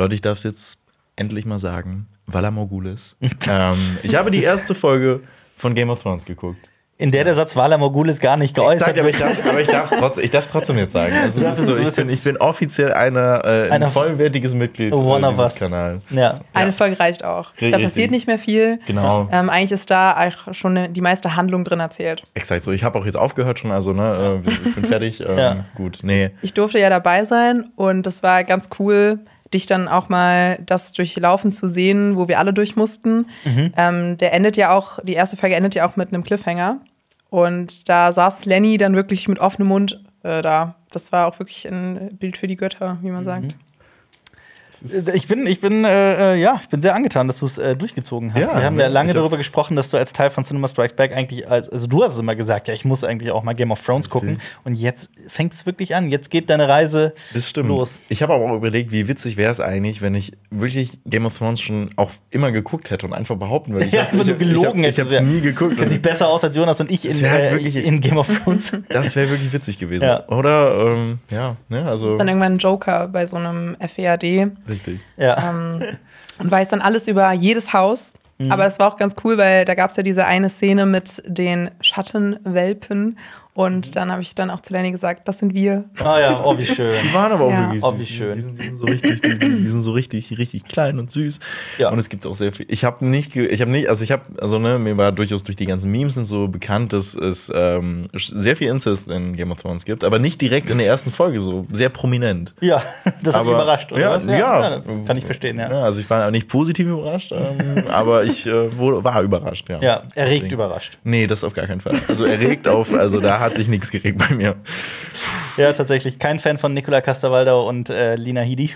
Leute, ich darf es jetzt endlich mal sagen, weil Morgulis. ähm, ich habe die erste Folge von Game of Thrones geguckt. In der der Satz Vala Morgulis gar nicht geäußert wird. Aber ich darf es trotz, trotzdem jetzt sagen. Also das das so, ich, bin, ich, bin, offiziell einer, äh, ein vollwertiges Mitglied One äh, dieses us. Kanal. Ja. Eine Folge reicht auch. Da passiert nicht mehr viel. Genau. Ähm, eigentlich ist da auch schon die meiste Handlung drin erzählt. Exakt so. Ich habe auch jetzt aufgehört schon, also ne, äh, ich bin fertig. ähm, Gut, nee. Ich durfte ja dabei sein und das war ganz cool dich dann auch mal das durchlaufen zu sehen, wo wir alle durch mussten. Mhm. Ähm, der endet ja auch, die erste Folge endet ja auch mit einem Cliffhanger. Und da saß Lenny dann wirklich mit offenem Mund äh, da. Das war auch wirklich ein Bild für die Götter, wie man mhm. sagt. Ich bin, ich bin, äh, äh, ja, ich bin sehr angetan, dass du es äh, durchgezogen hast. Ja, wir haben ja ne, lange darüber gesprochen, dass du als Teil von Cinema Strikes Back eigentlich, also du hast es immer gesagt, ja, ich muss eigentlich auch mal Game of Thrones gucken. Und jetzt fängt es wirklich an. Jetzt geht deine Reise das stimmt. los. Ich habe aber auch überlegt, wie witzig wäre es eigentlich, wenn ich wirklich Game of Thrones schon auch immer geguckt hätte und einfach behaupten würde. Ich ja, wenn du gelogen Ich habe es nie geguckt. Kennt sich besser aus als Jonas und ich in, halt äh, wirklich, in Game of Thrones. das wäre wirklich witzig gewesen. Ja. Oder, ähm, ja, ne, also. ist dann irgendwann ein Joker bei so einem FEAD Richtig. Ja. Ähm, und weiß dann alles über jedes Haus. Mhm. Aber es war auch ganz cool, weil da gab es ja diese eine Szene mit den Schattenwelpen und mhm. dann habe ich dann auch zu Lenny gesagt, das sind wir. Ah ja, oh wie schön. Die waren aber auch ja. wirklich oh, süß. Oh, wie schön. Die sind, die sind so richtig, die, die, sind so richtig, richtig klein und süß. Ja. Und es gibt auch sehr viel. Ich habe nicht, ich habe nicht, also ich habe, also ne, mir war durchaus durch die ganzen Memes und so bekannt, dass es ähm, sehr viel Incest in Game of Thrones gibt, aber nicht direkt in der ersten Folge so sehr prominent. Ja, das hat aber, mich überrascht, oder? Ja, was? ja, ja, ja kann ich verstehen, ja. ja. Ne, also ich war nicht positiv überrascht, ähm, aber ich äh, war überrascht, ja. Ja, erregt Deswegen. überrascht. Nee, das auf gar keinen Fall. Also erregt auf, also da hat sich nichts geregt bei mir. Ja, tatsächlich. Kein Fan von Nicola Castavaldau und äh, Lina Hidi.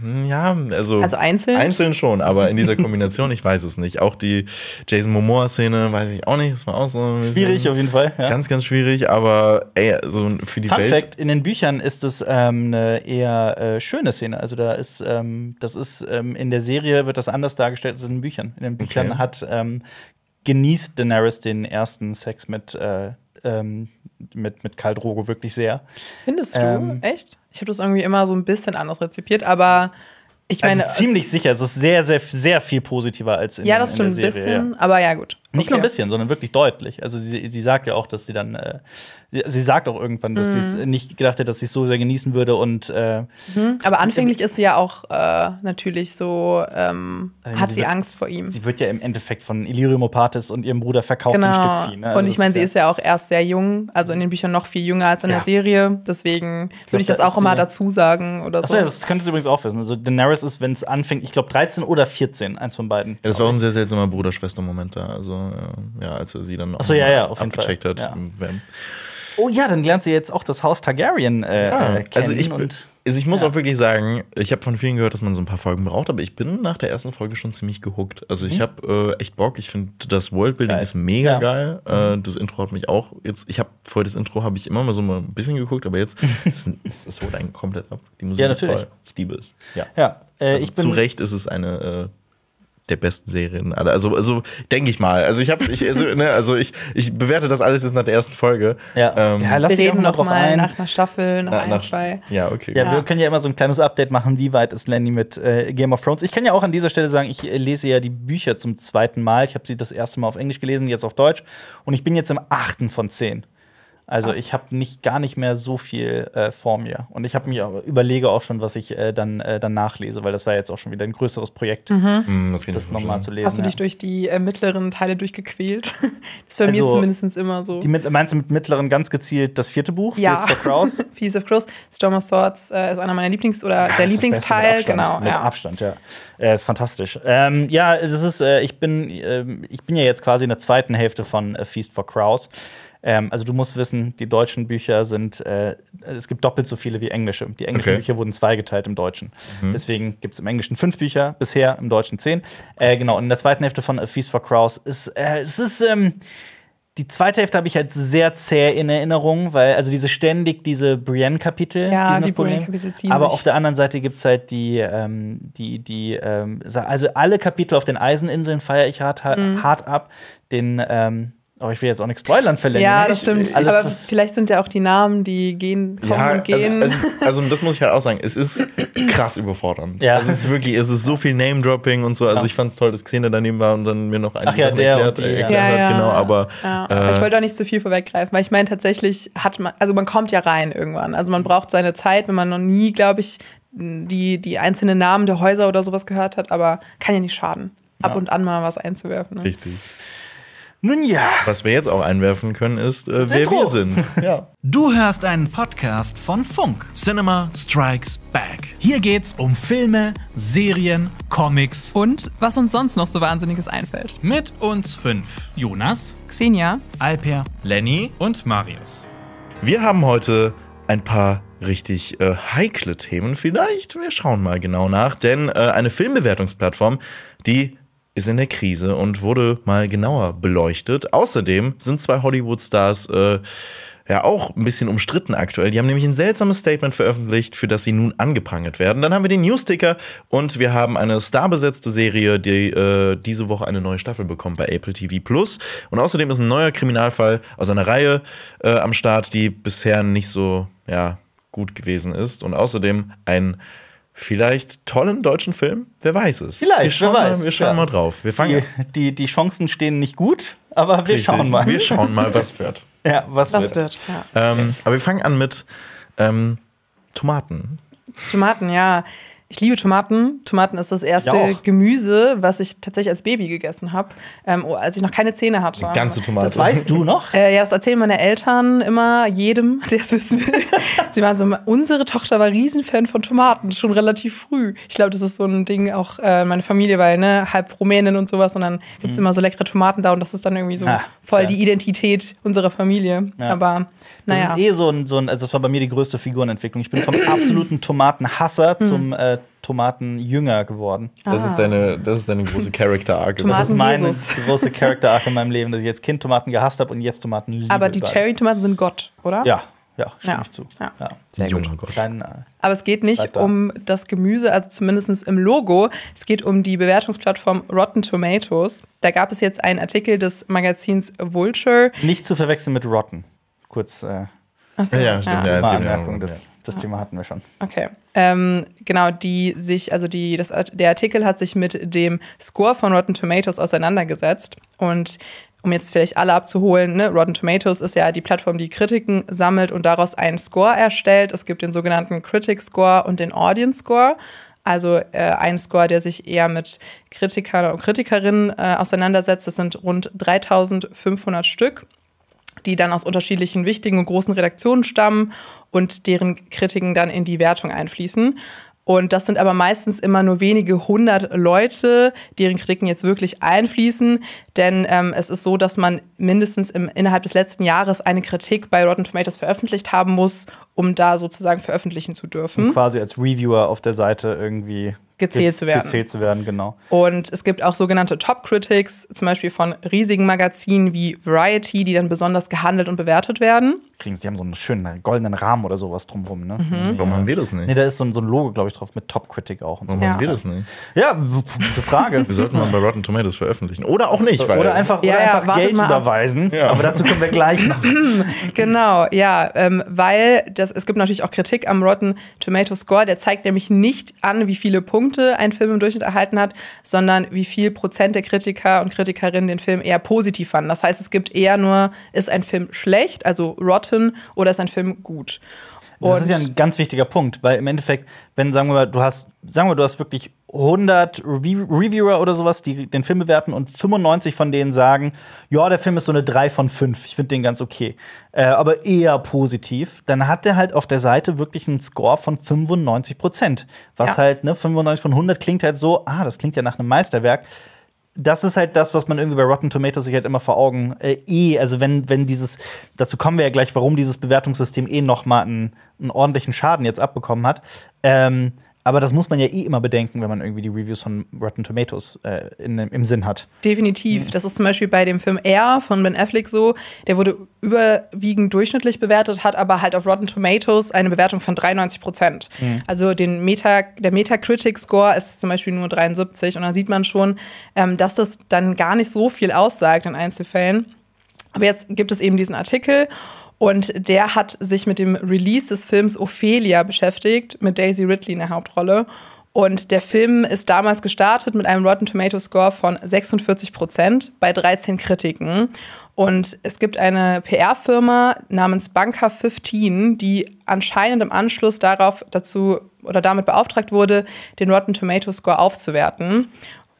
Hm, ja, also. Also einzeln? Einzeln schon, aber in dieser Kombination, ich weiß es nicht. Auch die Jason Momoa-Szene, weiß ich auch nicht. Das war auch so. Schwierig auf jeden Fall. Ja. Ganz, ganz schwierig, aber ey, so für die Fun Welt. Fact: In den Büchern ist es ähm, eine eher äh, schöne Szene. Also da ist, ähm, das ist, ähm, in der Serie wird das anders dargestellt als in den Büchern. In den Büchern okay. hat ähm, genießt Daenerys den ersten Sex mit äh, ähm, mit, mit Karl Drogo wirklich sehr. Findest du? Ähm, Echt? Ich habe das irgendwie immer so ein bisschen anders rezipiert, aber ich also meine. Also ziemlich sicher, es ist sehr, sehr, sehr viel positiver als in, ja, das in der Serie. Ja, das stimmt ein bisschen, aber ja, gut. Nicht okay. nur ein bisschen, sondern wirklich deutlich. Also sie, sie sagt ja auch, dass sie dann, äh, sie sagt auch irgendwann, dass mhm. sie es nicht gedacht hätte, dass sie es so sehr genießen würde und äh, mhm. aber anfänglich ist sie ja auch äh, natürlich so, ähm, also hat sie, wird, Angst vor ihm. Sie wird ja im Endeffekt von Illyrium Opatis und ihrem Bruder verkauft genau. ein Stück Vieh. Ne? Also und ich meine, sie ist ja auch erst sehr jung, also in den Büchern noch viel jünger als in ja. der Serie. Deswegen ich würde ich das da auch immer dazu sagen oder so. Achso, Ja, das könntest du übrigens auch wissen. Also Daenerys ist, wenn es anfängt, ich glaube 13 oder 14, eins von beiden. Ja, das war auch ein sehr seltsamer Bruder-Schwester-Moment da. Also äh, ja, als er sie dann auch so, ja, ja, abgecheckt Fall. hat. Ja. Oh ja, dann lernt sie jetzt auch das Haus Targaryen äh, ja, äh, also kennen. Also ich, und, also ich muss ja. auch wirklich sagen, ich habe von vielen gehört, dass man so ein paar Folgen braucht, aber ich bin nach der ersten Folge schon ziemlich gehuckt. Also ich mhm. habe äh, echt Bock. Ich finde das Worldbuilding geil. ist mega ja. geil. Äh, mhm. das Intro hat mich auch jetzt. Ich habe vor das Intro habe ich immer mal so mal ein bisschen geguckt, aber jetzt ist es wohl ein komplett ab. Die Musik ja, natürlich. ist toll. Ich liebe es. Ja. ja äh, also ich bin, zu Recht ist es eine der besten Serien. Also, also, also denke ich mal. Also ich habe, ich, also, ne, also ich, ich bewerte das alles jetzt nach der ersten Folge. Ja, ähm, ja lass dich einfach noch drauf ein. Nach einer Staffel, nach, Na, ein, nach, zwei. Ja, okay. Ja, ja, wir können ja immer so ein kleines Update machen, wie weit ist Lenny mit äh, Game of Thrones. Ich kann ja auch an dieser Stelle sagen, ich äh, lese ja die Bücher zum zweiten Mal. Ich habe sie das erste Mal auf Englisch gelesen, jetzt auf Deutsch. Und ich bin jetzt im achten von zehn. Also Krass. ich habe nicht gar nicht mehr so viel äh, vor mir. Und ich habe mir überlege auch schon, was ich äh, dann, äh, dann nachlese, weil das war jetzt auch schon wieder ein größeres Projekt, mhm. mhm das, das nochmal zu lesen. Hast du dich ja. durch die äh, mittleren Teile durchgequält? Das war also, mir zumindest immer so. Die, meinst du mit mittleren ganz gezielt das vierte Buch, ja. Feast of Crows? Feast of Crows, Storm of Swords äh, ist einer meiner Lieblings- oder ja, der Lieblingsteil. genau. Mit ja. Abstand, ja. ist fantastisch. Ähm, ja, es ist, äh, ich bin, ähm, ich bin ja jetzt quasi in der zweiten Hälfte von Feast for Crows. Ähm, also du musst wissen, die deutschen Bücher sind, äh, es gibt doppelt so viele wie englische. Die englischen okay. Bücher wurden zweigeteilt im Deutschen. Mhm. Deswegen gibt es im Englischen fünf Bücher, bisher im Deutschen zehn. Äh, genau, und in der zweiten Hälfte von A Feast for Crows ist, äh, es ist, ähm, die zweite Hälfte habe ich halt sehr zäh in Erinnerung, weil also diese ständig diese Brienne-Kapitel, ja, die, die Brienne-Kapitel ziehen. Aber auf der anderen Seite gibt es halt die, ähm, die, die, ähm, also alle Kapitel auf den Eiseninseln feiere ich hart, mhm. hart ab. Den, ähm, aber ich will jetzt auch nichts spoilern verlängern. Ja, das stimmt. Ich, aber vielleicht sind ja auch die Namen, die gehen, kommen ja, und also, gehen. Also, also, also, das muss ich halt auch sagen. Es ist krass überfordernd. Ja. es ist wirklich, es ist so viel Name-Dropping und so. Also ja. ich fand es toll, dass Xena daneben war und dann mir noch eine Ach ja, der erklärt, die, äh, erklärt ja. hat. Ja, genau, aber, äh, ich wollte auch nicht zu viel vorweggreifen, weil ich meine, tatsächlich hat man, also man kommt ja rein irgendwann. Also man braucht seine Zeit, wenn man noch nie, glaube ich, die, die einzelnen Namen der Häuser oder sowas gehört hat, aber kann ja nicht schaden, ab und an mal was einzuwerfen. Ne? Richtig. Nun ja. Was wir jetzt auch einwerfen können, ist, äh, wer wir sind. Ja. Du hörst einen Podcast von Funk. Cinema Strikes Back. Hier geht's um Filme, Serien, Comics. Und was uns sonst noch so Wahnsinniges einfällt. Mit uns fünf. Jonas, Xenia, Alper, Lenny und Marius. Wir haben heute ein paar richtig äh, heikle Themen vielleicht. Wir schauen mal genau nach, denn äh, eine Filmbewertungsplattform, die ist in der Krise und wurde mal genauer beleuchtet. Außerdem sind zwei Hollywood-Stars äh, ja auch ein bisschen umstritten aktuell. Die haben nämlich ein seltsames Statement veröffentlicht, für das sie nun angeprangert werden. Dann haben wir den Newsticker und wir haben eine starbesetzte Serie, die äh, diese Woche eine neue Staffel bekommt bei Apple TV Plus. Und außerdem ist ein neuer Kriminalfall aus einer Reihe äh, am Start, die bisher nicht so ja, gut gewesen ist. Und außerdem ein vielleicht tollen deutschen Film. Wer weiß es. Vielleicht, wer weiß. Mal, wir schauen ja. mal drauf. Wir fangen die, die, die, Chancen stehen nicht gut, aber wir Richtig. schauen mal. Wir schauen mal, was wird. Ja, was, was wird. wird ja. Ähm, aber wir fangen an mit ähm, Tomaten. Tomaten, ja. Ich liebe Tomaten. Tomaten ist das erste Gemüse, was ich tatsächlich als Baby gegessen habe, ähm, oh, als ich noch keine Zähne hatte. Eine ganze Tomate. Das weißt du noch? Äh, ja, das erzählen meine Eltern immer jedem, der es wissen will. Sie waren so, unsere Tochter war Riesenfan von Tomaten, schon relativ früh. Ich glaube, das ist so ein Ding auch äh, meine Familie, weil ne, halb Rumänin und sowas und dann gibt es mhm. immer so leckere Tomaten da und das ist dann irgendwie so ah, voll ja. die Identität unserer Familie. Ja. Aber naja. Das ist eh so ein, so ein, also das war bei mir die größte Figurenentwicklung. Ich bin vom absoluten Tomatenhasser hm. zum äh, Tomatenjünger geworden. Das, ist ah. deine, das ist deine große Character-Arc. Das ist meine große charakter arc in meinem Leben, dass ich jetzt Kind Tomaten gehasst habe und jetzt Tomaten liebe. Aber die Cherry-Tomaten sind Gott, oder? Ja. Ja, stimme ja. ich zu. Ja. Ja. Sehr Junger Gott. Kleinen, äh, Aber es geht nicht um das Gemüse, also zumindest im Logo. Es geht um die Bewertungsplattform Rotten Tomatoes. Da gab es jetzt einen Artikel des Magazins Vulture. Nicht zu verwechseln mit Rotten kurz äh, so, ja, stimmt, ja. Ja, Anmerkung, das, das Thema hatten wir schon. Okay. Ähm, genau, die sich, also die, das, der Artikel hat sich mit dem Score von Rotten Tomatoes auseinandergesetzt. Und um jetzt vielleicht alle abzuholen, ne? Rotten Tomatoes ist ja die Plattform, die Kritiken sammelt und daraus einen Score erstellt. Es gibt den sogenannten Critic Score und den Audience Score. Also äh, ein Score, der sich eher mit Kritikern und Kritikerinnen äh, auseinandersetzt. Das sind rund 3500 Stück die dann aus unterschiedlichen wichtigen und großen Redaktionen stammen und deren Kritiken dann in die Wertung einfließen. Und das sind aber meistens immer nur wenige hundert Leute, deren Kritiken jetzt wirklich einfließen. Denn ähm, es ist so, dass man mindestens im, innerhalb des letzten Jahres eine Kritik bei Rotten Tomatoes veröffentlicht haben muss, um da sozusagen veröffentlichen zu dürfen. Und quasi als Reviewer auf der Seite irgendwie gezählt zu werden. Gezählt zu werden, genau. Und es gibt auch sogenannte Top Critics, zum Beispiel von riesigen Magazinen wie Variety, die dann besonders gehandelt und bewertet werden. Kriegen sie, die haben so einen schönen goldenen Rahmen oder sowas drumherum, ne? Mhm. Warum haben wir das nicht? Nee, da ist so ein, so ein Logo, glaube ich, drauf mit Top Critic auch. Und so. Warum ja. haben wir das nicht? Ja, gute Frage. wir sollten mal bei Rotten Tomatoes veröffentlichen. Oder auch nicht. oder einfach, ja, oder einfach Geld überweisen. Aber dazu kommen wir gleich noch. genau, ja, ähm, weil dass es gibt natürlich auch Kritik am Rotten Tomato Score. Der zeigt nämlich nicht an, wie viele Punkte ein Film im Durchschnitt erhalten hat, sondern wie viel Prozent der Kritiker und Kritikerinnen den Film eher positiv fanden. Das heißt, es gibt eher nur, ist ein Film schlecht, also rotten, oder ist ein Film gut. Und das ist ja ein ganz wichtiger Punkt, weil im Endeffekt, wenn sagen wir mal, du hast, sagen wir, du hast wirklich 100 Reviewer oder sowas, die den Film bewerten und 95 von denen sagen, ja, der Film ist so eine 3 von 5, ich finde den ganz okay, äh, aber eher positiv, dann hat der halt auf der Seite wirklich einen Score von 95 Prozent. Was ja. halt, ne, 95 von 100 klingt halt so, ah, das klingt ja nach einem Meisterwerk das ist halt das, was man irgendwie bei Rotten Tomatoes sich halt immer vor Augen äh, eh, also wenn, wenn dieses, dazu kommen wir ja gleich, warum dieses Bewertungssystem eh nochmal einen, einen ordentlichen Schaden jetzt abbekommen hat. Ähm, aber das muss man ja eh immer bedenken, wenn man irgendwie die Reviews von Rotten Tomatoes äh, in, im Sinn hat. Definitiv. Das ist zum Beispiel bei dem Film Air von Ben Affleck so. Der wurde überwiegend durchschnittlich bewertet, hat aber halt auf Rotten Tomatoes eine Bewertung von 93 Prozent. Mhm. Also den Meta, der Metacritic-Score ist zum Beispiel nur 73. Und da sieht man schon, ähm, dass das dann gar nicht so viel aussagt in Einzelfällen. Aber jetzt gibt es eben diesen Artikel und der hat sich mit dem Release des Films Ophelia beschäftigt, mit Daisy Ridley in der Hauptrolle. Und der Film ist damals gestartet mit einem Rotten Tomato Score von 46 Prozent bei 13 Kritiken. Und es gibt eine PR-Firma namens Banker 15, die anscheinend im Anschluss darauf dazu oder damit beauftragt wurde, den Rotten Tomato Score aufzuwerten.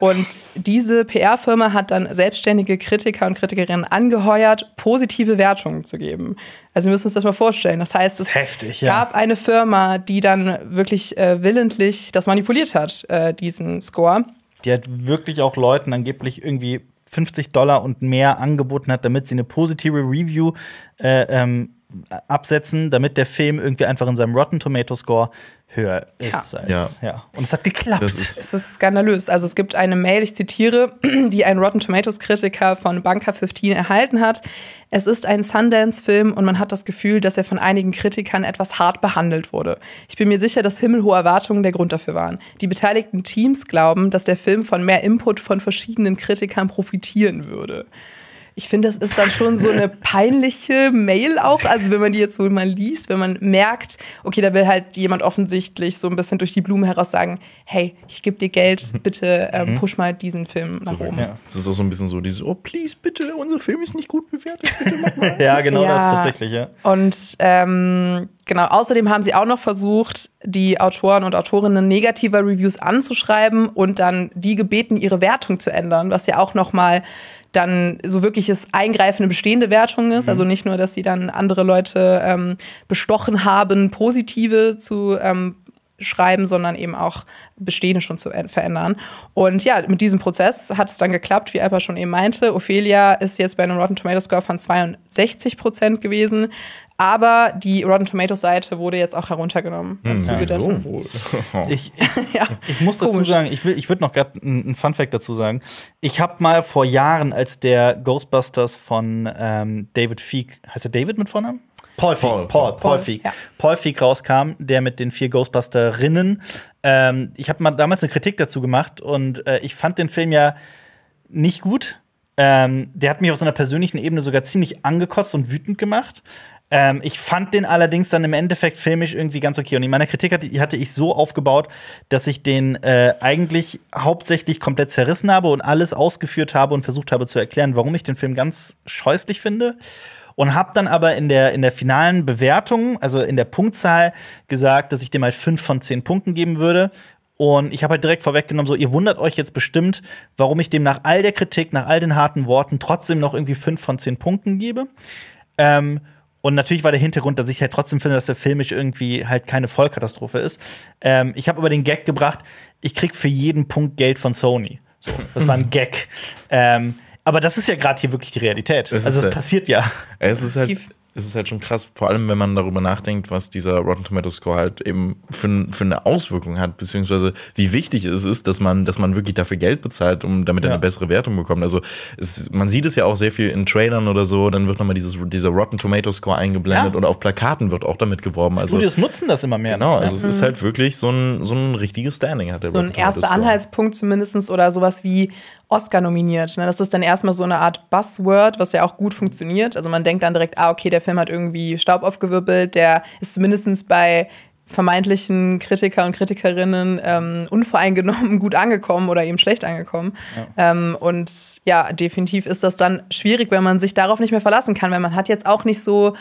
Und diese PR-Firma hat dann selbstständige Kritiker und Kritikerinnen angeheuert, positive Wertungen zu geben. Also wir müssen uns das mal vorstellen. Das heißt, es Heftig, ja. gab eine Firma, die dann wirklich äh, willentlich das manipuliert hat, äh, diesen Score. Die hat wirklich auch Leuten angeblich irgendwie 50 Dollar und mehr angeboten hat, damit sie eine positive Review äh, ähm, absetzen, damit der Film irgendwie einfach in seinem Rotten Tomato Score höher ist. Ja. Als, ja. ja. Und es hat geklappt. Das ist es ist skandalös. Also es gibt eine Mail, ich zitiere, die ein Rotten Tomatoes Kritiker von Bunker 15 erhalten hat. Es ist ein Sundance-Film und man hat das Gefühl, dass er von einigen Kritikern etwas hart behandelt wurde. Ich bin mir sicher, dass himmelhohe Erwartungen der Grund dafür waren. Die beteiligten Teams glauben, dass der Film von mehr Input von verschiedenen Kritikern profitieren würde ich finde, das ist dann schon so eine peinliche Mail auch. Also wenn man die jetzt so mal liest, wenn man merkt, okay, da will halt jemand offensichtlich so ein bisschen durch die Blume heraus sagen, hey, ich gebe dir Geld, mhm. bitte ähm, mhm. push mal diesen Film nach so, oben. Ja. Das ist auch so ein bisschen so dieses, oh please, bitte, unser Film ist nicht gut bewertet, bitte mach mal. ja, genau, ja. das tatsächlich, ja. Und ähm, genau, außerdem haben sie auch noch versucht, die Autoren und Autorinnen negativer Reviews anzuschreiben und dann die gebeten, ihre Wertung zu ändern, was ja auch nochmal dann so wirkliches Eingreifen in bestehende Wertungen ist. Mhm. Also nicht nur, dass sie dann andere Leute ähm, bestochen haben, positive zu ähm, schreiben, sondern eben auch Bestehende schon zu verändern. Und ja, mit diesem Prozess hat es dann geklappt, wie Alpa schon eben meinte. Ophelia ist jetzt bei einem Rotten Tomato Score von 62 Prozent gewesen. Aber die Rotten Tomatoes-Seite wurde jetzt auch heruntergenommen hm, im Zuge ja, dessen. So. ich, ja, ich muss dazu komisch. sagen, ich, ich würde noch gerade einen Fun-Fact dazu sagen. Ich habe mal vor Jahren, als der Ghostbusters von ähm, David Feek, heißt er David mit Vornamen? Paul Feig, Paul, Paul, Paul, Paul Feig. Ja. Paul Feig rauskam, der mit den vier Ghostbusterinnen. Ähm, ich habe mal damals eine Kritik dazu gemacht und äh, ich fand den Film ja nicht gut. Ähm, der hat mich auf seiner persönlichen Ebene sogar ziemlich angekotzt und wütend gemacht. Ähm, ich fand den allerdings dann im Endeffekt filmisch irgendwie ganz okay. Und in meiner Kritik hatte, hatte ich so aufgebaut, dass ich den äh, eigentlich hauptsächlich komplett zerrissen habe und alles ausgeführt habe und versucht habe zu erklären, warum ich den Film ganz scheußlich finde und habe dann aber in der, in der finalen Bewertung, also in der Punktzahl, gesagt, dass ich dem halt fünf von zehn Punkten geben würde. Und ich habe halt direkt vorweggenommen, so, ihr wundert euch jetzt bestimmt, warum ich dem nach all der Kritik, nach all den harten Worten trotzdem noch irgendwie fünf von zehn Punkten gebe. Ähm, und natürlich war der Hintergrund, dass ich halt trotzdem finde, dass der filmisch irgendwie halt keine Vollkatastrophe ist. Ähm, ich habe aber den Gag gebracht, ich krieg für jeden Punkt Geld von Sony. So, das war ein Gag. Ähm, aber das ist ja gerade hier wirklich die Realität. Also es also, das passiert ja. Es ist halt, ist es halt schon krass, vor allem wenn man darüber nachdenkt, was dieser Rotten Tomato Score halt eben für, für eine Auswirkung hat, beziehungsweise wie wichtig es ist, dass man, dass man wirklich dafür Geld bezahlt, um damit ja. eine bessere Wertung bekommt. Also es, man sieht es ja auch sehr viel in Trailern oder so, dann wird nochmal dieses, dieser Rotten Tomato Score eingeblendet ja. und auf Plakaten wird auch damit geworben. Also, Studios nutzen das immer mehr. Ne? Genau, also ja. es ist mhm. halt wirklich so ein, so ein richtiges Standing hat der So Rotten ein erster Anhaltspunkt zumindest oder sowas wie, Oscar nominiert. Ne? Das ist dann erstmal so eine Art Buzzword, was ja auch gut funktioniert. Also man denkt dann direkt, ah, okay, der Film hat irgendwie Staub aufgewirbelt, der ist zumindest bei vermeintlichen Kritiker und Kritikerinnen ähm, unvoreingenommen gut angekommen oder eben schlecht angekommen. Ja. Ähm, und ja, definitiv ist das dann schwierig, wenn man sich darauf nicht mehr verlassen kann, weil man hat jetzt auch nicht so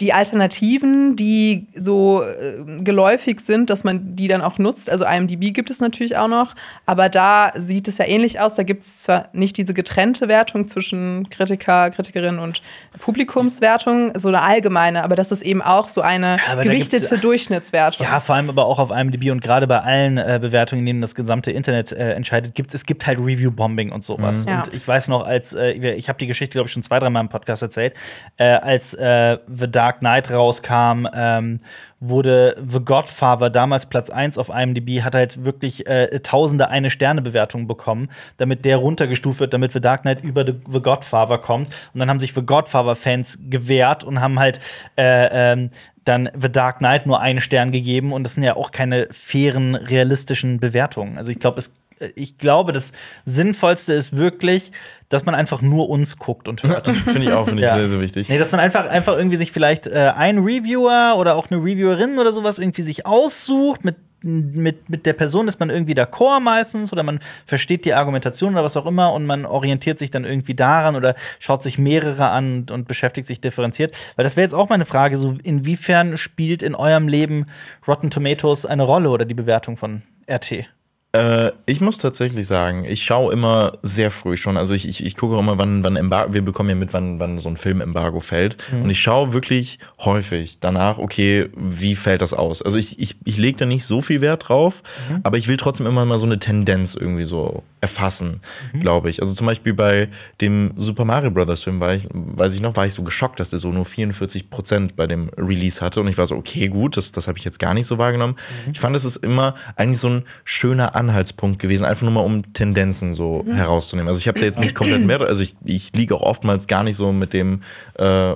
die Alternativen, die so äh, geläufig sind, dass man die dann auch nutzt, also IMDB gibt es natürlich auch noch, aber da sieht es ja ähnlich aus. Da gibt es zwar nicht diese getrennte Wertung zwischen Kritiker, Kritikerin und Publikumswertung, so eine allgemeine, aber das ist eben auch so eine ja, gewichtete Durchschnittswertung. Ja, vor allem aber auch auf IMDb und gerade bei allen äh, Bewertungen, in denen das gesamte Internet äh, entscheidet, gibt es gibt halt Review-Bombing und sowas. Mhm. Ja. Und ich weiß noch, als äh, ich habe die Geschichte, glaube ich, schon zwei, dreimal im Podcast erzählt, äh, als äh, The Dark Dark Knight rauskam, ähm, wurde The Godfather damals Platz 1 auf IMDb, hat halt wirklich äh, tausende eine Sterne-Bewertungen bekommen, damit der runtergestuft wird, damit The Dark Knight über The Godfather kommt. Und dann haben sich The Godfather-Fans gewehrt und haben halt äh, ähm, dann The Dark Knight nur einen Stern gegeben und das sind ja auch keine fairen, realistischen Bewertungen. Also ich glaube, es ich glaube, das Sinnvollste ist wirklich, dass man einfach nur uns guckt und hört. finde ich auch, finde ich ja. sehr, sehr wichtig. Nee, dass man einfach, einfach irgendwie sich vielleicht äh, ein Reviewer oder auch eine Reviewerin oder sowas irgendwie sich aussucht, mit mit, mit der Person ist man irgendwie d'accord meistens oder man versteht die Argumentation oder was auch immer und man orientiert sich dann irgendwie daran oder schaut sich mehrere an und, und beschäftigt sich differenziert. Weil das wäre jetzt auch meine Frage, so inwiefern spielt in eurem Leben Rotten Tomatoes eine Rolle oder die Bewertung von RT? Äh, ich muss tatsächlich sagen, ich schaue immer sehr früh schon. Also ich, ich, ich gucke auch immer, wann, wann Embargo, wir bekommen ja mit, wann, wann so ein Filmembargo fällt. Mhm. Und ich schaue wirklich häufig danach, okay, wie fällt das aus? Also ich, ich, ich lege da nicht so viel Wert drauf, mhm. aber ich will trotzdem immer mal so eine Tendenz irgendwie so erfassen, mhm. glaube ich. Also zum Beispiel bei dem Super Mario Brothers Film war ich, weiß ich noch, war ich so geschockt, dass der so nur 44 Prozent bei dem Release hatte. Und ich war so, okay, gut, das, das habe ich jetzt gar nicht so wahrgenommen. Mhm. Ich fand, es ist immer eigentlich so ein schöner Anhaltspunkt gewesen, einfach nur mal um Tendenzen so mhm. herauszunehmen. Also ich habe da jetzt nicht komplett mehr, also ich, ich liege auch oftmals gar nicht so mit dem äh,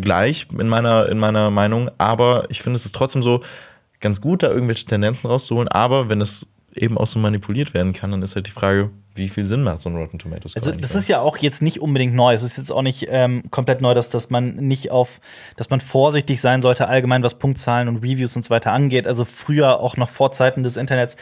gleich in meiner, in meiner Meinung, aber ich finde es ist trotzdem so ganz gut, da irgendwelche Tendenzen rauszuholen, aber wenn es eben auch so manipuliert werden kann, dann ist halt die Frage, wie viel Sinn macht so ein Rotten Tomatoes? Also das ist ja auch jetzt nicht unbedingt neu. Es ist jetzt auch nicht ähm, komplett neu, dass, dass man nicht auf, dass man vorsichtig sein sollte allgemein, was Punktzahlen und Reviews und so weiter angeht. Also früher auch noch vor Zeiten des Internets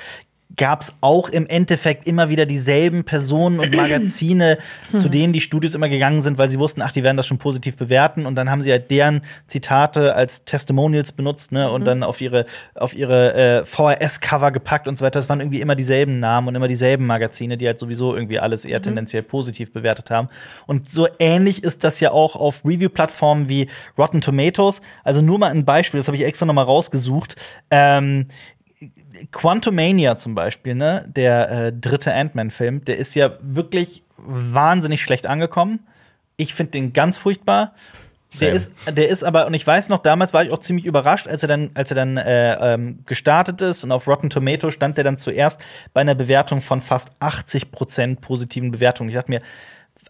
gab es auch im Endeffekt immer wieder dieselben Personen und Magazine, zu denen die Studios immer gegangen sind, weil sie wussten, ach, die werden das schon positiv bewerten und dann haben sie halt deren Zitate als Testimonials benutzt ne, und mhm. dann auf ihre, auf ihre äh, vrs cover gepackt und so weiter. Das waren irgendwie immer dieselben Namen und immer dieselben Magazine, die halt sowieso irgendwie alles eher mhm. tendenziell positiv bewertet haben. Und so ähnlich ist das ja auch auf Review-Plattformen wie Rotten Tomatoes. Also nur mal ein Beispiel, das habe ich extra noch mal rausgesucht. Ähm, Quantumania zum Beispiel, ne, der äh, dritte Ant-Man-Film, der ist ja wirklich wahnsinnig schlecht angekommen. Ich finde den ganz furchtbar. Der ist, der ist aber, und ich weiß noch, damals war ich auch ziemlich überrascht, als er dann, als er dann äh, ähm, gestartet ist und auf Rotten Tomato stand der dann zuerst bei einer Bewertung von fast 80 positiven Bewertungen. Ich dachte mir,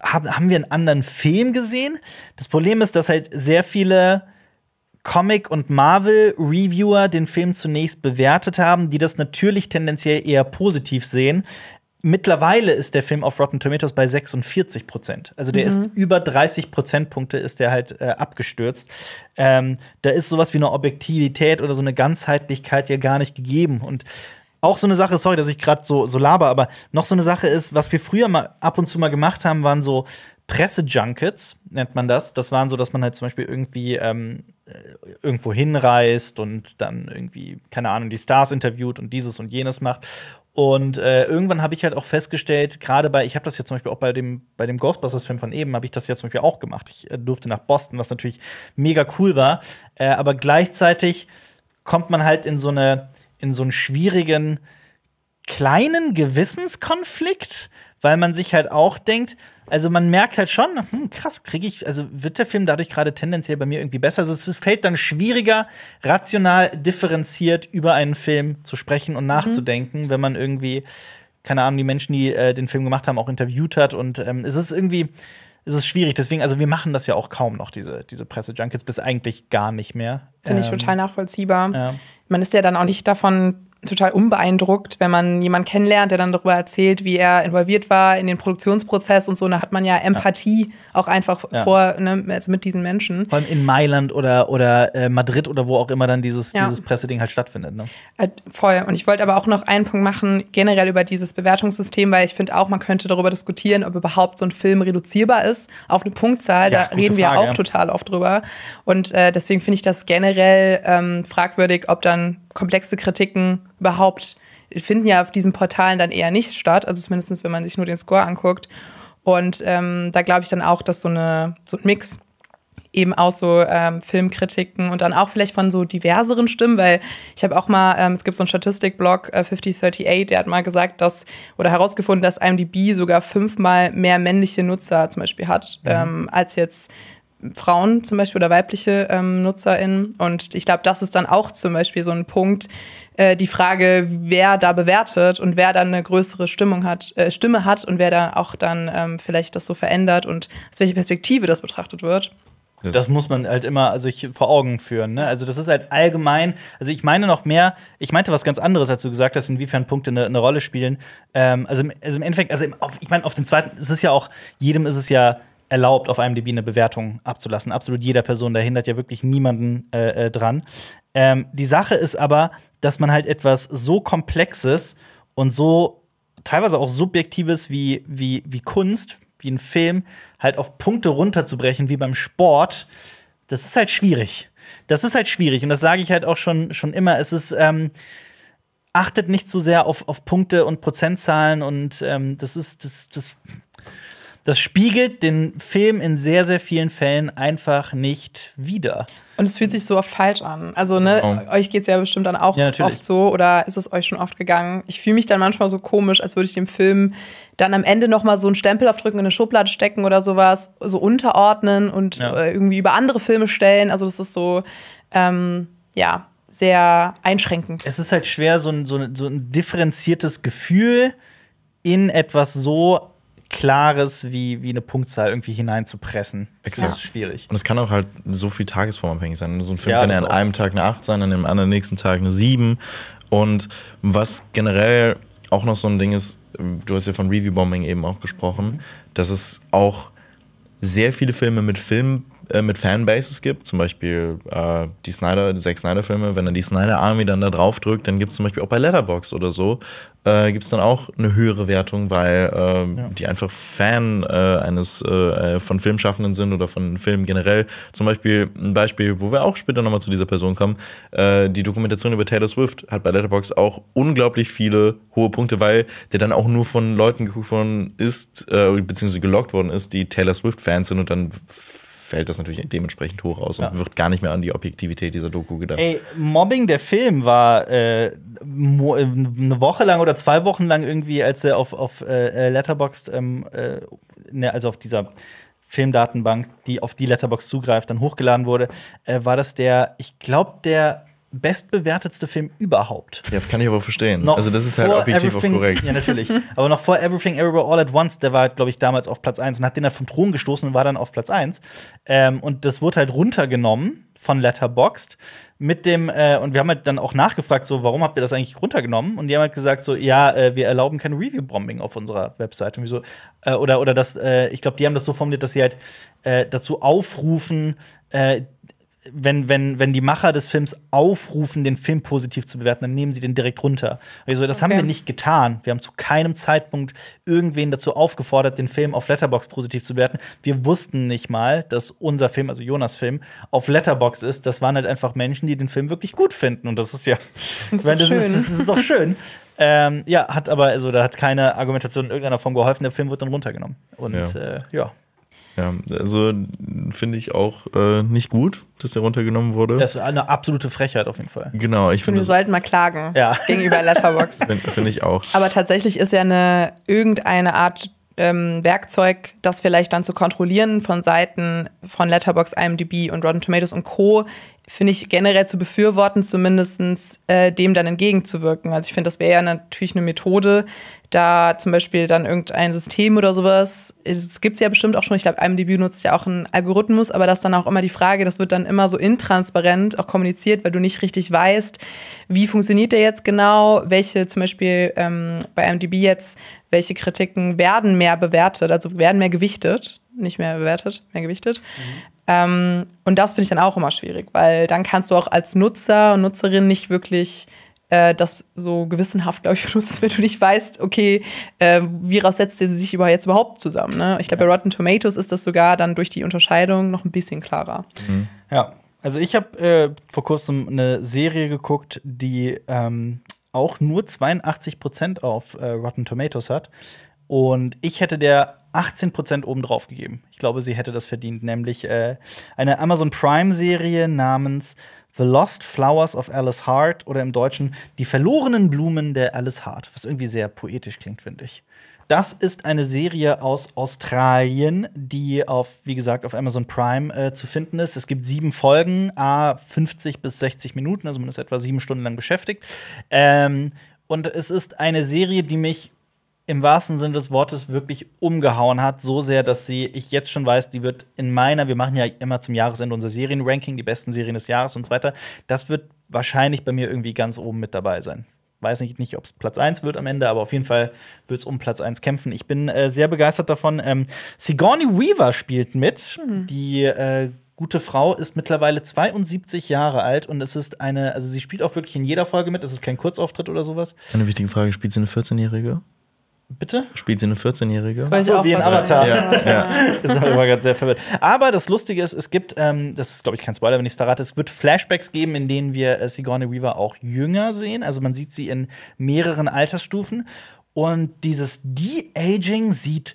haben, haben wir einen anderen Film gesehen? Das Problem ist, dass halt sehr viele Comic- und Marvel-Reviewer den Film zunächst bewertet haben, die das natürlich tendenziell eher positiv sehen. Mittlerweile ist der Film auf Rotten Tomatoes bei 46 Prozent. Also der mhm. ist über 30 Prozentpunkte ist der halt äh, abgestürzt. Ähm, da ist sowas wie eine Objektivität oder so eine Ganzheitlichkeit ja gar nicht gegeben. Und auch so eine Sache, sorry, dass ich gerade so, so laber, aber noch so eine Sache ist, was wir früher mal ab und zu mal gemacht haben, waren so Presse-Junkets, nennt man das. Das waren so, dass man halt zum Beispiel irgendwie ähm, äh, irgendwo hinreist und dann irgendwie, keine Ahnung, die Stars interviewt und dieses und jenes macht. Und äh, irgendwann habe ich halt auch festgestellt, gerade bei, ich habe das jetzt zum Beispiel auch bei dem, bei dem Ghostbusters-Film von eben, habe ich das jetzt zum Beispiel auch gemacht. Ich äh, durfte nach Boston, was natürlich mega cool war. Äh, aber gleichzeitig kommt man halt in so eine, in so einen schwierigen kleinen Gewissenskonflikt, weil man sich halt auch denkt, also man merkt halt schon, hm, krass, kriege ich, also wird der Film dadurch gerade tendenziell bei mir irgendwie besser. Also es fällt dann schwieriger, rational differenziert über einen Film zu sprechen und mhm. nachzudenken, mhm. wenn man irgendwie, keine Ahnung, die Menschen, die äh, den Film gemacht haben, auch interviewt hat. Und ähm, es ist irgendwie, es ist schwierig. Deswegen, also wir machen das ja auch kaum noch, diese, diese Presse-Junkets, bis eigentlich gar nicht mehr. Finde ich ähm, total nachvollziehbar. Ja. Man ist ja dann auch nicht davon total unbeeindruckt, wenn man jemanden kennenlernt, der dann darüber erzählt, wie er involviert war in den Produktionsprozess und so. da hat man ja Empathie ja. auch einfach ja. vor, ne, also mit diesen Menschen. Vor allem in Mailand oder, oder äh, Madrid oder wo auch immer dann dieses, ja. dieses Presseding halt stattfindet. Ne? Äh, voll. Und ich wollte aber auch noch einen Punkt machen, generell über dieses Bewertungssystem, weil ich finde auch, man könnte darüber diskutieren, ob überhaupt so ein Film reduzierbar ist auf eine Punktzahl. da reden wir Frage, auch total oft drüber. Und äh, deswegen finde ich das generell ähm, fragwürdig, ob dann komplexe Kritiken überhaupt finden ja auf diesen Portalen dann eher nicht statt. Also zumindest, wenn man sich nur den Score anguckt. Und ähm, da glaube ich dann auch, dass so, eine, so ein Mix eben auch so ähm, Filmkritiken und dann auch vielleicht von so diverseren Stimmen, weil ich habe auch mal, ähm, es gibt so einen Statistikblog äh, 5038, der hat mal gesagt, dass oder herausgefunden, dass IMDb sogar fünfmal mehr männliche Nutzer zum Beispiel hat, mhm. ähm, als jetzt Frauen zum Beispiel oder weibliche ähm, NutzerInnen. Und ich glaube, das ist dann auch zum Beispiel so ein Punkt, äh, die Frage, wer da bewertet und wer dann eine größere Stimmung hat, äh, Stimme hat und wer da auch dann ähm, vielleicht das so verändert und aus welcher Perspektive das betrachtet wird. Das muss man halt immer also vor Augen führen. Ne? Also das ist halt allgemein, also ich meine noch mehr, ich meinte was ganz anderes, als du gesagt hast, inwiefern Punkte eine, eine Rolle spielen. Ähm, also, im, also im Endeffekt, also im, auf, ich meine, auf den zweiten, es ist ja auch, jedem ist es ja erlaubt, auf IMDb eine Bewertung abzulassen. Absolut jeder Person, da hindert ja wirklich niemanden äh, äh, dran. Ähm, die Sache ist aber, dass man halt etwas so Komplexes und so teilweise auch Subjektives wie, wie, wie Kunst, wie ein Film, halt auf Punkte runterzubrechen, wie beim Sport, das ist halt schwierig. Das ist halt schwierig und das sage ich halt auch schon, schon immer. Es ist, ähm, achtet nicht so sehr auf, auf Punkte und Prozentzahlen und ähm, das ist, das, das das spiegelt den Film in sehr, sehr vielen Fällen einfach nicht wieder. Und es fühlt sich so oft falsch an. Also, ne, genau. euch geht es ja bestimmt dann auch ja, oft so oder ist es euch schon oft gegangen? Ich fühle mich dann manchmal so komisch, als würde ich dem Film dann am Ende nochmal so einen Stempel aufdrücken, in eine Schublade stecken oder sowas, so unterordnen und ja. Äh, irgendwie über andere Filme stellen. Also, das ist so, ähm, ja, sehr einschränkend. Es ist halt schwer, so ein, so ein, so ein differenziertes Gefühl in etwas so Klares wie, wie eine Punktzahl irgendwie hineinzupressen. Das ist schwierig. Und es kann auch halt so viel tagesformabhängig sein. So ein Film ja, kann ja an einem Tag eine 8 sein, an dem anderen nächsten Tag eine 7. Und was generell auch noch so ein Ding ist, du hast ja von Review-Bombing eben auch gesprochen, dass es auch sehr viele Filme mit Film äh, mit Fanbases gibt, zum Beispiel äh, die Snyder, die sechs Snyder-Filme, wenn er die Snyder Army dann da drauf drückt, dann gibt es zum Beispiel auch bei Letterbox oder so, äh, gibt es dann auch eine höhere Wertung, weil äh, ja. die einfach Fan äh, eines äh, von Filmschaffenden sind oder von Filmen generell. Zum Beispiel ein Beispiel, wo wir auch später nochmal zu dieser Person kommen, die Dokumentation über Taylor Swift hat bei Letterbox auch unglaublich viele hohe Punkte, weil der dann auch nur von Leuten geguckt worden ist, beziehungsweise gelockt worden ist, die Taylor Swift-Fans sind und dann fällt das natürlich dementsprechend hoch aus und ja. wird gar nicht mehr an die Objektivität dieser Doku gedacht. Ey, Mobbing, der Film, war äh, äh eine Woche lang oder zwei Wochen lang irgendwie, als er auf, auf äh, äh Letterboxd, ähm, äh, ne, also auf dieser Filmdatenbank, die auf die Letterbox zugreift, dann hochgeladen wurde, äh, war das der, ich glaube, der bestbewertetste Film überhaupt. Ja, das kann ich aber verstehen. Noch also das ist halt objektiv auch korrekt. Ja, natürlich. aber noch vor Everything Everywhere All at Once, der war halt, glaube ich, damals auf Platz 1 und hat den dann vom Thron gestoßen und war dann auf Platz 1. Ähm, und das wurde halt runtergenommen von Letterboxd mit dem äh, und wir haben halt dann auch nachgefragt so warum habt ihr das eigentlich runtergenommen und die haben halt gesagt so ja äh, wir erlauben kein Review Bombing auf unserer Webseite. und wieso äh, oder oder das äh, ich glaube die haben das so formuliert dass sie halt äh, dazu aufrufen äh, wenn, wenn, wenn die Macher des Films aufrufen, den Film positiv zu bewerten, dann nehmen sie den direkt runter. Also, das okay. haben wir nicht getan. Wir haben zu keinem Zeitpunkt irgendwen dazu aufgefordert, den Film auf Letterbox positiv zu bewerten. Wir wussten nicht mal, dass unser Film, also Jonas Film, auf Letterbox ist. Das waren halt einfach Menschen, die den Film wirklich gut finden. Und das ist ja, das ist, meine, das ist, das ist doch schön. ähm, ja, hat aber, also da hat keine Argumentation in irgendeiner Form geholfen. Der Film wird dann runtergenommen. Und ja. Äh, ja. Ja, also finde ich auch äh, nicht gut, dass der runtergenommen wurde. Das ist eine absolute Frechheit auf jeden Fall. Genau, ich finde. Wir sollten mal klagen ja. gegenüber Letterbox. finde find ich auch. Aber tatsächlich ist ja eine irgendeine Art ähm, Werkzeug, das vielleicht dann zu kontrollieren von Seiten von Letterbox, IMDb und Rotten Tomatoes und Co finde ich generell zu befürworten, zumindest äh, dem dann entgegenzuwirken. Also ich finde, das wäre ja natürlich eine Methode, da zum Beispiel dann irgendein System oder sowas, es gibt es ja bestimmt auch schon, ich glaube, IMDb nutzt ja auch einen Algorithmus, aber das ist dann auch immer die Frage, das wird dann immer so intransparent auch kommuniziert, weil du nicht richtig weißt, wie funktioniert der jetzt genau, welche zum Beispiel ähm, bei IMDb jetzt, welche Kritiken werden mehr bewertet, also werden mehr gewichtet nicht mehr bewertet, mehr gewichtet. Mhm. Ähm, und das finde ich dann auch immer schwierig, weil dann kannst du auch als Nutzer und Nutzerin nicht wirklich äh, das so gewissenhaft, glaube ich, benutzen, wenn du nicht weißt, okay, äh, wie setzt sie sich jetzt überhaupt zusammen? Ne? Ich glaube, bei Rotten Tomatoes ist das sogar dann durch die Unterscheidung noch ein bisschen klarer. Mhm. Ja, also ich habe äh, vor kurzem eine Serie geguckt, die ähm, auch nur 82 auf äh, Rotten Tomatoes hat. Und ich hätte der 18 obendrauf gegeben. Ich glaube, sie hätte das verdient, nämlich äh, eine Amazon Prime-Serie namens The Lost Flowers of Alice Hart oder im Deutschen Die verlorenen Blumen der Alice Hart, was irgendwie sehr poetisch klingt, finde ich. Das ist eine Serie aus Australien, die auf, wie gesagt, auf Amazon Prime äh, zu finden ist. Es gibt sieben Folgen, a 50 bis 60 Minuten, also man ist etwa sieben Stunden lang beschäftigt. Ähm, und es ist eine Serie, die mich im wahrsten Sinne des Wortes wirklich umgehauen hat, so sehr, dass sie, ich jetzt schon weiß, die wird in meiner, wir machen ja immer zum Jahresende unser Serienranking, die besten Serien des Jahres und so weiter, das wird wahrscheinlich bei mir irgendwie ganz oben mit dabei sein. Weiß nicht, nicht ob es Platz 1 wird am Ende, aber auf jeden Fall wird es um Platz 1 kämpfen. Ich bin äh, sehr begeistert davon. Ähm, Sigourney Weaver spielt mit, mhm. die äh, gute Frau ist mittlerweile 72 Jahre alt und es ist eine, also sie spielt auch wirklich in jeder Folge mit, es ist kein Kurzauftritt oder sowas. Eine wichtige Frage, spielt sie eine 14-Jährige? Bitte? Spielt sie eine 14-Jährige? Weil so, wie ein Avatar. Ja. ja. Das ist immer gerade sehr verwirrt. Aber das Lustige ist, es gibt, ähm, das ist glaube ich kein Spoiler, wenn ich es verrate, es wird Flashbacks geben, in denen wir äh, Sigourney Weaver auch jünger sehen. Also man sieht sie in mehreren Altersstufen. Und dieses De-Aging sieht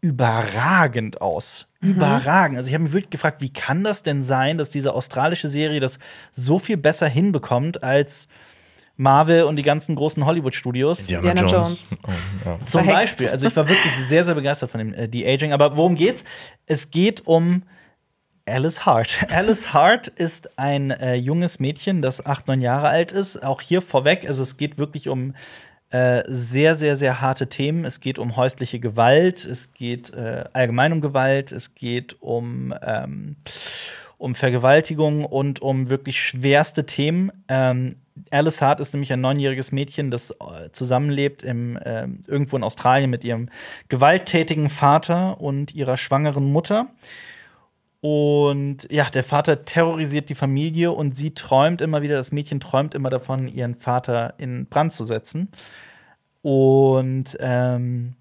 überragend aus. Mhm. Überragend. Also ich habe mich wirklich gefragt, wie kann das denn sein, dass diese australische Serie das so viel besser hinbekommt als Marvel und die ganzen großen Hollywood-Studios. Indiana, Indiana, Jones. Jones. Oh, ja. Zum Verhext. Beispiel. Also ich war wirklich sehr, sehr begeistert von dem äh, De-Aging. Aber worum geht's? Es geht um Alice Hart. Alice Hart ist ein äh, junges Mädchen, das acht, neun Jahre alt ist. Auch hier vorweg, also es geht wirklich um äh, sehr, sehr, sehr harte Themen. Es geht um häusliche Gewalt, es geht äh, allgemein um Gewalt, es geht um, ähm, um Vergewaltigung und um wirklich schwerste Themen. Ähm, Alice Hart ist nämlich ein neunjähriges Mädchen, das äh, zusammenlebt im, äh, irgendwo in Australien mit ihrem gewalttätigen Vater und ihrer schwangeren Mutter. Und ja, der Vater terrorisiert die Familie und sie träumt immer wieder, das Mädchen träumt immer davon, ihren Vater in Brand zu setzen. Und ähm,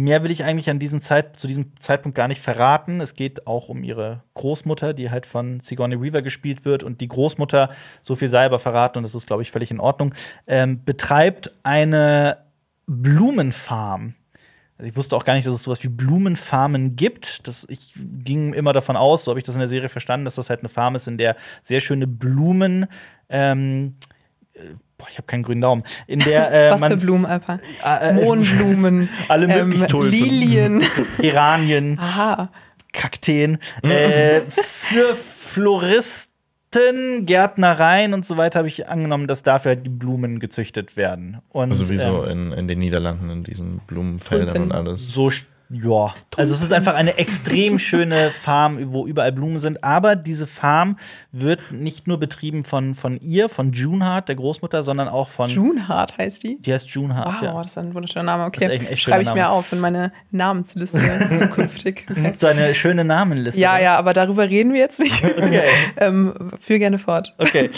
Mehr will ich eigentlich an diesem Zeit, zu diesem Zeitpunkt gar nicht verraten. Es geht auch um ihre Großmutter, die halt von Sigourney Weaver gespielt wird. Und die Großmutter, so viel sei aber verraten, und das ist, glaube ich, völlig in Ordnung, ähm, betreibt eine Blumenfarm. Also ich wusste auch gar nicht, dass es sowas wie Blumenfarmen gibt. Das, ich ging immer davon aus, so habe ich das in der Serie verstanden, dass das halt eine Farm ist, in der sehr schöne Blumen ähm, äh, Boah, ich habe keinen grünen Daumen. In der, äh, Was man, für Blumen, Alpa? Äh, Mohnblumen. Alle möglichen ähm, Tulpen. Lilien. Iranien. Aha. Kakteen. Mhm. äh, für Floristen, Gärtnereien und so weiter habe ich angenommen, dass dafür halt die Blumen gezüchtet werden. Und, also wie so ähm, in, in den Niederlanden, in diesen Blumenfeldern und alles. So steht ja, also es ist einfach eine extrem schöne Farm, wo überall Blumen sind. Aber diese Farm wird nicht nur betrieben von, von ihr, von June Hart, der Großmutter, sondern auch von. June Hart heißt die? Die heißt June Hart. Wow, ja. das ist ein wunderschöner Name. Okay, das ist echt, echt schreibe ich mir auf in meine Namensliste zukünftig. so eine schöne Namenliste. Ja, oder? ja, aber darüber reden wir jetzt nicht. Okay. ähm, führ gerne fort. Okay,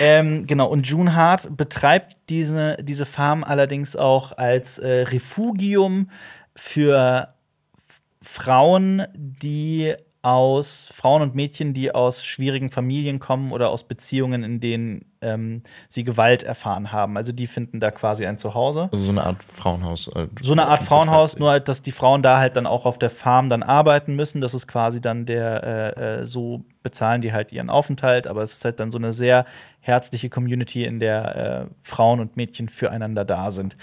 ähm, genau. Und June Hart betreibt diese, diese Farm allerdings auch als äh, Refugium für Frauen, die aus Frauen und Mädchen, die aus schwierigen Familien kommen oder aus Beziehungen, in denen ähm, sie Gewalt erfahren haben. Also die finden da quasi ein Zuhause. Also so eine Art Frauenhaus. Äh, so eine Art Frauenhaus, nur halt, dass die Frauen da halt dann auch auf der Farm dann arbeiten müssen. Das ist quasi dann der, äh, äh, so bezahlen die halt ihren Aufenthalt, aber es ist halt dann so eine sehr herzliche Community, in der äh, Frauen und Mädchen füreinander da sind.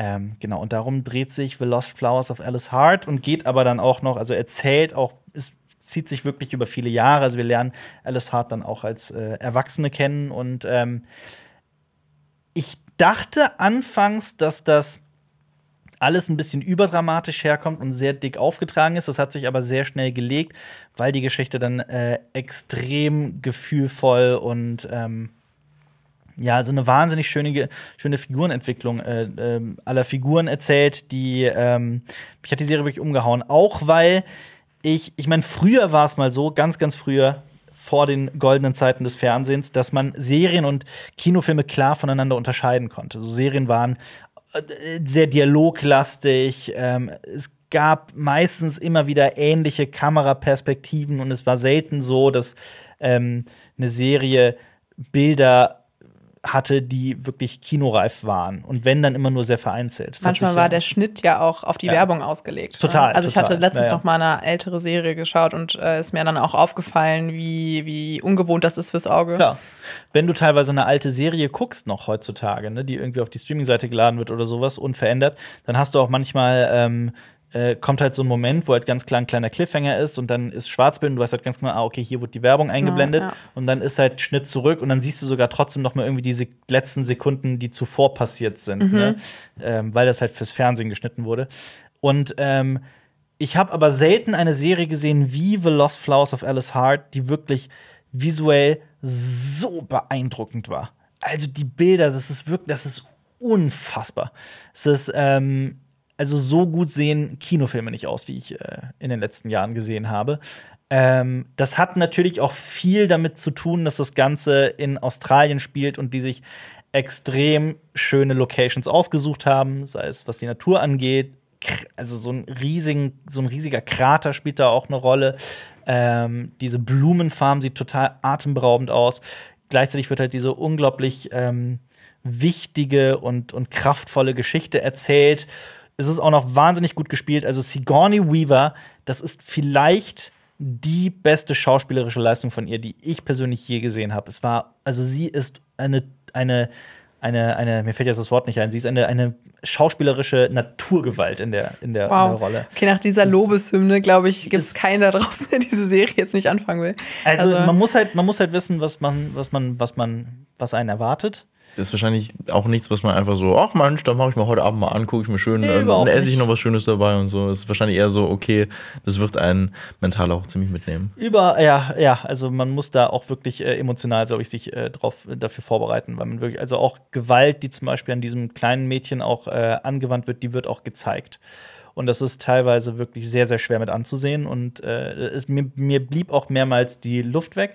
Ähm, genau, und darum dreht sich The Lost Flowers of Alice Hart und geht aber dann auch noch, also erzählt auch, es zieht sich wirklich über viele Jahre. Also wir lernen Alice Hart dann auch als äh, Erwachsene kennen und ähm, ich dachte anfangs, dass das alles ein bisschen überdramatisch herkommt und sehr dick aufgetragen ist. Das hat sich aber sehr schnell gelegt, weil die Geschichte dann äh, extrem gefühlvoll und ähm, ja, also eine wahnsinnig schöne, schöne Figurenentwicklung äh, äh, aller Figuren erzählt, die ähm, mich hat die Serie wirklich umgehauen. Auch weil ich, ich meine, früher war es mal so, ganz, ganz früher, vor den goldenen Zeiten des Fernsehens, dass man Serien und Kinofilme klar voneinander unterscheiden konnte. Also Serien waren äh, sehr dialoglastig, ähm, es gab meistens immer wieder ähnliche Kameraperspektiven und es war selten so, dass ähm, eine Serie Bilder hatte, die wirklich kinoreif waren. Und wenn, dann immer nur sehr vereinzelt. Das Manchmal war ja der Schnitt ja auch auf die ja. Werbung ausgelegt. Ne? Total. Ne? Also total. ich hatte letztens ja, noch mal eine ältere Serie geschaut und äh, ist mir dann auch aufgefallen, wie, wie ungewohnt das ist fürs Auge. Klar. Wenn du teilweise eine alte Serie guckst noch heutzutage, ne, die irgendwie auf die Streaming-Seite geladen wird oder sowas, unverändert, dann hast du auch manchmal ähm, äh, kommt halt so ein Moment, wo halt ganz klar ein kleiner Cliffhanger ist und dann ist Schwarzbild und du weißt halt ganz genau, ah, okay, hier wird die Werbung eingeblendet ja, ja. und dann ist halt Schnitt zurück und dann siehst du sogar trotzdem noch mal irgendwie diese letzten Sekunden, die zuvor passiert sind, ne? mhm. ne? ähm, weil das halt fürs Fernsehen geschnitten wurde. Und ähm, ich habe aber selten eine Serie gesehen wie The Lost Flowers of Alice Hart, die wirklich visuell so beeindruckend war. Also die Bilder, das ist wirklich, das ist unfassbar. Es ist ähm, also so gut sehen Kinofilme nicht aus, die ich äh, in den letzten Jahren gesehen habe. Ähm, das hat natürlich auch viel damit zu tun, dass das Ganze in Australien spielt und die sich extrem schöne Locations ausgesucht haben, sei es was die Natur angeht. Also so ein, riesigen, so ein riesiger Krater spielt da auch eine Rolle. Ähm, diese Blumenfarm sieht total atemberaubend aus. Gleichzeitig wird halt diese unglaublich ähm, wichtige und, und kraftvolle Geschichte erzählt es ist auch noch wahnsinnig gut gespielt. Also Sigourney Weaver, das ist vielleicht die beste schauspielerische Leistung von ihr, die ich persönlich je gesehen habe. Es war, also sie ist eine, eine, eine, eine, mir fällt jetzt das Wort nicht ein, sie ist eine, eine schauspielerische Naturgewalt in der, in der, wow. in der Rolle. Okay, nach dieser Lobeshymne, glaube ich, gibt es keinen da draußen, der diese Serie jetzt nicht anfangen will. Also, also, man muss halt, man muss halt wissen, was man, was man, was man, was einen erwartet ist wahrscheinlich auch nichts, was man einfach so, ach Mensch, dann mache ich mir heute Abend mal an, gucke ich mir schön, nee, äh, dann esse ich noch was Schönes dabei und so. Das ist wahrscheinlich eher so, okay, das wird einen mental auch ziemlich mitnehmen. Über, ja, ja, also man muss da auch wirklich äh, emotional, glaube ich, sich äh, drauf, äh, dafür vorbereiten, weil man wirklich, also auch Gewalt, die zum Beispiel an diesem kleinen Mädchen auch äh, angewandt wird, die wird auch gezeigt. Und das ist teilweise wirklich sehr, sehr schwer mit anzusehen. Und äh, es, mir, mir blieb auch mehrmals die Luft weg.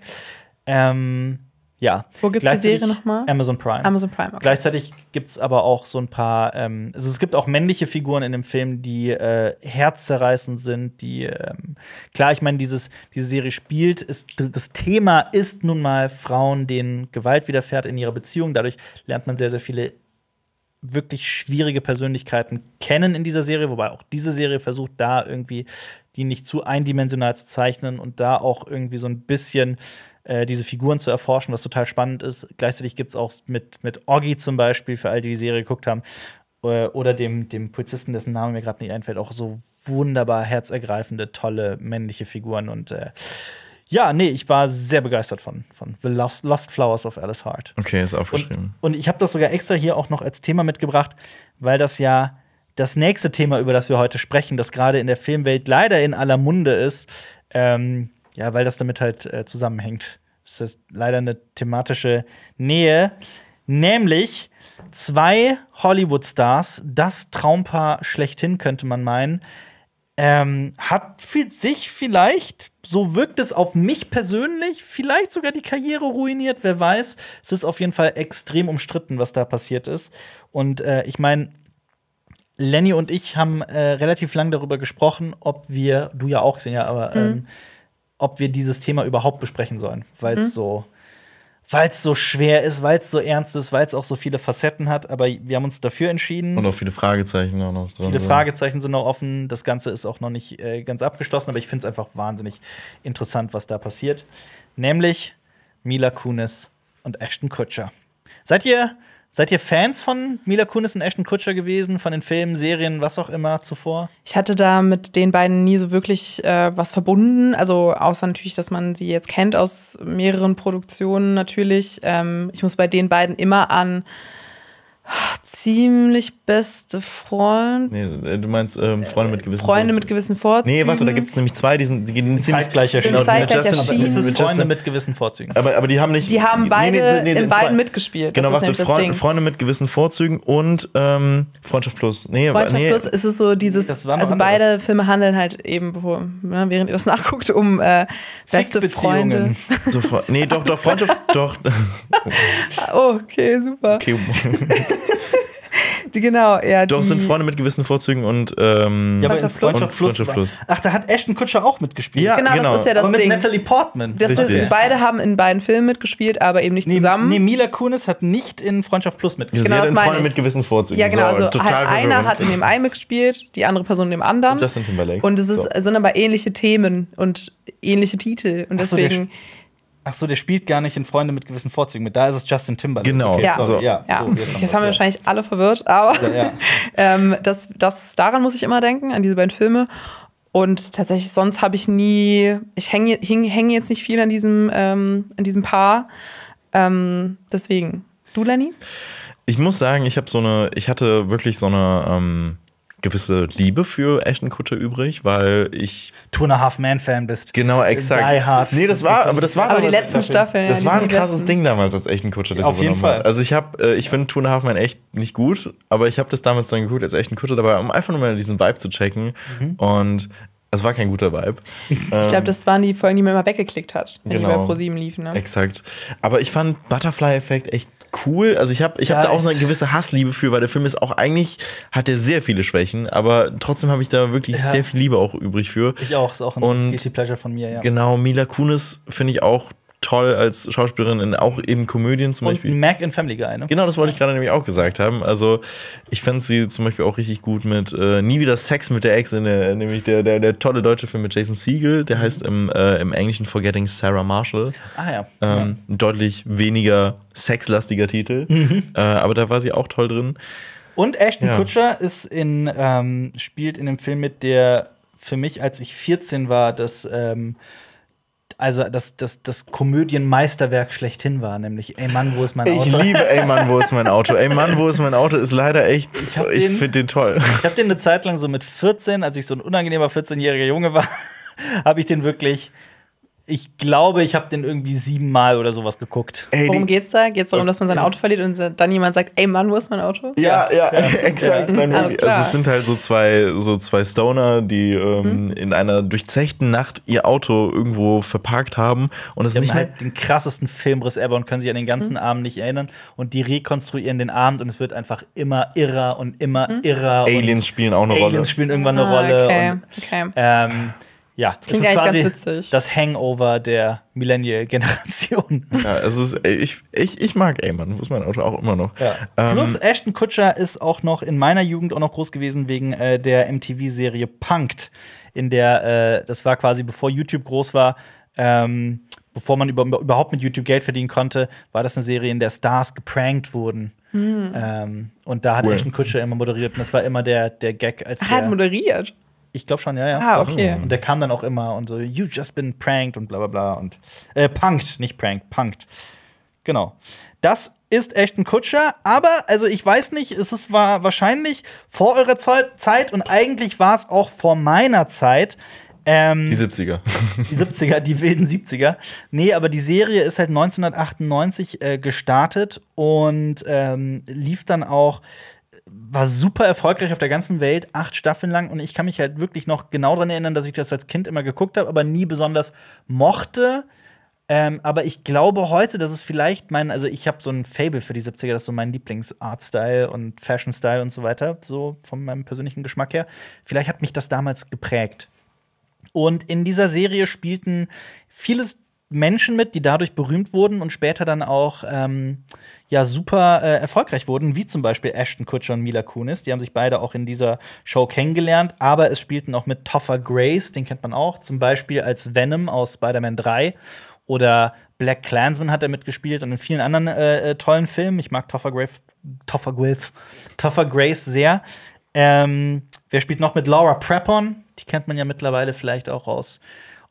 Ähm, ja. Wo gibt es die Serie nochmal? Amazon Prime. Amazon Prime, okay. Gleichzeitig gibt es aber auch so ein paar, ähm, also es gibt auch männliche Figuren in dem Film, die äh, herzzerreißend sind, die, ähm, klar, ich meine, diese Serie spielt, ist, das Thema ist nun mal Frauen, denen Gewalt widerfährt in ihrer Beziehung. Dadurch lernt man sehr, sehr viele wirklich schwierige Persönlichkeiten kennen in dieser Serie, wobei auch diese Serie versucht, da irgendwie die nicht zu eindimensional zu zeichnen und da auch irgendwie so ein bisschen äh, diese Figuren zu erforschen, was total spannend ist. Gleichzeitig gibt es auch mit, mit Oggy zum Beispiel, für all die die Serie geguckt haben, äh, oder dem, dem Polizisten, dessen Name mir gerade nicht einfällt, auch so wunderbar herzergreifende, tolle männliche Figuren. Und äh, ja, nee, ich war sehr begeistert von, von The Lost, Lost Flowers of Alice Hart. Okay, ist aufgeschrieben. Und, und ich habe das sogar extra hier auch noch als Thema mitgebracht, weil das ja das nächste Thema, über das wir heute sprechen, das gerade in der Filmwelt leider in aller Munde ist, ähm, ja, weil das damit halt äh, zusammenhängt. Das ist leider eine thematische Nähe. Nämlich zwei Hollywood-Stars, das Traumpaar schlechthin, könnte man meinen, ähm, hat sich vielleicht, so wirkt es auf mich persönlich, vielleicht sogar die Karriere ruiniert, wer weiß. Es ist auf jeden Fall extrem umstritten, was da passiert ist. Und äh, ich meine, Lenny und ich haben äh, relativ lang darüber gesprochen, ob wir, du ja auch gesehen, ja, aber mhm. ähm, ob wir dieses Thema überhaupt besprechen sollen, weil es mhm. so weil so schwer ist, weil es so ernst ist, weil es auch so viele Facetten hat. Aber wir haben uns dafür entschieden. Und auch viele Fragezeichen auch noch drin. Viele Fragezeichen sind noch offen. Das Ganze ist auch noch nicht äh, ganz abgeschlossen, aber ich finde es einfach wahnsinnig interessant, was da passiert. Nämlich Mila Kunis und Ashton Kutscher. Seid ihr Seid ihr Fans von Mila Kunis und Ashton Kutscher gewesen, von den Filmen, Serien, was auch immer zuvor? Ich hatte da mit den beiden nie so wirklich äh, was verbunden. Also außer natürlich, dass man sie jetzt kennt aus mehreren Produktionen natürlich. Ähm, ich muss bei den beiden immer an Ach, ziemlich beste Freund. Nee, äh, du meinst ähm, äh, Freunde mit gewissen Freunde Vorzügen. mit gewissen Vorzügen. Nee, warte, da gibt es nämlich zwei, die, sind, die gehen ziemlich gleich erschienen. Zeitgleich mit Justin, ist es mit Freunde mit gewissen Vorzügen. Aber, aber die haben nicht. Die haben beide nee, nee, in beiden mitgespielt. Genau, das genau, warte, Freund, Freunde mit gewissen Vorzügen und ähm, Freundschaft Plus. Nee, Freundschaft nee, Plus ist es so dieses. also andere. beide Filme handeln halt eben, bevor, ne, während ihr das nachguckt, um äh, beste Freunde. So, nee, doch, doch, Freundschaft, doch. Ah, okay, super. Okay die, genau, ja. Doch, sind Freunde mit gewissen Vorzügen und ähm, ja, Freundschaft, Fluss. Freundschaft, Fluss Freundschaft Fluss. Ach, da hat Ashton Kutscher auch mitgespielt. Ja, genau, genau. das ist ja das aber Ding. mit Natalie Portman. Das ist, beide haben in beiden Filmen mitgespielt, aber eben nicht zusammen. Nee, Mila Kunis hat nicht in Freundschaft Plus mitgespielt. Genau, das meine Freunde mit gewissen Vorzügen. Ja, genau. So, also halt einer hat in dem einen mitgespielt, die andere Person in dem anderen. Und Justin Timberlake. Und es ist, so. sind aber ähnliche Themen und ähnliche Titel. Und Ach deswegen... So, Ach so, der spielt gar nicht in Freunde mit gewissen Vorzügen mit. Da ist es Justin Timberlake. Genau. Okay, ja. So, ja, ja. So, jetzt, haben wir wahrscheinlich alle verwirrt, aber ähm, das, das, daran muss ich immer denken, an diese beiden Filme. Und tatsächlich, sonst habe ich nie, ich hänge häng jetzt nicht viel an diesem, ähm, an diesem Paar. Ähm, deswegen. Du, Lenny? Ich muss sagen, ich habe so eine, ich hatte wirklich so eine, ähm, gewisse Liebe für Ashton Kutscher übrig, weil ich Two and a Half Man Fan bist. Genau, exakt. Die Hard. Nee, das war, aber das war aber die letzten Staffeln. Das ja, war ein krasses letzten. Ding damals, als Ashton Kutscher das auf jeden Fall. Hat. Also ich habe, äh, ich finde Two and a Half Man echt nicht gut, aber ich habe das damals dann geguckt als Ashton Kutscher dabei, um einfach nur mal diesen Vibe zu checken mhm. und es war kein guter Vibe. Ich glaube, das waren die Folgen, die man immer weggeklickt hat, wenn genau. die bei ProSieben liefen. Ne? Exakt. Aber ich fand Butterfly-Effekt echt cool. Also ich habe ich ja, hab da auch so eine gewisse Hassliebe für, weil der Film ist auch eigentlich, hat er sehr viele Schwächen, aber trotzdem habe ich da wirklich ja. sehr viel Liebe auch übrig für. Ich auch, ist auch ein Und Guilty Pleasure von mir, ja. Genau, Mila Kunis finde ich auch toll als Schauspielerin, in, auch in Komödien zum und Beispiel. Mac in Family Guy, ne? Genau, das wollte ich gerade nämlich auch gesagt haben. Also, ich fände sie zum Beispiel auch richtig gut mit äh, Nie wieder Sex mit der Ex, der, nämlich der, der, der, tolle deutsche Film mit Jason Siegel, der mhm. heißt im, äh, im Englischen Forgetting Sarah Marshall. Ah ja. Ähm, ja. Deutlich weniger sexlastiger Titel, mhm. äh, aber da war sie auch toll drin. Und Ashton ja. Kutscher ist in, ähm, spielt in dem Film mit, der für mich, als ich 14 war, das. Ähm, also das, das, das Komödienmeisterwerk schlechthin war, nämlich Ey Mann, wo ist mein Auto? Ich liebe Ey Mann, wo ist mein Auto? Ey Mann, wo ist mein Auto ist leider echt, ich, ich finde den toll. Ich habe den eine Zeit lang so mit 14, als ich so ein unangenehmer 14-jähriger Junge war, habe ich den wirklich ich glaube, ich habe den irgendwie siebenmal oder sowas geguckt. Ey, Worum geht's da? Geht's darum, dass man sein Auto verliert und dann jemand sagt, ey Mann, wo ist mein Auto? Ja, ja, ja. exakt. Ja. also es sind halt so zwei, so zwei Stoner, die ähm, mhm. in einer durchzechten Nacht ihr Auto irgendwo verparkt haben und es die halt den krassesten Filmriss ever und können sich an den ganzen mhm. Abend nicht erinnern und die rekonstruieren den Abend und es wird einfach immer irrer und immer mhm. irrer. Aliens spielen auch eine Aliens Rolle. Aliens spielen irgendwann eine ah, Rolle. Okay. Und, okay. Ähm, ja, das klingt quasi ganz witzig. Das Hangover der Millennial-Generation. Ja, also ich, ich, ich mag Eamon, muss man auch immer noch. Ja. Ähm, Plus Ashton Kutscher ist auch noch in meiner Jugend auch noch groß gewesen wegen äh, der MTV-Serie Punked, in der äh, das war quasi bevor YouTube groß war. Ähm, bevor man über, überhaupt mit YouTube Geld verdienen konnte, war das eine Serie, in der Stars geprankt wurden. Mhm. Ähm, und da hat cool. Ashton Kutscher immer moderiert und das war immer der, der Gag. Als er hat moderiert. Ich glaube schon, ja, ja. Ah, okay. Und der kam dann auch immer und so, you just been pranked und bla bla bla und äh, punked, nicht pranked, punked. Genau. Das ist echt ein Kutscher, aber also ich weiß nicht, es ist, war wahrscheinlich vor eurer Zeit und eigentlich war es auch vor meiner Zeit. Ähm, die 70er. Die 70er, die wilden 70er. Nee, aber die Serie ist halt 1998 äh, gestartet und ähm, lief dann auch war super erfolgreich auf der ganzen Welt, acht Staffeln lang. Und ich kann mich halt wirklich noch genau daran erinnern, dass ich das als Kind immer geguckt habe, aber nie besonders mochte. Ähm, aber ich glaube heute, dass es vielleicht mein, also ich habe so ein Fable für die 70er, das ist so mein Lieblings-Art-Style und Fashion-Style und so weiter, so von meinem persönlichen Geschmack her. Vielleicht hat mich das damals geprägt. Und in dieser Serie spielten vieles Menschen mit, die dadurch berühmt wurden und später dann auch ähm, ja super äh, erfolgreich wurden, wie zum Beispiel Ashton Kutcher und Mila Kunis. Die haben sich beide auch in dieser Show kennengelernt, aber es spielten auch mit Toffer Grace, den kennt man auch, zum Beispiel als Venom aus Spider-Man 3 oder Black Clansman hat er mitgespielt und in vielen anderen äh, äh, tollen Filmen. Ich mag Toffer Grace, Toffer Grace, Toffer Grace sehr. Ähm, wer spielt noch mit Laura Prepon? Die kennt man ja mittlerweile vielleicht auch aus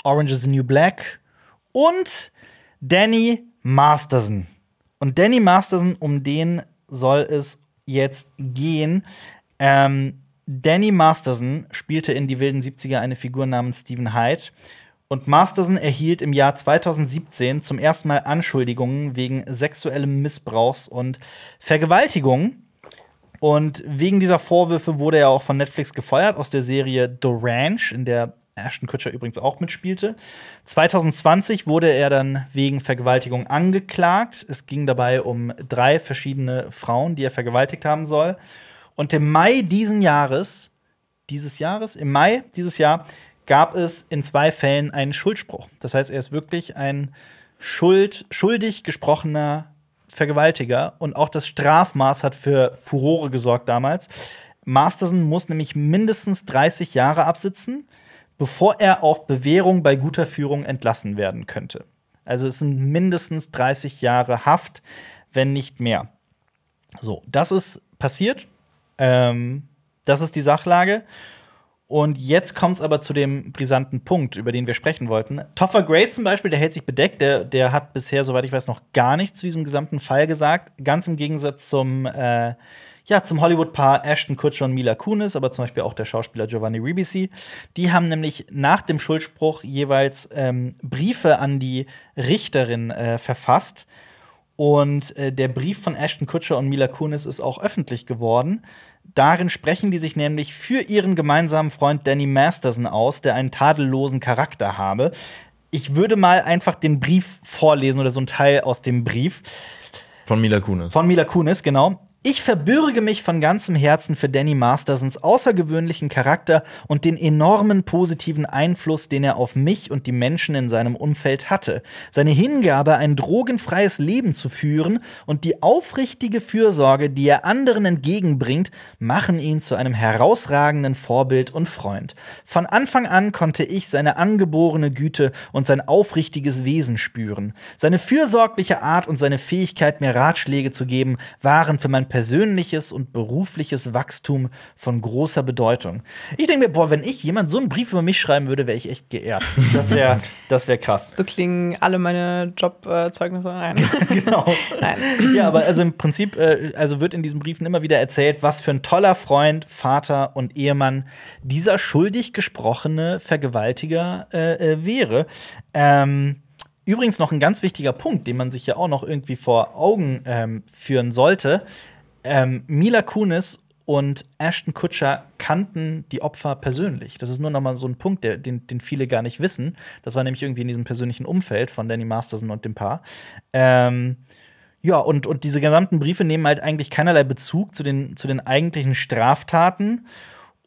Orange is the New Black und Danny Masterson. Und Danny Masterson, um den soll es jetzt gehen. Ähm, Danny Masterson spielte in die wilden 70er eine Figur namens Stephen Hyde. Und Masterson erhielt im Jahr 2017 zum ersten Mal Anschuldigungen wegen sexuellem Missbrauchs und Vergewaltigung. Und wegen dieser Vorwürfe wurde er auch von Netflix gefeuert aus der Serie The Ranch, in der Ashton Kutscher übrigens auch mitspielte. 2020 wurde er dann wegen Vergewaltigung angeklagt. Es ging dabei um drei verschiedene Frauen, die er vergewaltigt haben soll. Und im Mai diesen Jahres, dieses Jahres, im Mai dieses Jahr, gab es in zwei Fällen einen Schuldspruch. Das heißt, er ist wirklich ein Schuld, schuldig gesprochener Vergewaltiger und auch das Strafmaß hat für Furore gesorgt damals. Masterson muss nämlich mindestens 30 Jahre absitzen bevor er auf Bewährung bei guter Führung entlassen werden könnte. Also es sind mindestens 30 Jahre Haft, wenn nicht mehr. So, das ist passiert. Ähm, das ist die Sachlage. Und jetzt kommt es aber zu dem brisanten Punkt, über den wir sprechen wollten. Toffer Grace zum Beispiel, der hält sich bedeckt, der, der hat bisher, soweit ich weiß, noch gar nichts zu diesem gesamten Fall gesagt. Ganz im Gegensatz zum äh, ja, zum Hollywood-Paar Ashton Kutcher und Mila Kunis, aber zum Beispiel auch der Schauspieler Giovanni Ribisi. Die haben nämlich nach dem Schuldspruch jeweils ähm, Briefe an die Richterin äh, verfasst. Und äh, der Brief von Ashton Kutcher und Mila Kunis ist auch öffentlich geworden. Darin sprechen die sich nämlich für ihren gemeinsamen Freund Danny Masterson aus, der einen tadellosen Charakter habe. Ich würde mal einfach den Brief vorlesen oder so ein Teil aus dem Brief. Von Mila Kunis. Von Mila Kunis, genau. Ich verbürge mich von ganzem Herzen für Danny Mastersons außergewöhnlichen Charakter und den enormen positiven Einfluss, den er auf mich und die Menschen in seinem Umfeld hatte. Seine Hingabe, ein drogenfreies Leben zu führen und die aufrichtige Fürsorge, die er anderen entgegenbringt, machen ihn zu einem herausragenden Vorbild und Freund. Von Anfang an konnte ich seine angeborene Güte und sein aufrichtiges Wesen spüren. Seine fürsorgliche Art und seine Fähigkeit, mir Ratschläge zu geben, waren für mein persönliches und berufliches Wachstum von großer Bedeutung. Ich denke mir, boah, wenn ich jemand so einen Brief über mich schreiben würde, wäre ich echt geehrt. Das wäre das wär krass. So klingen alle meine Jobzeugnisse äh, rein. genau. Nein. Ja, aber also im Prinzip äh, also wird in diesen Briefen immer wieder erzählt, was für ein toller Freund, Vater und Ehemann dieser schuldig gesprochene Vergewaltiger äh, äh wäre. Ähm, Übrigens noch ein ganz wichtiger Punkt, den man sich ja auch noch irgendwie vor Augen ähm, führen sollte. Ähm, Mila Kunis und Ashton Kutscher kannten die Opfer persönlich. Das ist nur nochmal so ein Punkt, der, den, den, viele gar nicht wissen. Das war nämlich irgendwie in diesem persönlichen Umfeld von Danny Masterson und dem Paar. Ähm, ja, und, und diese gesamten Briefe nehmen halt eigentlich keinerlei Bezug zu den, zu den eigentlichen Straftaten.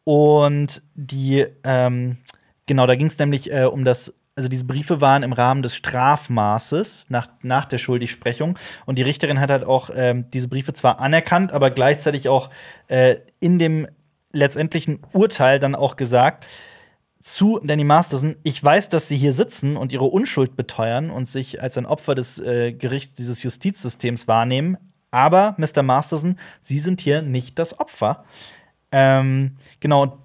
Und die, ähm, genau, da ging es nämlich äh, um das also diese Briefe waren im Rahmen des Strafmaßes nach, nach der Schuldigsprechung. Und die Richterin hat halt auch ähm, diese Briefe zwar anerkannt, aber gleichzeitig auch äh, in dem letztendlichen Urteil dann auch gesagt zu Danny Masterson, ich weiß, dass sie hier sitzen und ihre Unschuld beteuern und sich als ein Opfer des äh, Gerichts, dieses Justizsystems wahrnehmen. Aber, Mr. Masterson, Sie sind hier nicht das Opfer. Ähm, genau,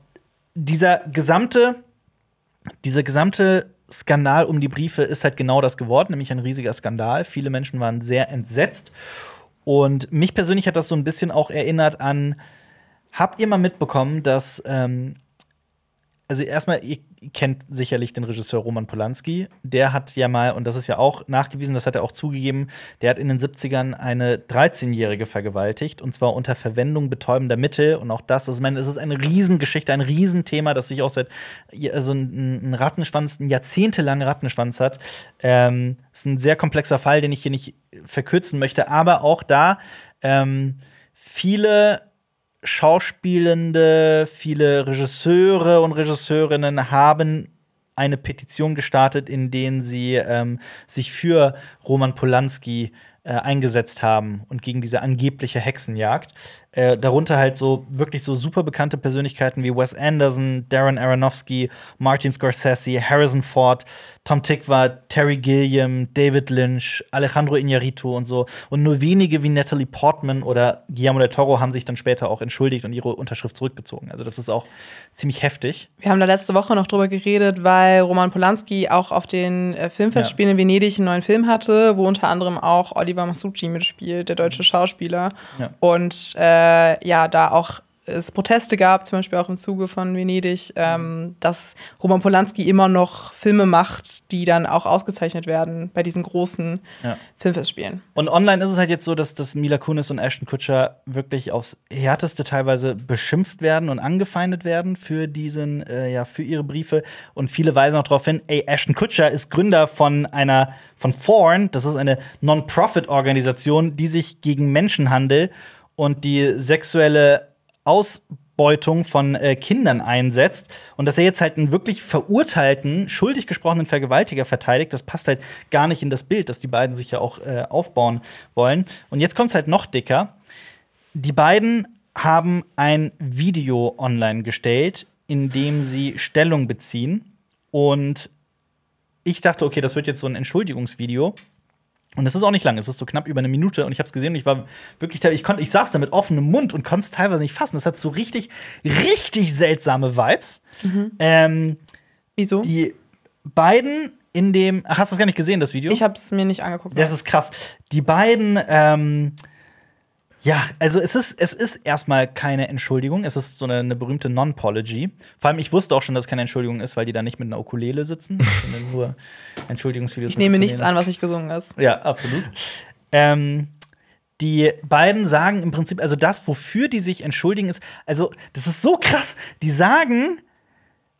dieser gesamte, dieser gesamte Skandal um die Briefe ist halt genau das geworden, nämlich ein riesiger Skandal. Viele Menschen waren sehr entsetzt. Und mich persönlich hat das so ein bisschen auch erinnert an, habt ihr mal mitbekommen, dass ähm, also erstmal, ihr kennt sicherlich den Regisseur Roman Polanski. Der hat ja mal, und das ist ja auch nachgewiesen, das hat er auch zugegeben, der hat in den 70ern eine 13-Jährige vergewaltigt und zwar unter Verwendung betäubender Mittel. Und auch das, also ich meine, es ist eine Riesengeschichte, ein Riesenthema, das sich auch seit, also ein Rattenschwanz, ein jahrzehntelangen Rattenschwanz hat. Ähm, ist ein sehr komplexer Fall, den ich hier nicht verkürzen möchte, aber auch da ähm, viele Schauspielende, viele Regisseure und Regisseurinnen haben eine Petition gestartet, in denen sie ähm, sich für Roman Polanski äh, eingesetzt haben und gegen diese angebliche Hexenjagd. Äh, darunter halt so wirklich so super bekannte Persönlichkeiten wie Wes Anderson, Darren Aronofsky, Martin Scorsese, Harrison Ford, Tom Tickwart, Terry Gilliam, David Lynch, Alejandro Iñárritu und so. Und nur wenige wie Natalie Portman oder Guillermo del Toro haben sich dann später auch entschuldigt und ihre Unterschrift zurückgezogen. Also das ist auch ziemlich heftig. Wir haben da letzte Woche noch drüber geredet, weil Roman Polanski auch auf den äh, Filmfestspielen ja. in Venedig einen neuen Film hatte, wo unter anderem auch Oliver Masucci mitspielt, der deutsche Schauspieler. Ja. Und äh, äh, ja da auch es Proteste gab, zum Beispiel auch im Zuge von Venedig, ähm, dass Roman Polanski immer noch Filme macht, die dann auch ausgezeichnet werden bei diesen großen ja. Filmfestspielen. Und online ist es halt jetzt so, dass, dass Mila Kunis und Ashton Kutcher wirklich aufs härteste teilweise beschimpft werden und angefeindet werden für diesen, äh, ja, für ihre Briefe. Und viele weisen auch darauf hin, ey, Ashton Kutcher ist Gründer von einer, von Foreign, das ist eine Non-Profit-Organisation, die sich gegen Menschenhandel und die sexuelle Ausbeutung von äh, Kindern einsetzt und dass er jetzt halt einen wirklich verurteilten, schuldig gesprochenen Vergewaltiger verteidigt, das passt halt gar nicht in das Bild, das die beiden sich ja auch äh, aufbauen wollen. Und jetzt kommt es halt noch dicker. Die beiden haben ein Video online gestellt, in dem sie Stellung beziehen und ich dachte, okay, das wird jetzt so ein Entschuldigungsvideo. Und es ist auch nicht lang, es ist so knapp über eine Minute und ich habe es gesehen und ich war wirklich, ich konnte, ich saß da mit offenem Mund und konnte es teilweise nicht fassen. Das hat so richtig, richtig seltsame Vibes. Mhm. Ähm, Wieso? Die beiden in dem, ach, hast du es gar nicht gesehen, das Video? Ich habe es mir nicht angeguckt. Das ist krass. Die beiden ähm, ja, also es ist, es ist erstmal keine Entschuldigung, es ist so eine, eine berühmte Non-Pology. Vor allem, ich wusste auch schon, dass es keine Entschuldigung ist, weil die da nicht mit einer Ukulele sitzen, sondern nur Entschuldigungsvideos. Ich nehme nichts an, was nicht gesungen ist. Ja, absolut. ähm, die beiden sagen im Prinzip, also das, wofür die sich entschuldigen, ist, also das ist so krass. Die sagen,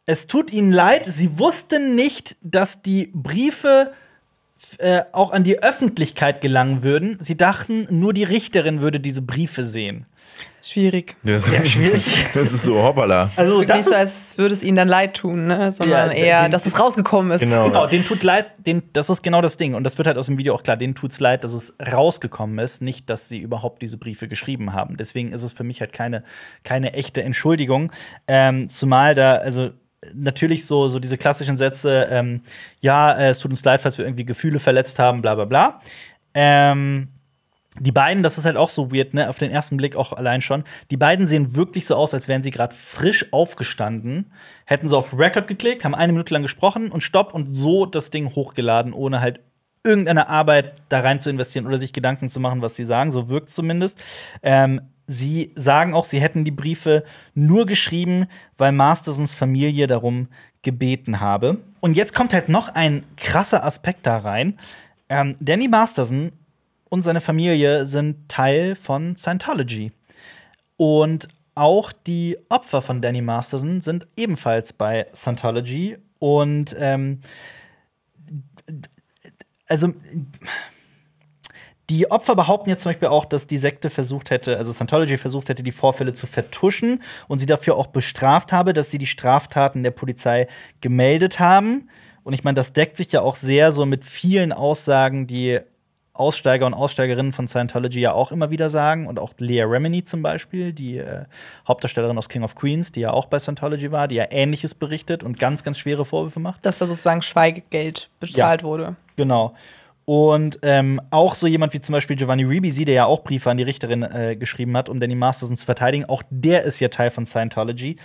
es tut ihnen leid, sie wussten nicht, dass die Briefe äh, auch an die Öffentlichkeit gelangen würden. Sie dachten, nur die Richterin würde diese Briefe sehen. Schwierig. Das ist, schwierig. Das ist so hoppala. Also das nicht so, als würde es ihnen dann leid tun, ne? sondern ja, eher, den, dass es rausgekommen ist. Genau, genau den tut leid, den, das ist genau das Ding. Und das wird halt aus dem Video auch klar, denen tut es leid, dass es rausgekommen ist, nicht, dass sie überhaupt diese Briefe geschrieben haben. Deswegen ist es für mich halt keine, keine echte Entschuldigung. Ähm, zumal da, also natürlich so, so diese klassischen Sätze, ähm, ja, äh, es tut uns leid, falls wir irgendwie Gefühle verletzt haben, bla bla bla. Ähm, die beiden, das ist halt auch so weird, ne? Auf den ersten Blick auch allein schon. Die beiden sehen wirklich so aus, als wären sie gerade frisch aufgestanden, hätten sie auf Record geklickt, haben eine Minute lang gesprochen und stopp und so das Ding hochgeladen, ohne halt irgendeine Arbeit da rein zu investieren oder sich Gedanken zu machen, was sie sagen. So wirkt zumindest. Ähm, Sie sagen auch, sie hätten die Briefe nur geschrieben, weil Mastersons Familie darum gebeten habe. Und jetzt kommt halt noch ein krasser Aspekt da rein. Ähm, Danny Masterson und seine Familie sind Teil von Scientology. Und auch die Opfer von Danny Masterson sind ebenfalls bei Scientology. Und ähm, also die Opfer behaupten jetzt zum Beispiel auch, dass die Sekte versucht hätte, also Scientology versucht hätte, die Vorfälle zu vertuschen und sie dafür auch bestraft habe, dass sie die Straftaten der Polizei gemeldet haben. Und ich meine, das deckt sich ja auch sehr so mit vielen Aussagen, die Aussteiger und Aussteigerinnen von Scientology ja auch immer wieder sagen und auch Leah Remini zum Beispiel, die äh, Hauptdarstellerin aus King of Queens, die ja auch bei Scientology war, die ja Ähnliches berichtet und ganz, ganz schwere Vorwürfe macht. Dass da sozusagen Schweigegeld bezahlt ja, wurde. Genau. Und ähm, auch so jemand wie zum Beispiel Giovanni Ribisi, der ja auch Briefe an die Richterin äh, geschrieben hat, um Danny Masterson zu verteidigen, auch der ist ja Teil von Scientology.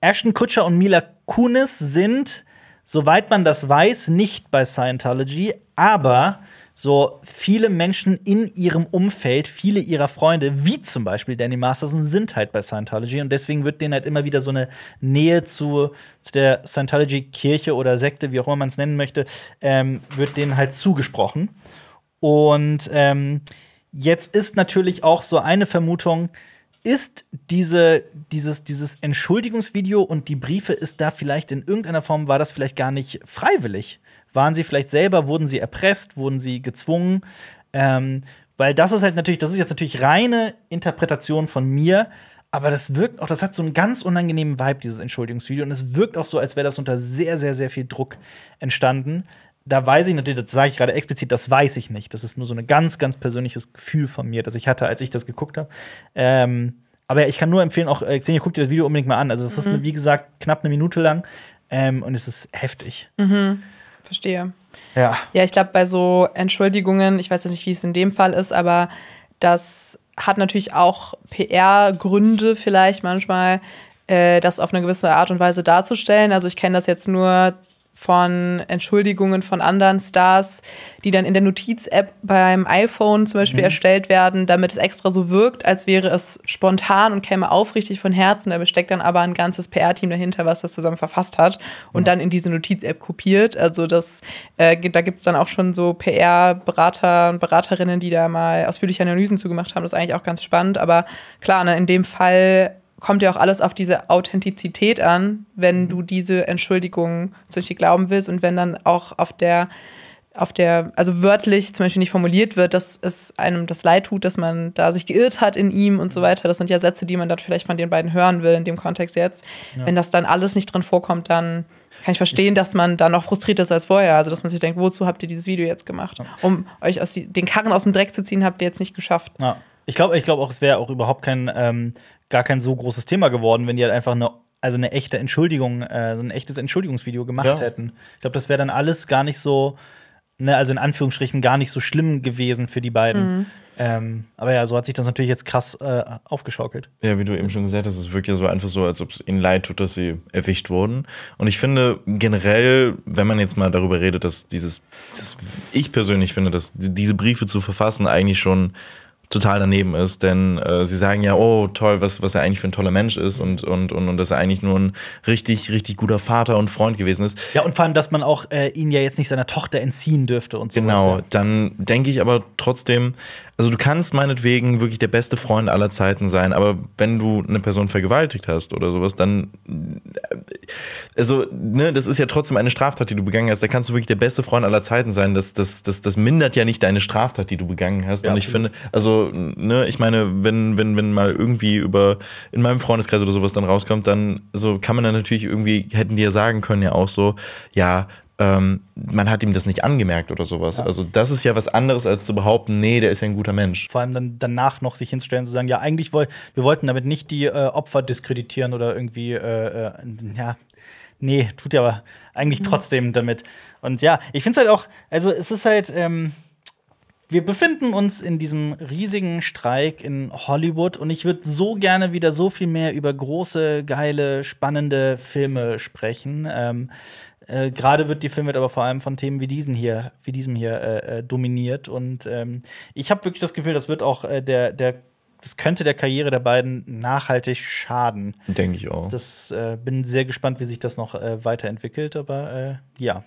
Ashton Kutscher und Mila Kunis sind, soweit man das weiß, nicht bei Scientology, aber so viele Menschen in ihrem Umfeld, viele ihrer Freunde, wie zum Beispiel Danny Masterson, sind halt bei Scientology und deswegen wird denen halt immer wieder so eine Nähe zu, zu der Scientology-Kirche oder Sekte, wie auch immer man es nennen möchte, ähm, wird denen halt zugesprochen. Und ähm, jetzt ist natürlich auch so eine Vermutung, ist diese, dieses, dieses Entschuldigungsvideo und die Briefe, ist da vielleicht in irgendeiner Form, war das vielleicht gar nicht freiwillig? Waren sie vielleicht selber, wurden sie erpresst, wurden sie gezwungen? Ähm, weil das ist halt natürlich, das ist jetzt natürlich reine Interpretation von mir, aber das wirkt auch, das hat so einen ganz unangenehmen Vibe, dieses Entschuldigungsvideo. Und es wirkt auch so, als wäre das unter sehr, sehr, sehr viel Druck entstanden. Da weiß ich natürlich, das sage ich gerade explizit, das weiß ich nicht. Das ist nur so ein ganz, ganz persönliches Gefühl von mir, das ich hatte, als ich das geguckt habe. Ähm, aber ich kann nur empfehlen, auch äh, Xenia, guck dir das Video unbedingt mal an. Also, es mhm. ist, wie gesagt, knapp eine Minute lang ähm, und es ist heftig. Mhm verstehe. Ja. Ja, ich glaube, bei so Entschuldigungen, ich weiß jetzt nicht, wie es in dem Fall ist, aber das hat natürlich auch PR-Gründe vielleicht manchmal, äh, das auf eine gewisse Art und Weise darzustellen. Also ich kenne das jetzt nur von Entschuldigungen von anderen Stars, die dann in der Notiz-App beim iPhone zum Beispiel mhm. erstellt werden, damit es extra so wirkt, als wäre es spontan und käme aufrichtig von Herzen. Da steckt dann aber ein ganzes PR-Team dahinter, was das zusammen verfasst hat und ja. dann in diese Notiz-App kopiert. Also das, äh, da gibt es dann auch schon so PR-Berater und Beraterinnen, die da mal ausführliche Analysen zugemacht haben. Das ist eigentlich auch ganz spannend. Aber klar, ne, in dem Fall kommt ja auch alles auf diese Authentizität an, wenn mhm. du diese Entschuldigung zum Beispiel glauben willst und wenn dann auch auf der, auf der, also wörtlich zum Beispiel nicht formuliert wird, dass es einem das leid tut, dass man da sich geirrt hat in ihm und so mhm. weiter. Das sind ja Sätze, die man dann vielleicht von den beiden hören will in dem Kontext jetzt. Ja. Wenn das dann alles nicht drin vorkommt, dann kann ich verstehen, dass man da noch frustriert ist als vorher. Also, dass man sich denkt, wozu habt ihr dieses Video jetzt gemacht? Um euch aus die, den Karren aus dem Dreck zu ziehen, habt ihr jetzt nicht geschafft. Ja. Ich glaube ich glaub auch, es wäre auch überhaupt kein ähm, gar kein so großes Thema geworden, wenn die halt einfach eine also eine echte Entschuldigung, äh, ein echtes Entschuldigungsvideo gemacht ja. hätten. Ich glaube, das wäre dann alles gar nicht so, ne, also in Anführungsstrichen gar nicht so schlimm gewesen für die beiden. Mhm. Ähm, aber ja, so hat sich das natürlich jetzt krass äh, aufgeschaukelt. Ja, wie du eben schon gesagt hast, es wirkt ja so einfach so, als ob es ihnen leid tut, dass sie erwischt wurden. Und ich finde generell, wenn man jetzt mal darüber redet, dass dieses, das, ich persönlich finde, dass diese Briefe zu verfassen eigentlich schon total daneben ist, denn äh, sie sagen ja, oh toll, was, was er eigentlich für ein toller Mensch ist und, und, und, und dass er eigentlich nur ein richtig, richtig guter Vater und Freund gewesen ist. Ja, und vor allem, dass man auch äh, ihn ja jetzt nicht seiner Tochter entziehen dürfte und so. Genau, dann denke ich aber trotzdem, also du kannst meinetwegen wirklich der beste Freund aller Zeiten sein, aber wenn du eine Person vergewaltigt hast oder sowas, dann äh, also, ne, das ist ja trotzdem eine Straftat, die du begangen hast. Da kannst du wirklich der beste Freund aller Zeiten sein. Das, das, das, das mindert ja nicht deine Straftat, die du begangen hast. Ja, und ich finde, also, ne, ich meine, wenn, wenn, wenn mal irgendwie über in meinem Freundeskreis oder sowas dann rauskommt, dann so kann man dann natürlich irgendwie, hätten die ja sagen können, ja auch so, ja, ähm, man hat ihm das nicht angemerkt oder sowas. Ja. Also das ist ja was anderes, als zu behaupten, nee, der ist ja ein guter Mensch. Vor allem dann danach noch sich hinzustellen und zu sagen, ja, eigentlich woll wir wollten damit nicht die äh, Opfer diskreditieren oder irgendwie, äh, äh, ja, nee, tut ja aber eigentlich mhm. trotzdem damit. Und ja, ich finde es halt auch, also es ist halt, ähm, wir befinden uns in diesem riesigen Streik in Hollywood und ich würde so gerne wieder so viel mehr über große, geile, spannende Filme sprechen. Ähm, äh, gerade wird die Filmwelt aber vor allem von Themen wie diesen hier, wie diesem hier äh, äh, dominiert. Und ähm, ich habe wirklich das Gefühl, das wird auch äh, der, der, das könnte der Karriere der beiden nachhaltig schaden. Denke ich auch. Das äh, bin sehr gespannt, wie sich das noch weiterentwickelt. Aber ja,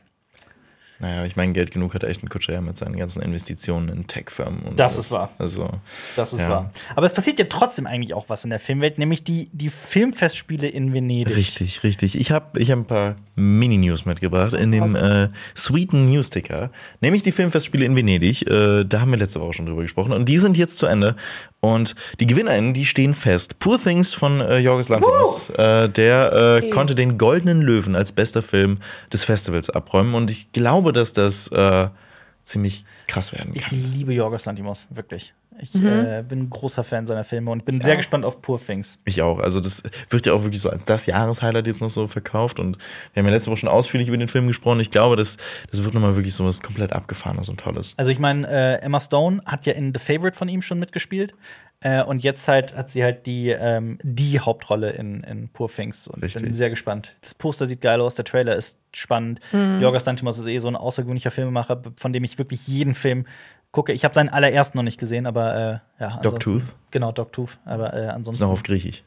naja, ich meine, Geld genug hat echt ein Kutscher mit seinen ganzen Investitionen in Tech-Firmen. Und das alles. ist wahr. Also, das ist ja. wahr. Aber es passiert ja trotzdem eigentlich auch was in der Filmwelt, nämlich die, die Filmfestspiele in Venedig. Richtig, richtig. Ich habe ich hab ein paar Mini-News mitgebracht in dem äh, Sweden News-Ticker, nämlich die Filmfestspiele in Venedig. Äh, da haben wir letzte Woche schon drüber gesprochen. Und die sind jetzt zu Ende. Und die GewinnerInnen, die stehen fest. Poor Things von äh, Jorgos Lanthimos, äh, der äh, okay. konnte den Goldenen Löwen als bester Film des Festivals abräumen. Und ich glaube, dass das äh, ziemlich krass werden kann. Ich liebe Jorgos Lanthimos, wirklich. Ich mhm. äh, bin ein großer Fan seiner Filme und bin ich sehr auch. gespannt auf Poor Things. Ich auch. Also, das wird ja auch wirklich so als das Jahreshighlight jetzt noch so verkauft. Und wir haben ja letzte Woche schon ausführlich über den Film gesprochen. Ich glaube, das, das wird nochmal wirklich so was komplett Abgefahrenes und Tolles. Also, ich meine, äh, Emma Stone hat ja in The Favorite von ihm schon mitgespielt. Äh, und jetzt halt hat sie halt die, ähm, die Hauptrolle in, in Poor Things und ich bin sehr gespannt. Das Poster sieht geil aus, der Trailer ist spannend. Mhm. Jorgos Lantimos ist eh so ein außergewöhnlicher Filmemacher, von dem ich wirklich jeden Film gucke. Ich habe seinen allerersten noch nicht gesehen, aber äh, ja. Dogtooth? Genau, Dogtooth. Aber äh, ansonsten. Ist noch auf Griechisch.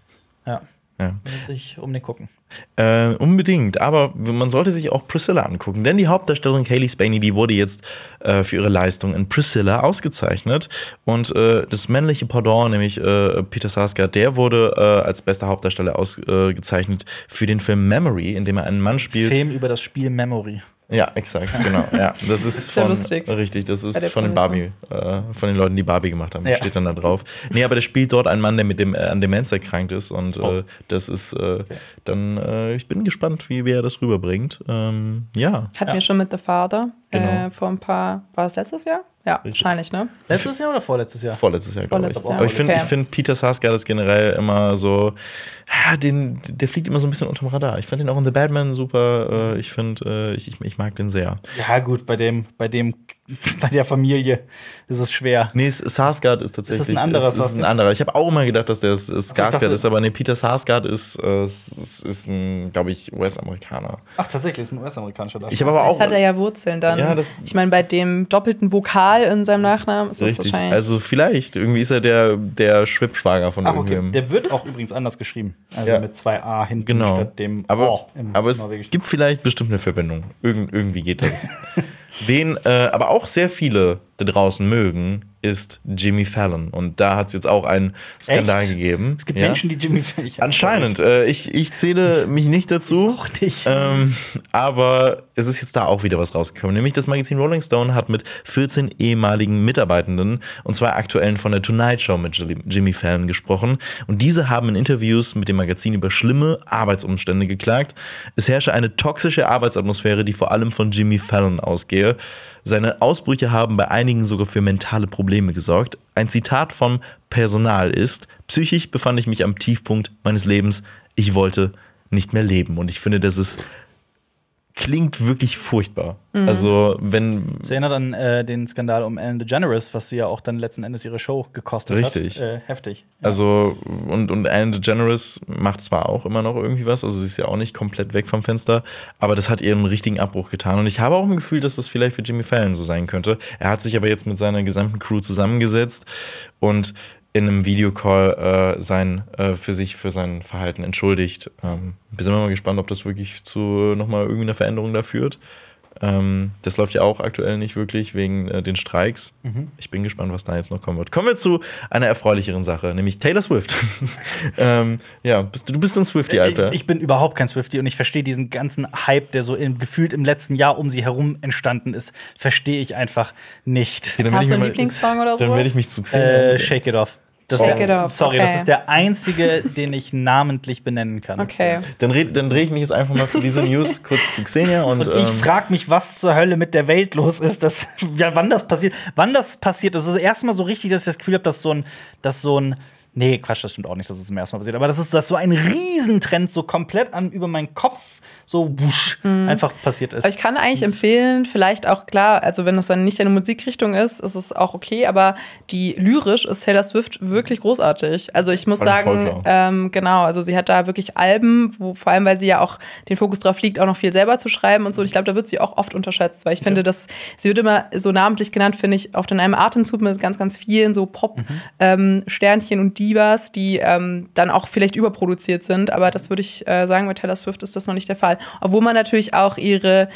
Ja. ja. Muss ich um den gucken. Äh, unbedingt, aber man sollte sich auch Priscilla angucken, denn die Hauptdarstellerin Kaylee Spaney, die wurde jetzt äh, für ihre Leistung in Priscilla ausgezeichnet und äh, das männliche Pendant, nämlich äh, Peter Sarsgaard, der wurde äh, als bester Hauptdarsteller ausgezeichnet für den Film Memory, in dem er einen Mann spielt. Film über das Spiel Memory. Ja, exakt, genau. Ja, das ist Sehr von lustig. richtig, das ist von den Barbie, äh, von den Leuten, die Barbie gemacht haben, ja. steht dann da drauf. Nee, aber da spielt dort ein Mann, der mit dem äh, an Demenz erkrankt ist und äh, oh. äh, das ist äh, dann äh, ich bin gespannt, wie, wie er das rüberbringt. Ähm, ja. Hat ja. mir schon mit The Father Genau. Äh, vor ein paar, war es letztes Jahr? Ja, Richtig. wahrscheinlich, ne? Letztes Jahr oder vorletztes Jahr? Vorletztes Jahr, glaube ich. Jahr. Aber ich finde, okay. find, Peter Sarsgaard ist generell immer so, ja, den, der fliegt immer so ein bisschen unterm Radar. Ich fand den auch in The Batman super. Äh, ich finde, äh, ich, ich, mag den sehr. Ja, gut, bei dem, bei dem bei der Familie ist es schwer. Nee, Sarsgaard ist tatsächlich. Ist das ein anderer? Ist, ist ein anderer. Ich habe auch immer gedacht, dass der Sarsgaard ist, aber nee, Peter Sarsgaard ist, ist, äh, ist ein, glaube ich, US-Amerikaner. Ach, tatsächlich, ist ein US-amerikanischer Darsteller. Ich habe aber auch. Hat er ja Wurzeln dann. Ja, das, ich meine, bei dem doppelten Vokal in seinem Nachnamen ist richtig. das wahrscheinlich. Also, vielleicht. Irgendwie ist er der, der Schwippschwager von Ach, okay. Der wird auch übrigens anders geschrieben. Also ja. mit zwei A hinten genau. statt dem aber, O. Im aber es gibt vielleicht bestimmt eine Verbindung. Irgend, irgendwie geht das. Wen, äh, aber auch auch sehr viele da draußen mögen, ist Jimmy Fallon. Und da hat es jetzt auch einen Skandal Echt? gegeben. Es gibt ja. Menschen, die Jimmy Fallon. Anscheinend. Äh, ich, ich zähle mich nicht dazu. Ich auch nicht. Ähm, aber es ist jetzt da auch wieder was rausgekommen. Nämlich das Magazin Rolling Stone hat mit 14 ehemaligen Mitarbeitenden und zwei aktuellen von der Tonight Show mit Jimmy Fallon gesprochen. Und diese haben in Interviews mit dem Magazin über schlimme Arbeitsumstände geklagt. Es herrsche eine toxische Arbeitsatmosphäre, die vor allem von Jimmy Fallon ausgehe. Seine Ausbrüche haben bei einigen sogar für mentale Probleme gesorgt. Ein Zitat vom Personal ist, psychisch befand ich mich am Tiefpunkt meines Lebens, ich wollte nicht mehr leben. Und ich finde, das ist klingt wirklich furchtbar. Mhm. Also, wenn. Es erinnert an äh, den Skandal um Ellen DeGeneres, was sie ja auch dann letzten Endes ihre Show gekostet richtig. hat. Richtig. Äh, heftig. Ja. Also, und, und Ellen DeGeneres macht zwar auch immer noch irgendwie was, also sie ist ja auch nicht komplett weg vom Fenster, aber das hat ihren richtigen Abbruch getan. Und ich habe auch ein Gefühl, dass das vielleicht für Jimmy Fallon so sein könnte. Er hat sich aber jetzt mit seiner gesamten Crew zusammengesetzt und in einem Videocall äh, sein, äh, für sich, für sein Verhalten entschuldigt. Ähm, wir sind mal gespannt, ob das wirklich zu nochmal irgendwie einer Veränderung da führt. Ähm, das läuft ja auch aktuell nicht wirklich wegen äh, den Streiks. Mhm. Ich bin gespannt, was da jetzt noch kommen wird. Kommen wir zu einer erfreulicheren Sache, nämlich Taylor Swift. ähm, ja, bist, du bist ein Swifty, äh, Alter. Ich, ich, bin überhaupt kein Swifty und ich verstehe diesen ganzen Hype, der so im, gefühlt im letzten Jahr um sie herum entstanden ist, verstehe ich einfach nicht. Okay, dann Hast du einen Lieblingssong oder so? Dann werde ich mich zu äh, Shake It Off. Das der, Sorry, okay. das ist der einzige, den ich namentlich benennen kann. Okay. Dann, red, dann drehe ich mich jetzt einfach mal für diese News kurz zu Xenia. Und, und ich ähm, frage mich, was zur Hölle mit der Welt los ist, dass, ja, wann das passiert. Wann das passiert, das ist erstmal so richtig, dass ich das Gefühl habe, dass so ein, dass so ein Nee, Quatsch, das stimmt auch nicht, dass es zum ersten Mal passiert. Aber das ist, dass so ein Riesentrend so komplett an, über meinen Kopf so wusch, mhm. einfach passiert ist. ich kann eigentlich empfehlen, vielleicht auch klar, also wenn das dann nicht deine Musikrichtung ist, ist es auch okay, aber die lyrisch ist Taylor Swift wirklich großartig. Also ich muss sagen, ähm, genau, also sie hat da wirklich Alben, wo vor allem, weil sie ja auch den Fokus drauf liegt, auch noch viel selber zu schreiben und so. Und ich glaube, da wird sie auch oft unterschätzt, weil ich ja. finde, dass sie wird immer so namentlich genannt, finde ich, oft in einem Atemzug mit ganz, ganz vielen so Pop-Sternchen mhm. ähm, und Divas, die ähm, dann auch vielleicht überproduziert sind. Aber das würde ich äh, sagen, bei Taylor Swift ist das noch nicht der Fall obwohl man natürlich auch ihre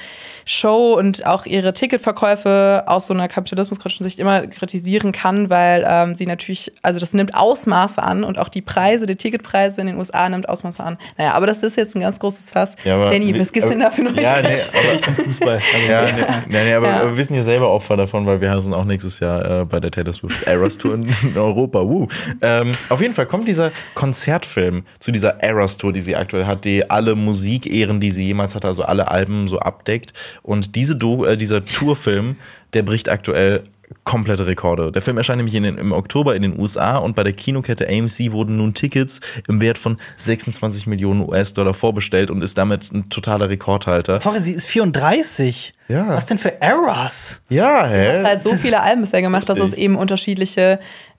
Show und auch ihre Ticketverkäufe aus so einer kapitalismuskritischen Sicht immer kritisieren kann, weil ähm, sie natürlich, also das nimmt Ausmaße an und auch die Preise, die Ticketpreise in den USA nimmt Ausmaße an. Naja, aber das ist jetzt ein ganz großes Fass. Ja, aber, Danny, was gibt's denn da für Neuigkeiten? Ja, nee, aber ich Fußball. Also, ja, ja. Nee, nee, aber ja. wir wissen ja selber Opfer davon, weil wir sind auch nächstes Jahr äh, bei der Taylor Swift Eras Tour in Europa. Uh. Ähm, auf jeden Fall kommt dieser Konzertfilm zu dieser Eras Tour, die sie aktuell hat, die alle Musikehren, die sie jemals hatte, also alle Alben so abdeckt. Und diese Do äh, dieser Tourfilm, der bricht aktuell komplette Rekorde. Der Film erscheint nämlich den, im Oktober in den USA und bei der Kinokette AMC wurden nun Tickets im Wert von 26 Millionen US-Dollar vorbestellt und ist damit ein totaler Rekordhalter. Sorry, sie ist 34. Ja. Was denn für Errors? Ja, hä? Er hat halt so viele Alben bisher gemacht, dass es eben unterschiedliche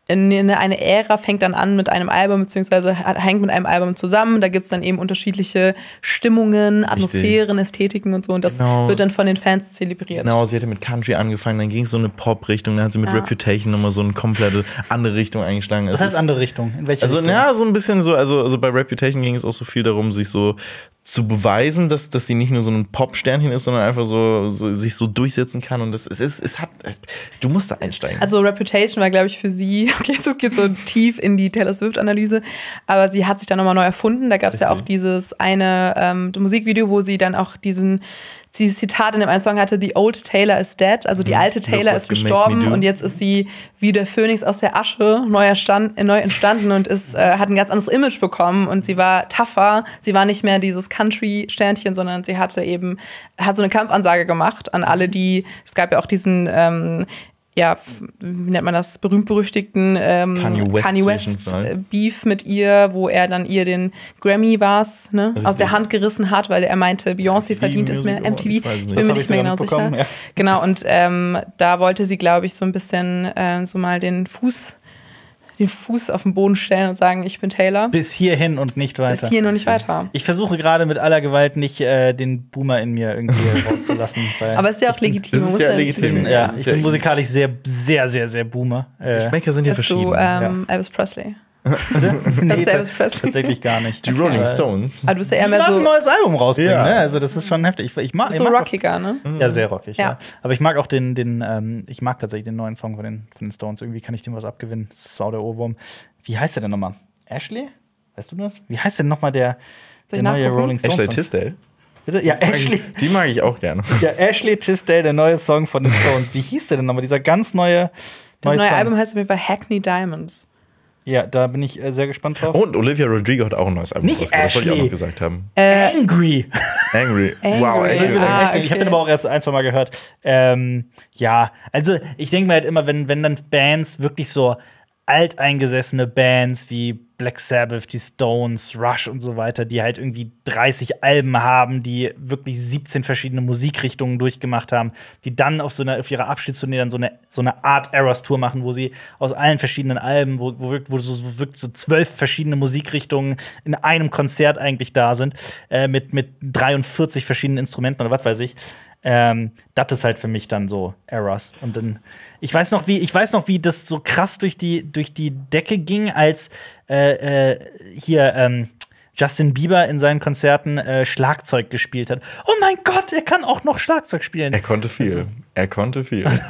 eine Ära fängt dann an mit einem Album, beziehungsweise hängt mit einem Album zusammen. Da gibt es dann eben unterschiedliche Stimmungen, Atmosphären, Richtig. Ästhetiken und so. Und das genau. wird dann von den Fans zelebriert. Genau, sie hatte mit Country angefangen, dann ging es so eine Pop-Richtung, dann hat sie mit ja. Reputation nochmal so eine komplette andere Richtung eingeschlagen. Was heißt andere Richtung? In welche also, Richtung? Ja, so ein bisschen so, also, also bei Reputation ging es auch so viel darum, sich so zu beweisen, dass, dass sie nicht nur so ein Pop-Sternchen ist, sondern einfach so, so, sich so durchsetzen kann. Und das, es ist, es hat, es, du musst da einsteigen. Also Reputation war, glaube ich, für sie, okay, das geht so tief in die Taylor Swift-Analyse, aber sie hat sich da nochmal neu erfunden. Da gab es ja auch dieses eine ähm, Musikvideo, wo sie dann auch diesen dieses Zitat in dem einen Song hatte, The Old Taylor is dead, also die mhm. alte Taylor ist gestorben und jetzt ist sie wie der Phönix aus der Asche neu, erstand, äh, neu entstanden und ist, äh, hat ein ganz anderes Image bekommen und sie war tougher, sie war nicht mehr dieses Country-Sternchen, sondern sie hatte eben, hat so eine Kampfansage gemacht an alle, die, es gab ja auch diesen ähm, ja, wie nennt man das, berühmt-berüchtigten ähm, Kanye West, Kanye West äh, Beef mit ihr, wo er dann ihr den Grammy war's, ne, Richtig. aus der Hand gerissen hat, weil er meinte, Beyoncé verdient es mehr, oh, MTV, ich, ich bin mir nicht mehr genau sicher. Ja. Genau, und ähm, da wollte sie, glaube ich, so ein bisschen äh, so mal den Fuß den Fuß auf den Boden stellen und sagen, ich bin Taylor. Bis hierhin und nicht weiter. Bis hierhin und nicht weiter. Ich versuche gerade mit aller Gewalt nicht äh, den Boomer in mir irgendwie rauszulassen. Aber ist ja auch legitim. Bin, das ist ja legitim. Ja, ich bin musikalisch sehr, sehr, sehr, sehr Boomer. Äh, Geschmäcker sind ja verschieden. Du, ähm, ja. Elvis Presley nee, Elvis Presley. Tatsächlich gar nicht. Die Rolling Stones. Aber ah, du bist ja eher mehr so. ein neues Album rausbringen, ja. ne? Also, das ist schon heftig. Ich, ich mag, du bist so rockiger, auch, ne? Mhm. Ja, sehr rockig, ja. ja. Aber ich mag auch den, den ähm, ich mag tatsächlich den neuen Song von den, von den Stones. Irgendwie kann ich dem was abgewinnen. Sau der Ohrwurm. Wie heißt der denn nochmal? Ashley? Weißt du das? Wie heißt denn nochmal der, der neue Rolling Stones? Ashley Tisdale? Bitte? Ja, Ashley. Die mag ich auch gerne. Ja, Ashley Tisdale, der neue Song von den Stones. Wie hieß der denn nochmal? Dieser ganz neue. Das neue, neue Album heißt auf jeden Fall Hackney Diamonds. Ja, da bin ich äh, sehr gespannt drauf. Und Olivia Rodrigo hat auch ein neues Album Nicht rausgebracht. Ashley. Das wollte ich auch noch gesagt haben. Äh, angry. angry. Wow, Angry. Ah, okay. Ich habe den aber auch erst ein, zwei Mal gehört. Ähm, ja, also ich denke mir halt immer, wenn, wenn dann Bands wirklich so alteingesessene Bands wie Black Sabbath, die Stones, Rush und so weiter, die halt irgendwie 30 Alben haben, die wirklich 17 verschiedene Musikrichtungen durchgemacht haben, die dann auf so einer auf ihrer Abschiedstournee dann so eine so eine Art Eras Tour machen, wo sie aus allen verschiedenen Alben, wo wo, wo so wirklich so zwölf verschiedene Musikrichtungen in einem Konzert eigentlich da sind, äh, mit mit 43 verschiedenen Instrumenten oder was weiß ich. Ähm, das ist halt für mich dann so Errors. Und dann, ich weiß noch, wie, ich weiß noch, wie das so krass durch die, durch die Decke ging, als äh, äh, hier, ähm, Justin Bieber in seinen Konzerten äh, Schlagzeug gespielt hat. Oh mein Gott, er kann auch noch Schlagzeug spielen. Er konnte viel. Also, er konnte viel. und,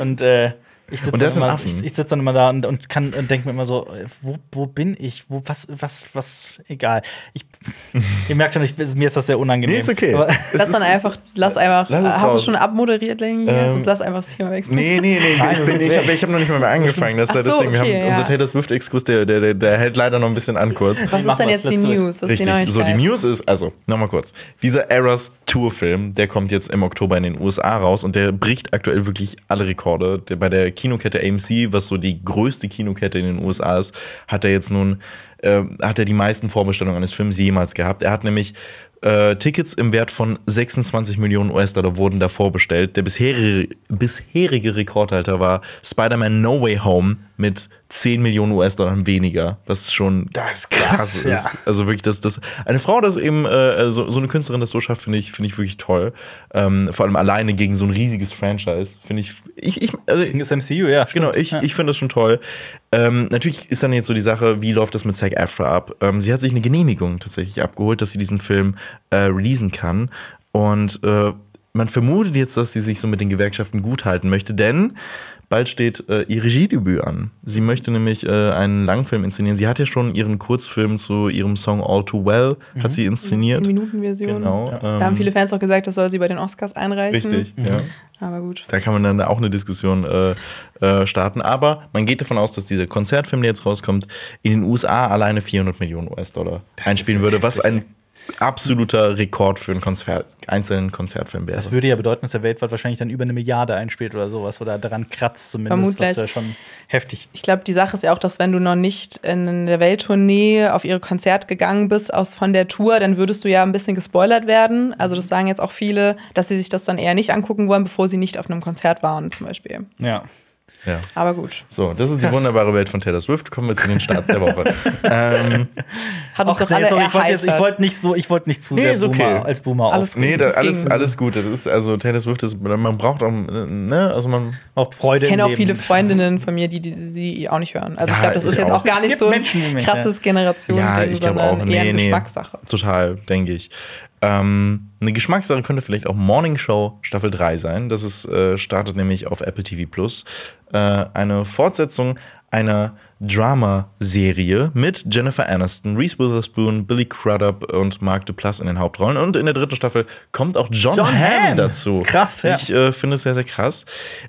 und äh, ich sitze dann, immer, sitz dann immer da und, und kann und denke mir immer so, äh, wo, wo bin ich? Wo, was, was, was, egal. Ich, ihr merkt schon, ich, mir ist das sehr unangenehm. Nee, ist okay. Aber lass dann einfach, lass einfach. Lass hast raus. du schon abmoderiert, Lenny? Ähm, lass einfach das Thema wechseln. Nee, nee, nee. Nein, ich, bin, ich habe hab noch nicht mal mehr angefangen. Das ist so, das Ding. Wir okay, haben ja. unser Taylor Swift Exkurs, der, der, der, der, hält leider noch ein bisschen an kurz. Was ist denn jetzt die News? Richtig. Die so, die News ist, also, nochmal kurz. Dieser Eras Tour Film, der kommt jetzt im Oktober in den USA raus und der bricht aktuell wirklich alle Rekorde bei der Kinokette AMC, was so die größte Kinokette in den USA ist, hat er jetzt nun, äh, hat er die meisten Vorbestellungen eines Films jemals gehabt. Er hat nämlich äh, Tickets im Wert von 26 Millionen US-Dollar wurden davor bestellt. Der bisherige, bisherige Rekordhalter war Spider-Man No Way Home mit 10 Millionen US-Dollar weniger. Das ist schon das ist krass. krass ja. Also wirklich, dass das eine Frau, das eben äh, äh, so, so, eine Künstlerin das so schafft, finde ich, finde ich wirklich toll. Ähm, vor allem alleine gegen so ein riesiges Franchise, finde ich. Ich, ich also, gegen das MCU, ja. Genau, ich, ja. ich finde das schon toll. Ähm, natürlich ist dann jetzt so die Sache, wie läuft das mit Zack Afra ab? Ähm, sie hat sich eine Genehmigung tatsächlich abgeholt, dass sie diesen Film äh, releasen kann und äh, man vermutet jetzt, dass sie sich so mit den Gewerkschaften gut halten möchte, denn Bald steht äh, ihr Regiedebüt an. Sie möchte nämlich äh, einen Langfilm inszenieren. Sie hat ja schon ihren Kurzfilm zu ihrem Song All Too Well, mhm. hat sie inszeniert. Die Minutenversion. Genau. Ja. Ähm, da haben viele Fans auch gesagt, das soll sie bei den Oscars einreichen. Richtig, mhm. ja. Aber gut. Da kann man dann auch eine Diskussion äh, äh starten. Aber man geht davon aus, dass dieser Konzertfilm, der jetzt rauskommt, in den USA alleine 400 Millionen US-Dollar einspielen würde, was ein absoluter Rekord für einen Konzert, einzelnen Konzertfilm wäre. Das würde ja bedeuten, dass der weltweit wahrscheinlich dann über eine Milliarde einspielt oder sowas oder daran kratzt zumindest. Vermutlich. Das ja schon heftig. Ich glaube, die Sache ist ja auch, dass wenn du noch nicht in der Welttournee auf ihre Konzert gegangen bist aus von der Tour, dann würdest du ja ein bisschen gespoilert werden. Also das mhm. sagen jetzt auch viele, dass sie sich das dann eher nicht angucken wollen, bevor sie nicht auf einem Konzert waren zum Beispiel. Ja. Ja. Aber gut. So, das ist Krass. die wunderbare Welt von Taylor Swift. Kommen wir zu den Starts der Woche. ähm, Hat uns doch nee, alle sorry, ich wollte, jetzt, nicht so, ich wollte nicht zu nee, sehr ist okay. Boomer, als Boomer alles gut, Nee, da, alles, alles gut. Das ist, also Taylor Swift ist, man braucht auch, ne, also man auch Freude. Ich kenne auch viele Freundinnen von mir, die, die sie auch nicht hören. Also ja, ich glaube, das ist jetzt auch, gar nicht so ein krasses Generation, ja, ich auch, nee, nee, Geschmackssache. Total, denke ich. Ähm, eine Geschmackssache könnte vielleicht auch Morning Show Staffel 3 sein. Das ist, äh, startet nämlich auf Apple TV Plus. Äh, eine Fortsetzung einer Drama-Serie mit Jennifer Aniston, Reese Witherspoon, Billy Crudup und Mark Duplass in den Hauptrollen. Und in der dritten Staffel kommt auch John, John Hamm dazu. Krass, ja. Ich äh, finde es sehr, sehr krass.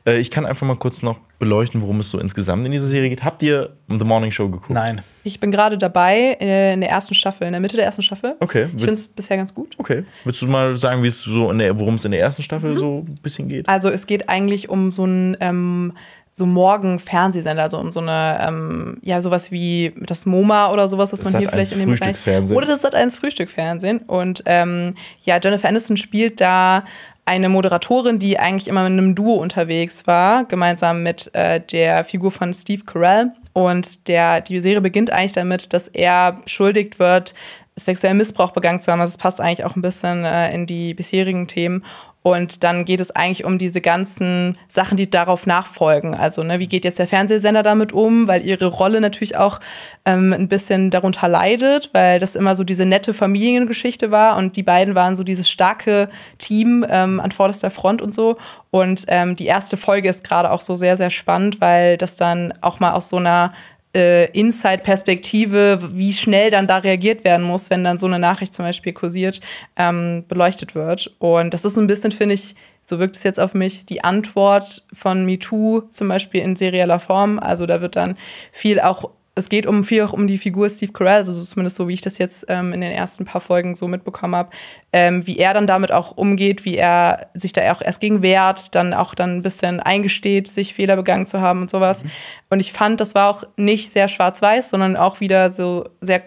Äh, ich kann einfach mal kurz noch beleuchten, worum es so insgesamt in dieser Serie geht. Habt ihr The Morning Show geguckt? Nein. Ich bin gerade dabei äh, in der ersten Staffel, in der Mitte der ersten Staffel. Okay. Ich finde es bisher ganz gut. Okay. Willst du mal sagen, wie es so worum es in der ersten Staffel mhm. so ein bisschen geht? Also es geht eigentlich um so ein ähm, so morgen Fernsehsender, so um so eine, ähm, ja, sowas wie das MoMA oder sowas, was das man hier vielleicht in dem Bereich. Oder das hat eins Frühstückfernsehen. Und ähm, ja, Jennifer Aniston spielt da eine Moderatorin, die eigentlich immer mit einem Duo unterwegs war, gemeinsam mit äh, der Figur von Steve Carell. Und der, die Serie beginnt eigentlich damit, dass er beschuldigt wird, sexuellen Missbrauch begangen zu haben. Also es passt eigentlich auch ein bisschen äh, in die bisherigen Themen. Und dann geht es eigentlich um diese ganzen Sachen, die darauf nachfolgen. Also, ne, wie geht jetzt der Fernsehsender damit um? Weil ihre Rolle natürlich auch ähm, ein bisschen darunter leidet, weil das immer so diese nette Familiengeschichte war und die beiden waren so dieses starke Team ähm, an vorderster Front und so. Und ähm, die erste Folge ist gerade auch so sehr, sehr spannend, weil das dann auch mal aus so einer äh, Inside-Perspektive, wie schnell dann da reagiert werden muss, wenn dann so eine Nachricht zum Beispiel kursiert, ähm, beleuchtet wird. Und das ist so ein bisschen, finde ich, so wirkt es jetzt auf mich, die Antwort von MeToo zum Beispiel in serieller Form. Also da wird dann viel auch es geht um viel auch um die Figur Steve Carell, also zumindest so wie ich das jetzt ähm, in den ersten paar Folgen so mitbekommen habe, ähm, wie er dann damit auch umgeht, wie er sich da auch erst gegen wehrt, dann auch dann ein bisschen eingesteht, sich Fehler begangen zu haben und sowas. Mhm. Und ich fand, das war auch nicht sehr schwarz-weiß, sondern auch wieder so sehr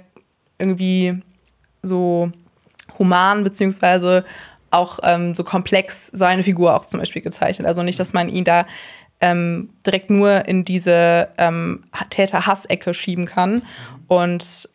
irgendwie so human beziehungsweise auch ähm, so komplex seine Figur auch zum Beispiel gezeichnet. Also nicht, dass man ihn da ähm, direkt nur in diese ähm, Täter-Hass-Ecke schieben kann. Und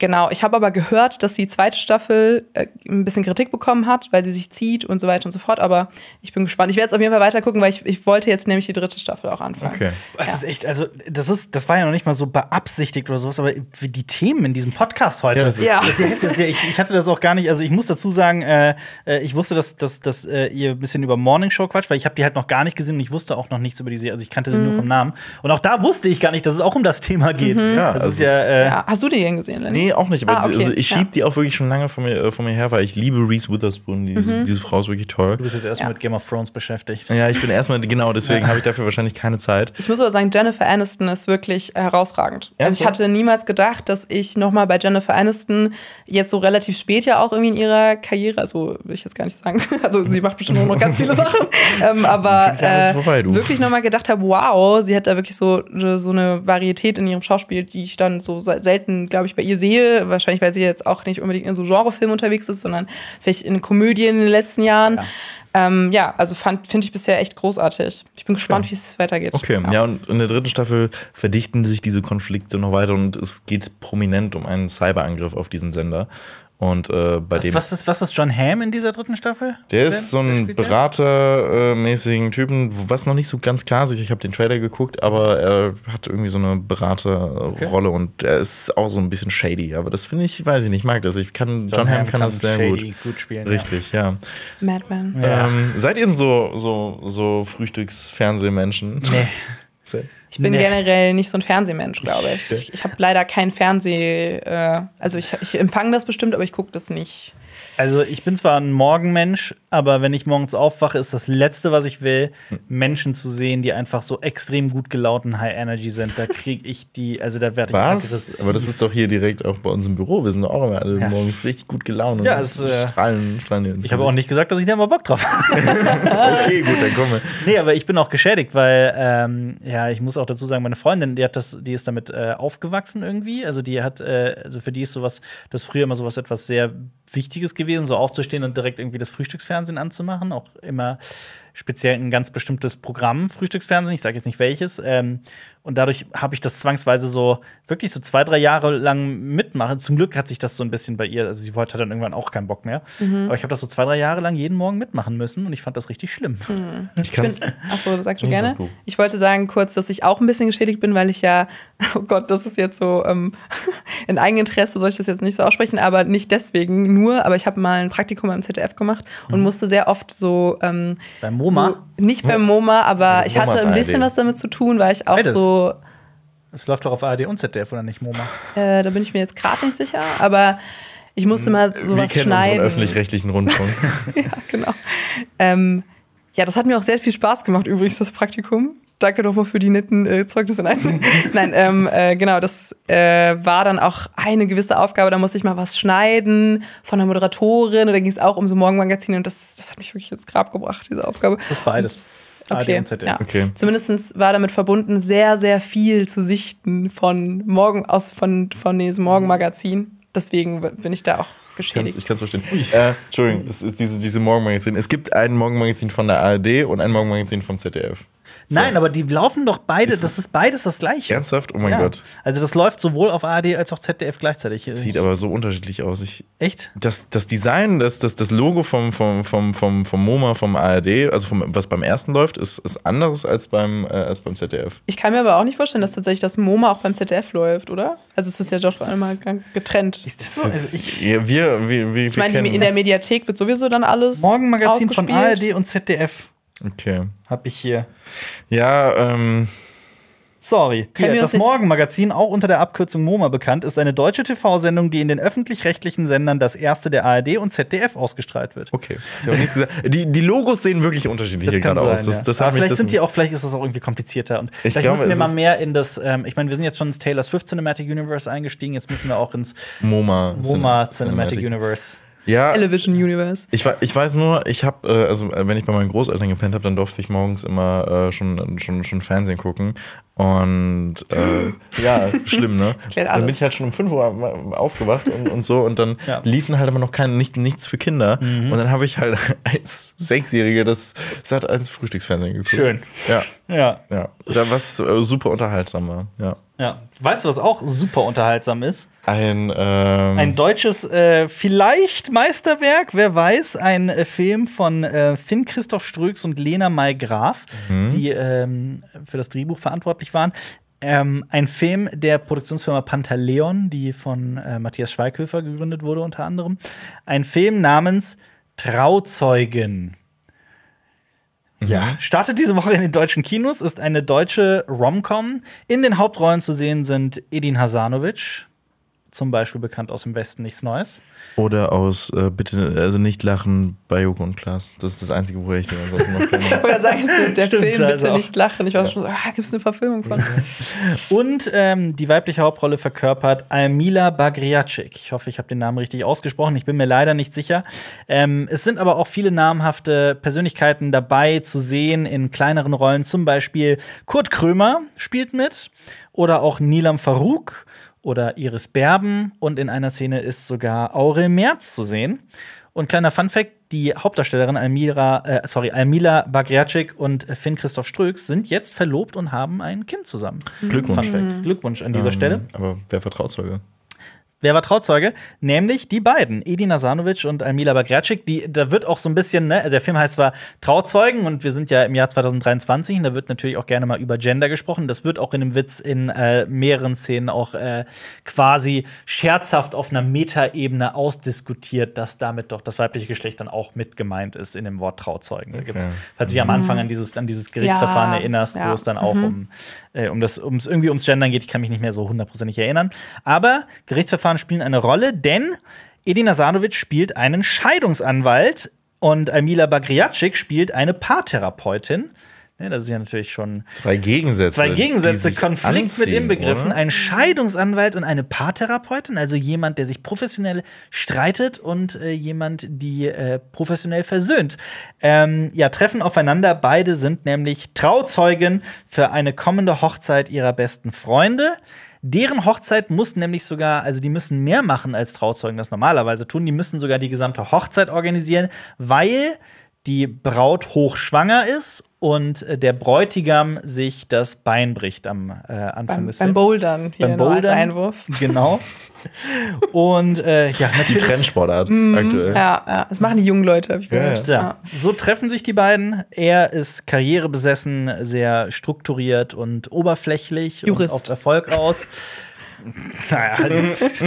Genau, ich habe aber gehört, dass die zweite Staffel äh, ein bisschen Kritik bekommen hat, weil sie sich zieht und so weiter und so fort. Aber ich bin gespannt. Ich werde es auf jeden Fall weiter gucken, weil ich, ich wollte jetzt nämlich die dritte Staffel auch anfangen. Okay. Das ja. ist echt, also das ist, das war ja noch nicht mal so beabsichtigt oder sowas, aber die Themen in diesem Podcast heute. Ja, das ist, ja. Das ist, das ist, ich, ich, hatte das auch gar nicht, also ich muss dazu sagen, äh, äh, ich wusste, dass, dass, dass äh, ihr ein bisschen über Morning Show quatscht, weil ich habe die halt noch gar nicht gesehen und ich wusste auch noch nichts über die Serie. Also ich kannte mhm. sie nur mhm. vom Namen. Und auch da wusste ich gar nicht, dass es auch um das Thema geht. Mhm. Ja, das also ist ja, äh, ja. Hast du die denn gesehen, Lenny? Nee, auch nicht. Aber ah, also okay. also ich schiebe ja. die auch wirklich schon lange von mir, äh, von mir her, weil ich liebe Reese Witherspoon. Die, mhm. Diese Frau ist wirklich toll. Du bist jetzt erstmal ja. mit Game of Thrones beschäftigt. Ja, ich bin erstmal, genau, deswegen ja. habe ich dafür wahrscheinlich keine Zeit. Ich muss aber sagen, Jennifer Aniston ist wirklich herausragend. Ja, also ich hatte niemals gedacht, dass ich nochmal bei Jennifer Aniston jetzt so relativ spät ja auch irgendwie in ihrer Karriere, also will ich jetzt gar nicht sagen, also sie macht bestimmt noch ganz viele Sachen, ähm, aber äh, vorbei, wirklich nochmal gedacht habe, wow, sie hat da wirklich so, so eine Varietät in ihrem Schauspiel, die ich dann so selten, glaube ich, bei ihr sehe viel, wahrscheinlich weil sie jetzt auch nicht unbedingt in so Genrefilmen unterwegs ist, sondern vielleicht in Komödien in den letzten Jahren. Ja. Ähm, ja, also finde ich bisher echt großartig. Ich bin gespannt, ja. wie es weitergeht. Okay, ja. ja. und in der dritten Staffel verdichten sich diese Konflikte noch weiter und es geht prominent um einen Cyberangriff auf diesen Sender. Und äh, bei was, dem. Was ist, was ist John Hamm in dieser dritten Staffel? Der ist so ein Beratermäßigen Typen, was noch nicht so ganz klar ist. Ich habe den Trailer geguckt, aber er hat irgendwie so eine Beraterrolle okay. und er ist auch so ein bisschen shady. Aber das finde ich, weiß ich nicht, mag das. Ich kann, John, John Hamm kann, kann das sehr gut. gut. spielen. Richtig, ja. ja. Madman. Ähm, seid ihr denn so, so, so Frühstücksfernsehmenschen? Nee. Ich bin nee. generell nicht so ein Fernsehmensch, glaube ich. Ich, ich habe leider kein Fernseh. Äh, also ich, ich empfange das bestimmt, aber ich gucke das nicht. Also ich bin zwar ein Morgenmensch, aber wenn ich morgens aufwache, ist das Letzte, was ich will, hm. Menschen zu sehen, die einfach so extrem gut gelauten High Energy sind. Da kriege ich die, also da werde ich was? Aber das ist doch hier direkt auch bei uns im Büro. Wir sind doch auch immer alle ja. morgens richtig gut gelaunt und ja, es, äh, strahlen, strahlen ins Ich habe auch nicht gesagt, dass ich da immer Bock drauf habe. okay, gut, dann komme. Nee, aber ich bin auch geschädigt, weil ähm, ja, ich muss auch dazu sagen, meine Freundin, die hat das, die ist damit äh, aufgewachsen irgendwie. Also die hat, äh, also für die ist sowas, das früher immer sowas etwas sehr Wichtiges gewesen, so aufzustehen und direkt irgendwie das Frühstücksfernsehen anzumachen. Auch immer speziell ein ganz bestimmtes Programm, Frühstücksfernsehen, ich sage jetzt nicht welches. Ähm, und dadurch habe ich das zwangsweise so wirklich so zwei, drei Jahre lang mitmachen. Zum Glück hat sich das so ein bisschen bei ihr, also sie wollte dann irgendwann auch keinen Bock mehr. Mhm. Aber ich habe das so zwei, drei Jahre lang jeden Morgen mitmachen müssen und ich fand das richtig schlimm. Mhm. Ich kann Achso, sagst du gerne. ich wollte sagen kurz, dass ich auch ein bisschen geschädigt bin, weil ich ja, oh Gott, das ist jetzt so ähm, in Eigeninteresse, soll ich das jetzt nicht so aussprechen, aber nicht deswegen nur. Aber ich habe mal ein Praktikum am ZDF gemacht mhm. und musste sehr oft so. Ähm, beim MoMA? So, nicht beim MoMA, aber ich hatte ein bisschen ARD. was damit zu tun, weil ich auch Beides. so es läuft doch auf ARD und ZDF, oder nicht, MoMA? Äh, da bin ich mir jetzt gerade nicht sicher, aber ich musste mal sowas Wir kennen schneiden. unseren öffentlich-rechtlichen Rundfunk. ja, genau. Ähm, ja, das hat mir auch sehr viel Spaß gemacht, übrigens, das Praktikum. Danke nochmal für die netten äh, Zeugnisse. Nein, Nein ähm, äh, genau, das äh, war dann auch eine gewisse Aufgabe. Da musste ich mal was schneiden von der Moderatorin. Und da ging es auch um so Morgenmagazine. Und das, das hat mich wirklich ins Grab gebracht, diese Aufgabe. Das ist beides. Und Okay. AD und ZDF. Ja. Okay. Zumindest war damit verbunden, sehr, sehr viel zu sichten von morgen aus von, von diesem Morgenmagazin. Deswegen bin ich da auch geschädigt. Ich kann es verstehen. Äh, Entschuldigung, es ist diese, diese Morgenmagazin. Es gibt ein Morgenmagazin von der ARD und ein Morgenmagazin vom ZDF. Nein, aber die laufen doch beide, ist das, das ist beides das gleiche. Ernsthaft? Oh mein ja. Gott. Also das läuft sowohl auf ARD als auch ZDF gleichzeitig. Das sieht aber so unterschiedlich aus. Ich, Echt? Das, das Design, das, das, das Logo vom, vom, vom, vom, vom MoMA, vom ARD, also vom, was beim ersten läuft, ist, ist anderes als beim, äh, als beim ZDF. Ich kann mir aber auch nicht vorstellen, dass tatsächlich das MoMA auch beim ZDF läuft, oder? Also es ist ja doch einmal getrennt. Ist das so? Also ich, ja, wir, wir, wir, ich meine, in der Mediathek wird sowieso dann alles. Morgenmagazin von ARD und ZDF. Okay. Hab ich hier. Ja, ähm. Sorry. Hier, das Morgenmagazin, auch unter der Abkürzung MoMA bekannt, ist eine deutsche TV-Sendung, die in den öffentlich-rechtlichen Sendern das erste der ARD und ZDF ausgestrahlt wird. Okay. die, die, Logos sehen wirklich unterschiedlich das gerade aus. Das, ja. das Aber vielleicht sind die auch, vielleicht ist das auch irgendwie komplizierter. Und ich vielleicht glaube, müssen wir mal mehr in das, ähm, ich meine, wir sind jetzt schon ins Taylor Swift Cinematic Universe eingestiegen, jetzt müssen wir auch ins MoMA, MoMA Cinematic, Cinematic Universe ja, Television Universe. Ich, ich weiß nur, ich habe, äh, also äh, wenn ich bei meinen Großeltern gepennt habe, dann durfte ich morgens immer äh, schon, schon, schon Fernsehen gucken. Und äh, ja, schlimm, ne? Das klärt alles. Dann bin ich halt schon um 5 Uhr aufgewacht und, und so. Und dann ja. liefen halt immer noch keine, nicht, nichts für Kinder. Mhm. Und dann habe ich halt als Sechsjähriger das seit eins Frühstücksfernsehen geguckt. Schön. Ja. Ja. ja. Da, was äh, super unterhaltsam war. Ja. ja. Weißt du, was auch super unterhaltsam ist? Ein, ähm ein deutsches, äh, vielleicht Meisterwerk, wer weiß, ein äh, Film von äh, Finn Christoph Ströx und Lena May Graf, mhm. die ähm, für das Drehbuch verantwortlich waren. Ähm, ein Film der Produktionsfirma Pantaleon, die von äh, Matthias Schweighöfer gegründet wurde, unter anderem. Ein Film namens Trauzeugen. Ja. Startet diese Woche in den deutschen Kinos, ist eine deutsche Rom-Com. In den Hauptrollen zu sehen sind Edin Hasanovic, zum Beispiel bekannt aus dem Westen nichts Neues. Oder aus äh, Bitte, also nicht lachen bei Joko und Klaas. Das ist das Einzige, wo ich den ansonsten noch kenne. Oder sagen so, der Stimmt, Film Bitte also auch. nicht lachen. Ich war ja. schon so, ah, gibt es eine Verfilmung von. und ähm, die weibliche Hauptrolle verkörpert Almila Bagriacic. Ich hoffe, ich habe den Namen richtig ausgesprochen. Ich bin mir leider nicht sicher. Ähm, es sind aber auch viele namhafte Persönlichkeiten dabei zu sehen in kleineren Rollen. Zum Beispiel Kurt Krömer spielt mit oder auch Nilam Farouk oder Iris Berben und in einer Szene ist sogar Aurel Merz zu sehen. Und kleiner Funfact: Die Hauptdarstellerin Almira, äh, sorry, Almila Bagriacic und Finn Christoph Ströks sind jetzt verlobt und haben ein Kind zusammen. Glückwunsch. Glückwunsch an dieser ähm, Stelle. Aber wer vertraut Zeuge? Wer war Trauzeuge? Nämlich die beiden, Edina Sanovic und Almila Bagratschik. Die, da wird auch so ein bisschen, ne, also der Film heißt zwar Trauzeugen und wir sind ja im Jahr 2023 und da wird natürlich auch gerne mal über Gender gesprochen. Das wird auch in dem Witz in äh, mehreren Szenen auch äh, quasi scherzhaft auf einer Metaebene ausdiskutiert, dass damit doch das weibliche Geschlecht dann auch mit gemeint ist in dem Wort Trauzeugen. Da gibt's, falls du dich am mhm. Anfang an dieses, an dieses Gerichtsverfahren ja. erinnerst, ja. wo es dann auch mhm. um äh, um das ums, irgendwie ums Gendern geht. Ich kann mich nicht mehr so hundertprozentig erinnern. Aber Gerichtsverfahren spielen eine Rolle, denn Edina Sanovic spielt einen Scheidungsanwalt und Amila Bagriacic spielt eine Paartherapeutin. Ne, das ist ja natürlich schon. Zwei Gegensätze. Zwei Gegensätze, Konflikt anziehen, mit inbegriffen. Oder? Ein Scheidungsanwalt und eine Paartherapeutin, also jemand, der sich professionell streitet und äh, jemand, die äh, professionell versöhnt. Ähm, ja, treffen aufeinander. Beide sind nämlich Trauzeugen für eine kommende Hochzeit ihrer besten Freunde. Deren Hochzeit muss nämlich sogar, also die müssen mehr machen als Trauzeugen das normalerweise tun. Die müssen sogar die gesamte Hochzeit organisieren, weil die Braut hochschwanger ist und äh, der Bräutigam sich das Bein bricht am äh, Anfang beim, des Films. Beim Bouldern, hier beim Bouldern, als Einwurf. Genau. und äh, ja, natürlich. Die Trendsportart mm, aktuell. Ja, ja, das machen die jungen Leute, habe ich gesagt. ja. ja, So treffen sich die beiden. Er ist karrierebesessen, sehr strukturiert und oberflächlich Jurist. und auf Erfolg aus. Naja, also,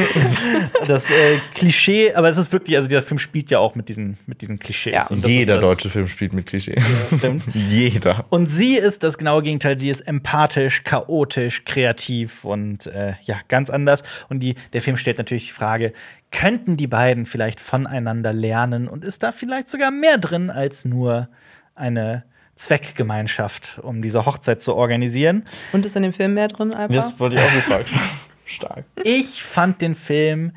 das äh, Klischee, aber es ist wirklich, also der Film spielt ja auch mit diesen, mit diesen Klischees. Ja, jeder deutsche Film spielt mit Klischees. jeder. Und sie ist das genaue Gegenteil. Sie ist empathisch, chaotisch, kreativ und äh, ja, ganz anders. Und die, der Film stellt natürlich die Frage, könnten die beiden vielleicht voneinander lernen und ist da vielleicht sogar mehr drin als nur eine Zweckgemeinschaft, um diese Hochzeit zu organisieren. Und ist in dem Film mehr drin, Alba? Das wurde ich auch gefragt. Stark. Ich fand den Film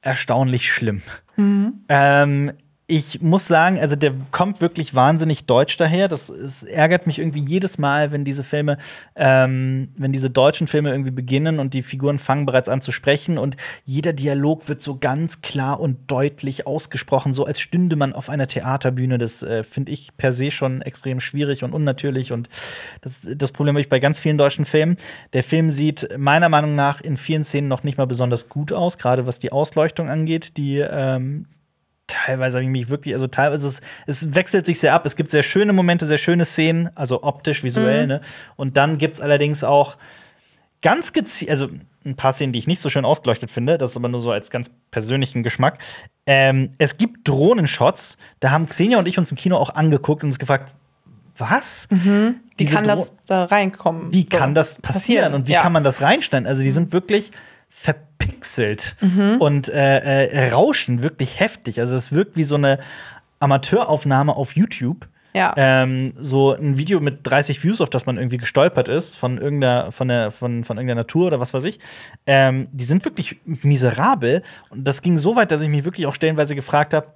erstaunlich schlimm. Mhm. Ähm, ich muss sagen, also der kommt wirklich wahnsinnig deutsch daher. Das es ärgert mich irgendwie jedes Mal, wenn diese Filme, ähm, wenn diese deutschen Filme irgendwie beginnen und die Figuren fangen bereits an zu sprechen und jeder Dialog wird so ganz klar und deutlich ausgesprochen, so als stünde man auf einer Theaterbühne. Das äh, finde ich per se schon extrem schwierig und unnatürlich und das, das Problem habe ich bei ganz vielen deutschen Filmen. Der Film sieht meiner Meinung nach in vielen Szenen noch nicht mal besonders gut aus, gerade was die Ausleuchtung angeht, die ähm, teilweise habe ich mich wirklich, also teilweise, es, es wechselt sich sehr ab. Es gibt sehr schöne Momente, sehr schöne Szenen, also optisch, visuell, mhm. ne? Und dann gibt es allerdings auch ganz gezielt, also ein paar Szenen, die ich nicht so schön ausgeleuchtet finde, das ist aber nur so als ganz persönlichen Geschmack. Ähm, es gibt Drohnenshots, da haben Xenia und ich uns im Kino auch angeguckt und uns gefragt, was? Mhm. Wie kann Dro das da reinkommen? Wie kann das passieren, passieren? und wie ja. kann man das reinstellen? Also die sind wirklich verpixelt mhm. und äh, äh, rauschen wirklich heftig. Also es wirkt wie so eine Amateuraufnahme auf YouTube. Ja. Ähm, so ein Video mit 30 Views, auf das man irgendwie gestolpert ist, von irgendeiner, von der, von, von irgendeiner Natur oder was weiß ich, ähm, die sind wirklich miserabel. Und das ging so weit, dass ich mich wirklich auch stellenweise gefragt habe,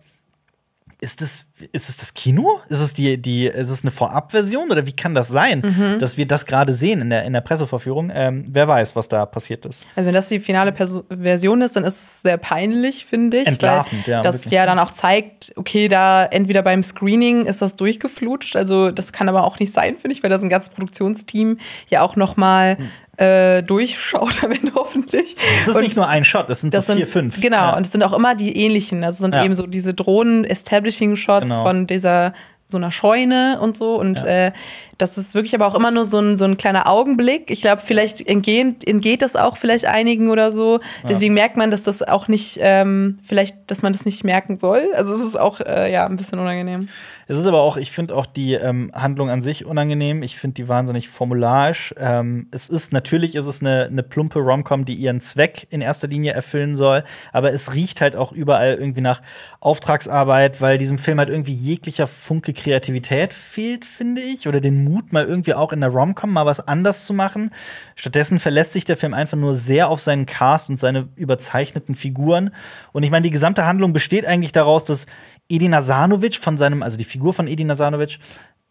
ist das, ist es das Kino? Ist es die, die, ist es eine Vorabversion oder wie kann das sein, mhm. dass wir das gerade sehen in der, in der Presseverführung? Ähm, wer weiß, was da passiert ist. Also wenn das die finale Perso Version ist, dann ist es sehr peinlich, finde ich. Entlarvend, ja. Das wirklich. ja dann auch zeigt, okay, da entweder beim Screening ist das durchgeflutscht, also das kann aber auch nicht sein, finde ich, weil das ein ganzes Produktionsteam ja auch noch mal mhm äh, durchschaut am Ende hoffentlich. Das ist und nicht nur ein Shot, das sind das so vier, sind, fünf. Genau, ja. und es sind auch immer die ähnlichen. Also sind ja. eben so diese Drohnen-Establishing-Shots genau. von dieser so einer Scheune und so. Und ja. äh, das ist wirklich aber auch immer nur so ein, so ein kleiner Augenblick. Ich glaube, vielleicht entgeht, entgeht das auch vielleicht einigen oder so. Deswegen ja. merkt man, dass das auch nicht, ähm, vielleicht, dass man das nicht merken soll. Also es ist auch äh, ja ein bisschen unangenehm. Es ist aber auch, ich finde auch die ähm, Handlung an sich unangenehm. Ich finde die wahnsinnig formularisch. Ähm, es ist natürlich ist es eine, eine plumpe Romcom, die ihren Zweck in erster Linie erfüllen soll, aber es riecht halt auch überall irgendwie nach, Auftragsarbeit, weil diesem Film halt irgendwie jeglicher Funke Kreativität fehlt, finde ich, oder den Mut, mal irgendwie auch in der Rom-Com mal was anders zu machen. Stattdessen verlässt sich der Film einfach nur sehr auf seinen Cast und seine überzeichneten Figuren. Und ich meine, die gesamte Handlung besteht eigentlich daraus, dass Edin Asanovic von seinem, also die Figur von Edin Asanovic,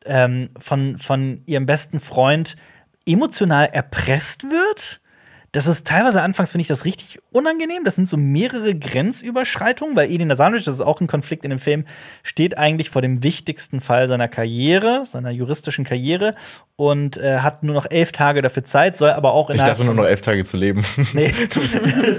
ähm, von, von ihrem besten Freund emotional erpresst wird das ist teilweise anfangs, finde ich das richtig unangenehm. Das sind so mehrere Grenzüberschreitungen, weil Edin Sandwich, das ist auch ein Konflikt in dem Film, steht eigentlich vor dem wichtigsten Fall seiner Karriere, seiner juristischen Karriere und äh, hat nur noch elf Tage dafür Zeit, soll aber auch in Ich dachte nur noch elf Tage zu leben. Nee, das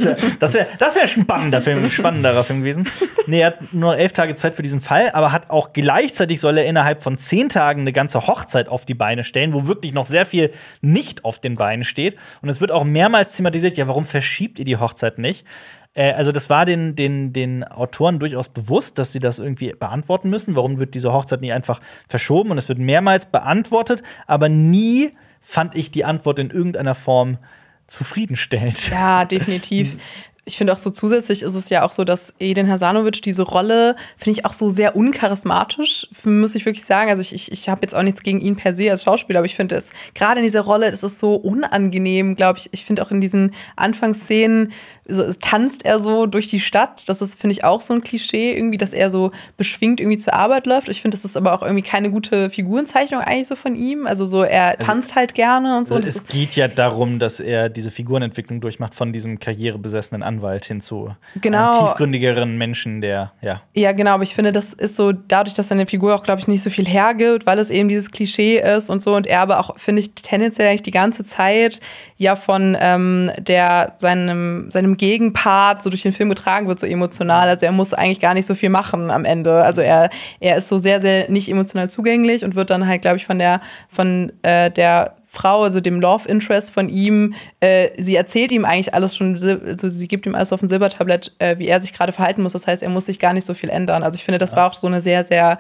wäre das wär, das wär ein spannender Film, ein spannenderer Film gewesen. Nee, er hat nur noch elf Tage Zeit für diesen Fall, aber hat auch gleichzeitig soll er innerhalb von zehn Tagen eine ganze Hochzeit auf die Beine stellen, wo wirklich noch sehr viel nicht auf den Beinen steht. Und es wird auch mehrmals mehrmals thematisiert, ja, warum verschiebt ihr die Hochzeit nicht? Äh, also, das war den, den, den Autoren durchaus bewusst, dass sie das irgendwie beantworten müssen. Warum wird diese Hochzeit nicht einfach verschoben? Und es wird mehrmals beantwortet, aber nie fand ich die Antwort in irgendeiner Form zufriedenstellend. Ja, definitiv. ich finde auch so zusätzlich ist es ja auch so, dass Eden Hasanovic diese Rolle, finde ich auch so sehr uncharismatisch, muss ich wirklich sagen. Also ich, ich, ich habe jetzt auch nichts gegen ihn per se als Schauspieler, aber ich finde es gerade in dieser Rolle, ist es so unangenehm, glaube ich. Ich finde auch in diesen Anfangsszenen so tanzt er so durch die Stadt. Das ist, finde ich, auch so ein Klischee, irgendwie, dass er so beschwingt irgendwie zur Arbeit läuft. Ich finde, das ist aber auch irgendwie keine gute Figurenzeichnung eigentlich so von ihm. Also so, er also tanzt halt gerne und so. Also es geht ja darum, dass er diese Figurenentwicklung durchmacht von diesem karrierebesessenen Anwalt hin zu genau. einem tiefgründigeren Menschen, der, ja. Ja, genau, aber ich finde, das ist so, dadurch, dass seine Figur auch, glaube ich, nicht so viel hergibt, weil es eben dieses Klischee ist und so. Und er aber auch, finde ich, tendenziell eigentlich die ganze Zeit ja von ähm, der seinem, seinem Gegenpart so durch den Film getragen wird, so emotional. Also er muss eigentlich gar nicht so viel machen am Ende. Also er, er ist so sehr, sehr nicht emotional zugänglich und wird dann halt, glaube ich, von der, von äh, der Frau, also dem Love Interest von ihm, äh, sie erzählt ihm eigentlich alles schon, also sie gibt ihm alles auf ein Silbertablett, äh, wie er sich gerade verhalten muss. Das heißt, er muss sich gar nicht so viel ändern. Also ich finde, das war auch so eine sehr, sehr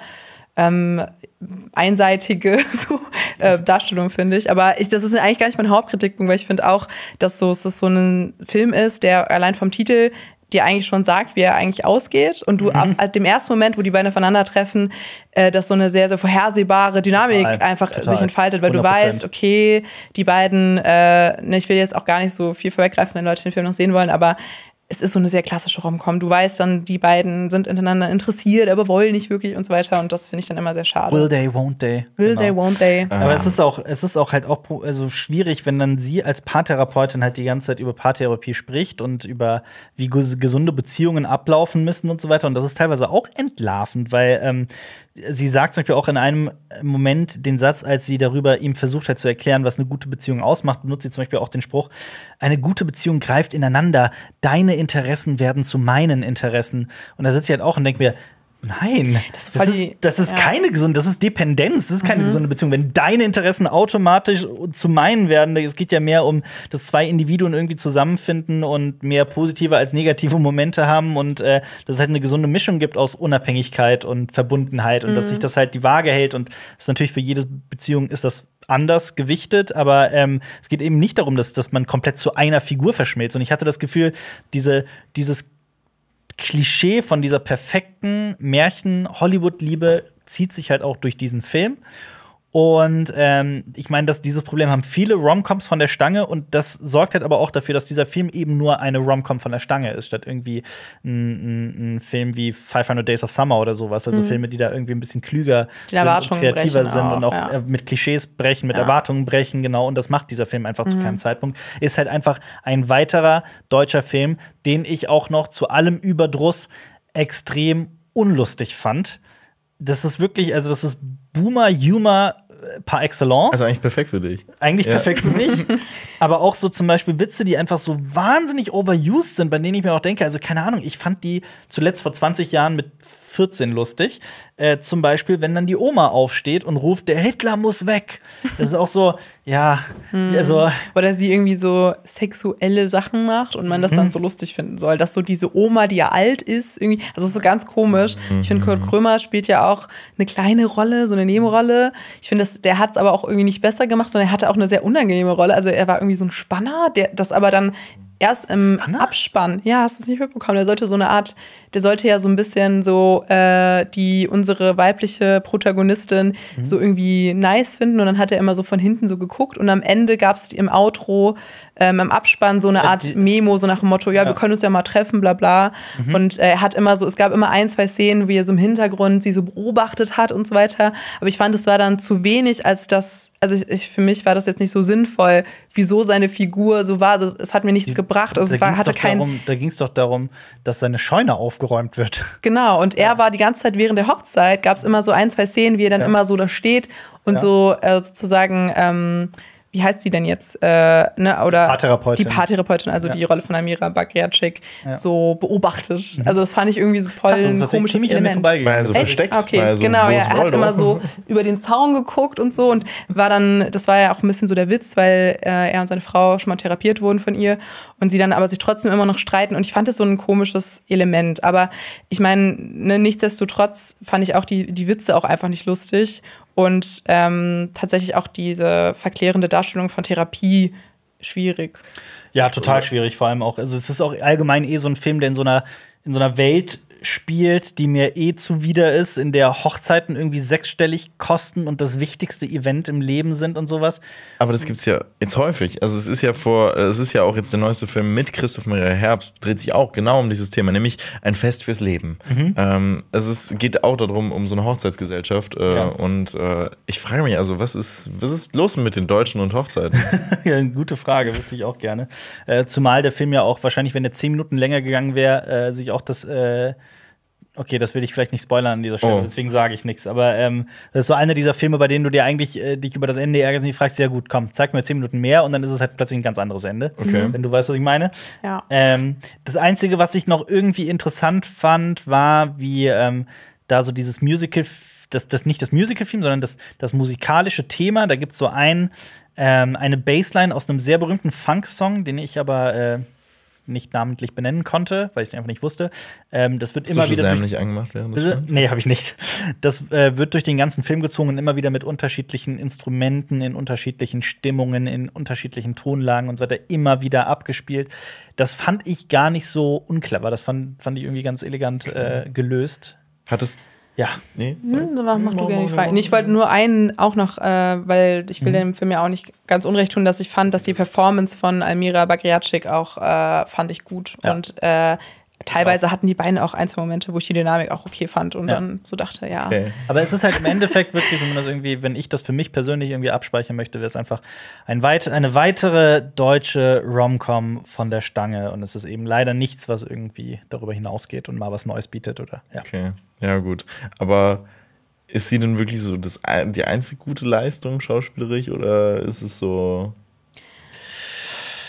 ähm, einseitige so, äh, Darstellung, finde ich. Aber ich, das ist eigentlich gar nicht mein Hauptkritikpunkt, weil ich finde auch, dass so, es das so ein Film ist, der allein vom Titel dir eigentlich schon sagt, wie er eigentlich ausgeht. Und du mhm. ab, ab, dem ersten Moment, wo die beiden aufeinandertreffen, äh, dass so eine sehr, sehr vorhersehbare Dynamik total, einfach total. sich entfaltet, weil 100%. du weißt, okay, die beiden, äh, ne, ich will jetzt auch gar nicht so viel vorweggreifen, wenn Leute den Film noch sehen wollen, aber es ist so eine sehr klassische Rom-Com. Du weißt dann, die beiden sind ineinander interessiert, aber wollen nicht wirklich und so weiter. Und das finde ich dann immer sehr schade. Will they, won't they. Will genau. they, won't they. Aber es ist auch, es ist auch halt auch also schwierig, wenn dann sie als Paartherapeutin halt die ganze Zeit über Paartherapie spricht und über wie gesunde Beziehungen ablaufen müssen und so weiter. Und das ist teilweise auch entlarvend, weil ähm, sie sagt zum Beispiel auch in einem Moment den Satz, als sie darüber ihm versucht hat zu erklären, was eine gute Beziehung ausmacht, benutzt sie zum Beispiel auch den Spruch, eine gute Beziehung greift ineinander, deine Interessen werden zu meinen Interessen. Und da sitze ich halt auch und denke mir, Nein, das, das ist, das ist ja. keine gesunde, das ist Dependenz, das ist keine mhm. gesunde Beziehung. Wenn deine Interessen automatisch zu meinen werden, es geht ja mehr um, dass zwei Individuen irgendwie zusammenfinden und mehr positive als negative Momente haben und äh, dass es halt eine gesunde Mischung gibt aus Unabhängigkeit und Verbundenheit und mhm. dass sich mhm. das halt die Waage hält und das ist natürlich für jede Beziehung ist das anders gewichtet, aber ähm, es geht eben nicht darum, dass, dass man komplett zu einer Figur verschmilzt. Und ich hatte das Gefühl, diese, dieses Klischee von dieser perfekten Märchen-Hollywood-Liebe zieht sich halt auch durch diesen Film. Und ähm, ich meine, dass dieses Problem haben viele Romcoms von der Stange und das sorgt halt aber auch dafür, dass dieser Film eben nur eine Romcom von der Stange ist, statt irgendwie ein, ein, Film wie 500 Days of Summer oder sowas. Also mhm. Filme, die da irgendwie ein bisschen klüger sind und kreativer sind auch, und auch ja. Äh, mit Klischees brechen, mit ja. Erwartungen brechen, genau. Und das macht dieser Film einfach mhm. zu keinem Zeitpunkt. Ist halt einfach ein weiterer deutscher Film, den ich auch noch zu allem Überdruss extrem unlustig fand. Das ist wirklich, also das ist Boomer-Humor äh, par excellence. Also eigentlich perfekt für dich. Eigentlich ja. perfekt für mich. Aber auch so zum Beispiel Witze, die einfach so wahnsinnig overused sind, bei denen ich mir auch denke, also keine Ahnung, ich fand die zuletzt vor 20 Jahren mit 14 lustig. Äh, zum Beispiel, wenn dann die Oma aufsteht und ruft, der Hitler muss weg. Das ist auch so, ja, mhm. also. Oder sie irgendwie so sexuelle Sachen macht und man das dann mhm. so lustig finden soll. Dass so diese Oma, die ja alt ist, irgendwie, also ist so ganz komisch. Ich finde, Kurt mhm. Krömer spielt ja auch eine kleine Rolle, so eine Nebenrolle. Ich finde, der hat es aber auch irgendwie nicht besser gemacht, sondern er hatte auch eine sehr unangenehme Rolle. Also er war irgendwie so ein Spanner, der das aber dann erst im Spanner? Abspann, ja, hast du es nicht mitbekommen, der sollte so eine Art der sollte ja so ein bisschen so äh, die unsere weibliche Protagonistin mhm. so irgendwie nice finden und dann hat er immer so von hinten so geguckt und am Ende gab es im Outro, ähm, im Abspann so eine Art Memo, so nach dem Motto, ja, ja, wir können uns ja mal treffen, bla bla. Mhm. Und äh, er äh, hat immer so, es gab immer ein, zwei Szenen, wie er so im Hintergrund sie so beobachtet hat und so weiter. Aber ich fand, es war dann zu wenig, als das, also ich, ich, für mich war das jetzt nicht so sinnvoll, wieso seine Figur so war. Also es hat mir nichts die, gebracht. Also es war, hatte kein darum, da ging es doch darum, dass seine Scheune auf aufgeräumt wird. Genau, und er ja. war die ganze Zeit während der Hochzeit, gab es immer so ein, zwei Szenen, wie er dann ja. immer so da steht und so äh, sozusagen ähm, wie heißt sie denn jetzt, äh, ne, oder Paartherapeutin. die Paartherapeutin, also ja. die Rolle von Amira Bagriatschik, ja. so beobachtet. Mhm. Also das fand ich irgendwie so voll Krass, ein komisches Element. War so versteckt. Okay, also, genau, ja, er hat immer so über den Zaun geguckt und so und war dann, das war ja auch ein bisschen so der Witz, weil äh, er und seine Frau schon mal therapiert wurden von ihr und sie dann aber sich trotzdem immer noch streiten und ich fand das so ein komisches Element. Aber ich meine, ne, nichtsdestotrotz fand ich auch die, die Witze auch einfach nicht lustig und ähm, tatsächlich auch diese verklärende Darstellung von Therapie schwierig. Ja, total schwierig, vor allem auch. Also es ist auch allgemein eh so ein Film, der in so einer, in so einer Welt spielt, die mir eh zuwider ist, in der Hochzeiten irgendwie sechsstellig kosten und das wichtigste Event im Leben sind und sowas. Aber das gibt's ja jetzt häufig. Also es ist ja vor, es ist ja auch jetzt der neueste Film mit Christoph Maria Herbst, dreht sich auch genau um dieses Thema, nämlich ein Fest fürs Leben. Mhm. Ähm, also es geht auch darum, um so eine Hochzeitsgesellschaft. Äh, ja. Und äh, ich frage mich also, was ist, was ist los mit den Deutschen und Hochzeiten? ja, eine gute Frage, wüsste ich auch gerne. Äh, zumal der Film ja auch wahrscheinlich, wenn er zehn Minuten länger gegangen wäre, äh, sich auch das äh, okay, das will ich vielleicht nicht spoilern an dieser Stelle, oh. deswegen sage ich nichts. Aber ähm, das ist so einer dieser Filme, bei denen du dir eigentlich äh, dich über das Ende ärgerst und dich fragst, ja gut, komm, zeig mir zehn Minuten mehr und dann ist es halt plötzlich ein ganz anderes Ende. Okay. Wenn du weißt, was ich meine. Ja. Ähm, das Einzige, was ich noch irgendwie interessant fand, war, wie ähm, da so dieses Musical, das, das nicht das Musical-Film, sondern das, das musikalische Thema, da gibt es so ein, ähm, eine Bassline aus einem sehr berühmten Funk-Song, den ich aber äh, nicht namentlich benennen konnte, weil ich es einfach nicht wusste. Ähm, das wird Hast immer du wieder. Durch, angemacht während des äh, Nee, habe ich nicht. Das äh, wird durch den ganzen Film gezwungen, und immer wieder mit unterschiedlichen Instrumenten, in unterschiedlichen Stimmungen, in unterschiedlichen Tonlagen und so weiter immer wieder abgespielt. Das fand ich gar nicht so unclever. Das fand, fand ich irgendwie ganz elegant äh, gelöst. Hattest ja. Nee? Hm, so mach, mach du gerne die Frage. Ich wollte nur einen auch noch, äh, weil ich will mhm. dem Film ja auch nicht ganz unrecht tun, dass ich fand, dass die Performance von Almira Bagriacic auch äh, fand ich gut. Ja. Und äh, teilweise ja. hatten die beiden auch ein, zwei Momente, wo ich die Dynamik auch okay fand und ja. dann so dachte, ja. Okay. Aber es ist halt im Endeffekt wirklich, wenn man das irgendwie, wenn ich das für mich persönlich irgendwie abspeichern möchte, wäre es einfach ein weit, eine weitere deutsche Rom-Com von der Stange und es ist eben leider nichts, was irgendwie darüber hinausgeht und mal was Neues bietet oder ja. Okay, ja gut. Aber ist sie denn wirklich so das, die einzig gute Leistung schauspielerisch oder ist es so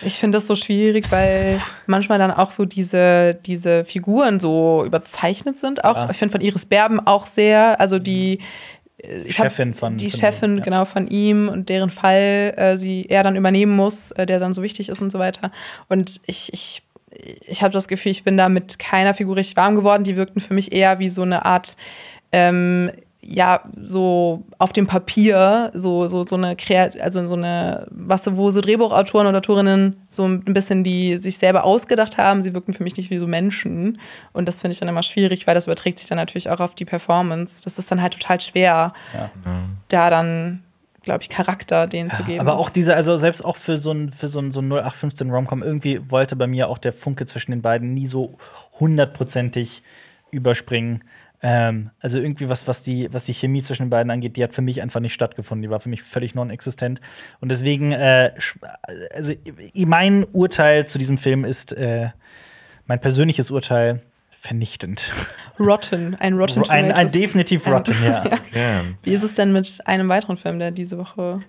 ich finde das so schwierig, weil manchmal dann auch so diese, diese Figuren so überzeichnet sind. Auch, ja. ich finde von Iris Berben auch sehr, also die äh, Chefin von die von Chefin ihm, genau von ihm und deren Fall äh, sie er dann übernehmen muss, äh, der dann so wichtig ist und so weiter. Und ich, ich ich habe das Gefühl, ich bin da mit keiner Figur richtig warm geworden. Die wirkten für mich eher wie so eine Art ähm, ja so auf dem Papier so so so eine Kreat also so eine was wo so Drehbuchautoren und Autorinnen so ein bisschen die sich selber ausgedacht haben, sie wirken für mich nicht wie so Menschen und das finde ich dann immer schwierig, weil das überträgt sich dann natürlich auch auf die Performance. Das ist dann halt total schwer, ja. da dann glaube ich, Charakter denen ja, zu geben. Aber auch diese, also selbst auch für so ein, für so ein, so ein 0815 Romcom, irgendwie wollte bei mir auch der Funke zwischen den beiden nie so hundertprozentig überspringen. Ähm, also irgendwie was, was die, was die Chemie zwischen den beiden angeht, die hat für mich einfach nicht stattgefunden. Die war für mich völlig non-existent. Und deswegen, äh, also äh, mein Urteil zu diesem Film ist, äh, mein persönliches Urteil, vernichtend. Rotten, ein Rotten Tomatoes. Ein, ein definitiv Rotten, ja. ja. Okay. Wie ist es denn mit einem weiteren Film, der diese Woche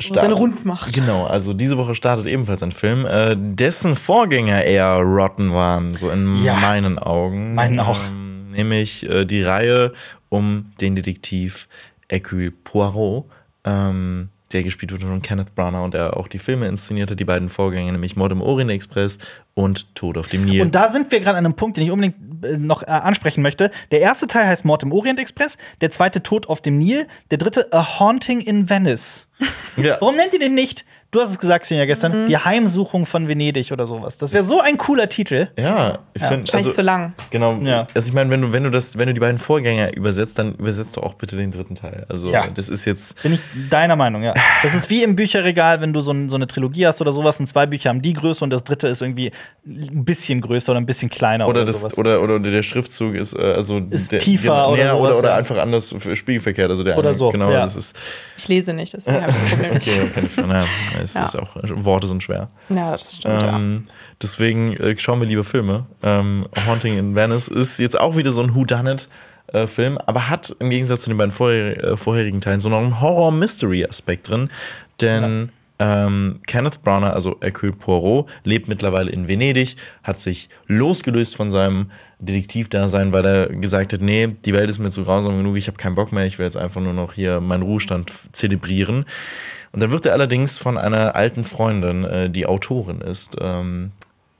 Start, seine rund macht. Genau, also diese Woche startet ebenfalls ein Film, äh, dessen Vorgänger eher rotten waren, so in ja, meinen Augen. Meinen auch. Ähm nämlich äh, die Reihe um den Detektiv Hercule Poirot, ähm, der gespielt wurde von Kenneth Branagh und der auch die Filme inszenierte, die beiden Vorgänge, nämlich Mord im Orient Express und Tod auf dem Nil. Und da sind wir gerade an einem Punkt, den ich unbedingt äh, noch äh, ansprechen möchte. Der erste Teil heißt Mord im Orient Express, der zweite Tod auf dem Nil, der dritte A Haunting in Venice. Ja. Warum nennt ihr den nicht du hast es gesagt, Sinja, gestern, mhm. die Heimsuchung von Venedig oder sowas. Das wäre so ein cooler Titel. Ja, ich ja. finde. Also, zu lang. Genau. Ja. Also ich meine, wenn du, wenn du das, wenn du die beiden Vorgänger übersetzt, dann übersetzt du auch bitte den dritten Teil. Also ja. das ist jetzt. Bin ich deiner Meinung, ja. Das ist wie im Bücherregal, wenn du so, so eine Trilogie hast oder sowas und zwei Bücher haben die Größe und das dritte ist irgendwie ein bisschen größer oder ein bisschen kleiner oder, oder das, sowas. Oder, oder der Schriftzug ist äh, also ist der, tiefer der, genau, oder, näher, sowas, oder, oder einfach anders spiegelverkehrt. Also der oder so. Genau, ja. das ist. Ich lese nicht, deswegen habe ich das Problem nicht. okay, keine Frage ist, ja. auch, äh, Worte sind schwer. Ja, das stimmt. Ähm, ja. Deswegen äh, schauen wir lieber Filme. Ähm, Haunting in Venice ist jetzt auch wieder so ein Whodunit. Äh, Film, aber hat im Gegensatz zu den beiden vorher, äh, vorherigen Teilen so noch einen Horror-Mystery-Aspekt drin, denn ja. ähm, Kenneth Browner, also Hercule Poirot, lebt mittlerweile in Venedig, hat sich losgelöst von seinem Detektivdasein, weil er gesagt hat, nee, die Welt ist mir zu grausam genug, ich habe keinen Bock mehr, ich will jetzt einfach nur noch hier meinen Ruhestand zelebrieren. Und dann wird er allerdings von einer alten Freundin, äh, die Autorin ist, ähm,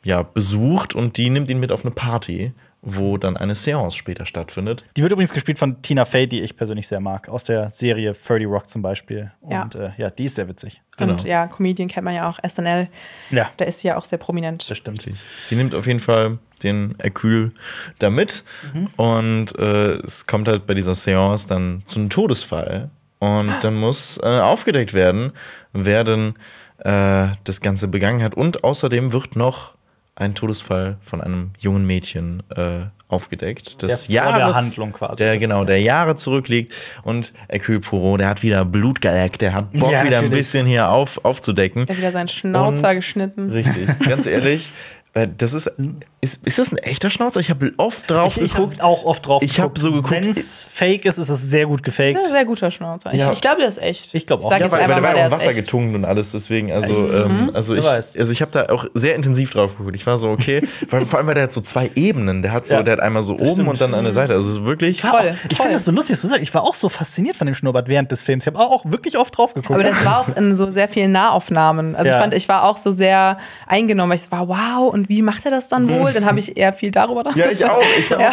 ja, besucht und die nimmt ihn mit auf eine Party, wo dann eine Seance später stattfindet. Die wird übrigens gespielt von Tina Fey, die ich persönlich sehr mag, aus der Serie 30 Rock zum Beispiel. Ja. Und äh, ja, die ist sehr witzig. Genau. Und ja, Comedian kennt man ja auch, SNL. Ja. Da ist sie ja auch sehr prominent. Das stimmt. Sie nimmt auf jeden Fall den Acryl da mit. Mhm. Und äh, es kommt halt bei dieser Seance dann zu einem Todesfall und dann muss äh, aufgedeckt werden, wer denn äh, das Ganze begangen hat. Und außerdem wird noch ein Todesfall von einem jungen Mädchen äh, aufgedeckt. Das der Jahre, der Handlung quasi. Der, genau, der Jahre zurückliegt. Und Hercule Poirot, der hat wieder Blut geleckt. Der hat Bock, ja, wieder natürlich. ein bisschen hier auf, aufzudecken. Der hat wieder seinen Schnauzer und, geschnitten. Richtig. Ganz ehrlich, äh, das ist, hm. ist, ist das ein echter Schnauzer? Ich habe oft drauf ich, geguckt. Ich habe auch oft drauf ich habe so geguckt. Wenn es fake ist, ist es sehr gut gefaked. Ein sehr guter Schnauzer. Ich, ja. ich glaube, das ist echt. Ich glaube auch. Ich ja, weil, weil der war ja auch Wasser getungen und alles, deswegen. Also, ähm, mhm. ähm, also ich, also ich habe da auch sehr intensiv drauf geguckt. Ich war so, okay. vor, allem, weil der hat so zwei Ebenen. Der hat, so, ja. der hat einmal so das oben stimmt. und dann an der mhm. Seite. Also wirklich. Ich, auch, ich fand das so lustig, dass du sagst. Ich war auch so fasziniert von dem Schnurrbart während des Films. Ich habe auch wirklich oft drauf geguckt. Aber das war auch in so sehr vielen Nahaufnahmen. Also ich fand, ich war auch so sehr eingenommen, ich war wow und wie macht er das dann mhm. wohl? Dann habe ich eher viel darüber nachgedacht. Ja, ich auch. Ich auch. Ja.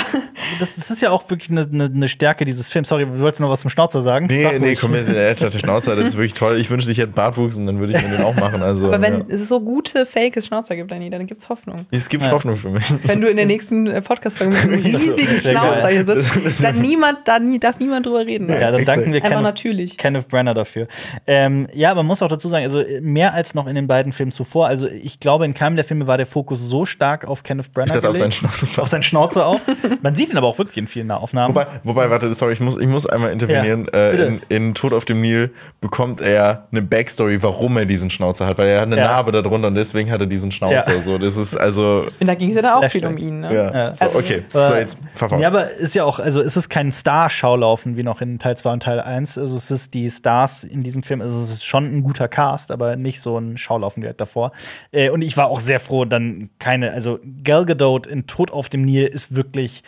Das, das, ist ja auch wirklich eine, eine, Stärke dieses Films. Sorry, du wolltest noch was zum Schnauzer sagen? Nee, Sag nee, komm, der Schnauzer, das ist wirklich toll. Ich wünschte, ich hätte Bartwuchs und dann würde ich mir den auch machen. Also, Aber wenn ja. es so gute, fake Schnauzer gibt, Dani, dann gibt es Hoffnung. Es gibt ja. Hoffnung für mich. Wenn du in der nächsten äh, Podcast-Folge mit einem riesigen Schnauzer hier sitzt, dann niemand, da nie, darf niemand drüber reden. Ja, dann danken wir Kenneth, natürlich. Kenneth Brenner dafür. Ähm, ja, man muss auch dazu sagen, also äh, mehr als noch in den beiden Filmen zuvor. Also ich glaube, in keinem der Filme war der Fokus Fokus so stark auf Kenneth Branagh ich gelegt, auf, seinen Schnauze auf seinen Schnauze auch. Man sieht ihn aber auch wirklich in vielen Aufnahmen. Wobei, wobei warte, sorry, ich muss, ich muss einmal intervenieren. Ja, äh, in, in, Tod auf dem Nil bekommt er eine Backstory, warum er diesen Schnauze hat, weil er hat eine ja. Narbe darunter und deswegen hat er diesen Schnauze. Ja. So, das ist also. Und da ging es ja da auch viel um ihn. Ne? Ja. So, okay, also, so jetzt verfolgt. Ja, aber ist ja auch, also ist es kein Star-Schaulaufen wie noch in Teil 2 und Teil 1. Also es ist die Stars in diesem Film, also es ist schon ein guter Cast, aber nicht so ein Schaulaufen wie halt davor. Äh, und ich war auch sehr froh, dann keine, also Gal Gadot in Tod auf dem Nil ist wirklich,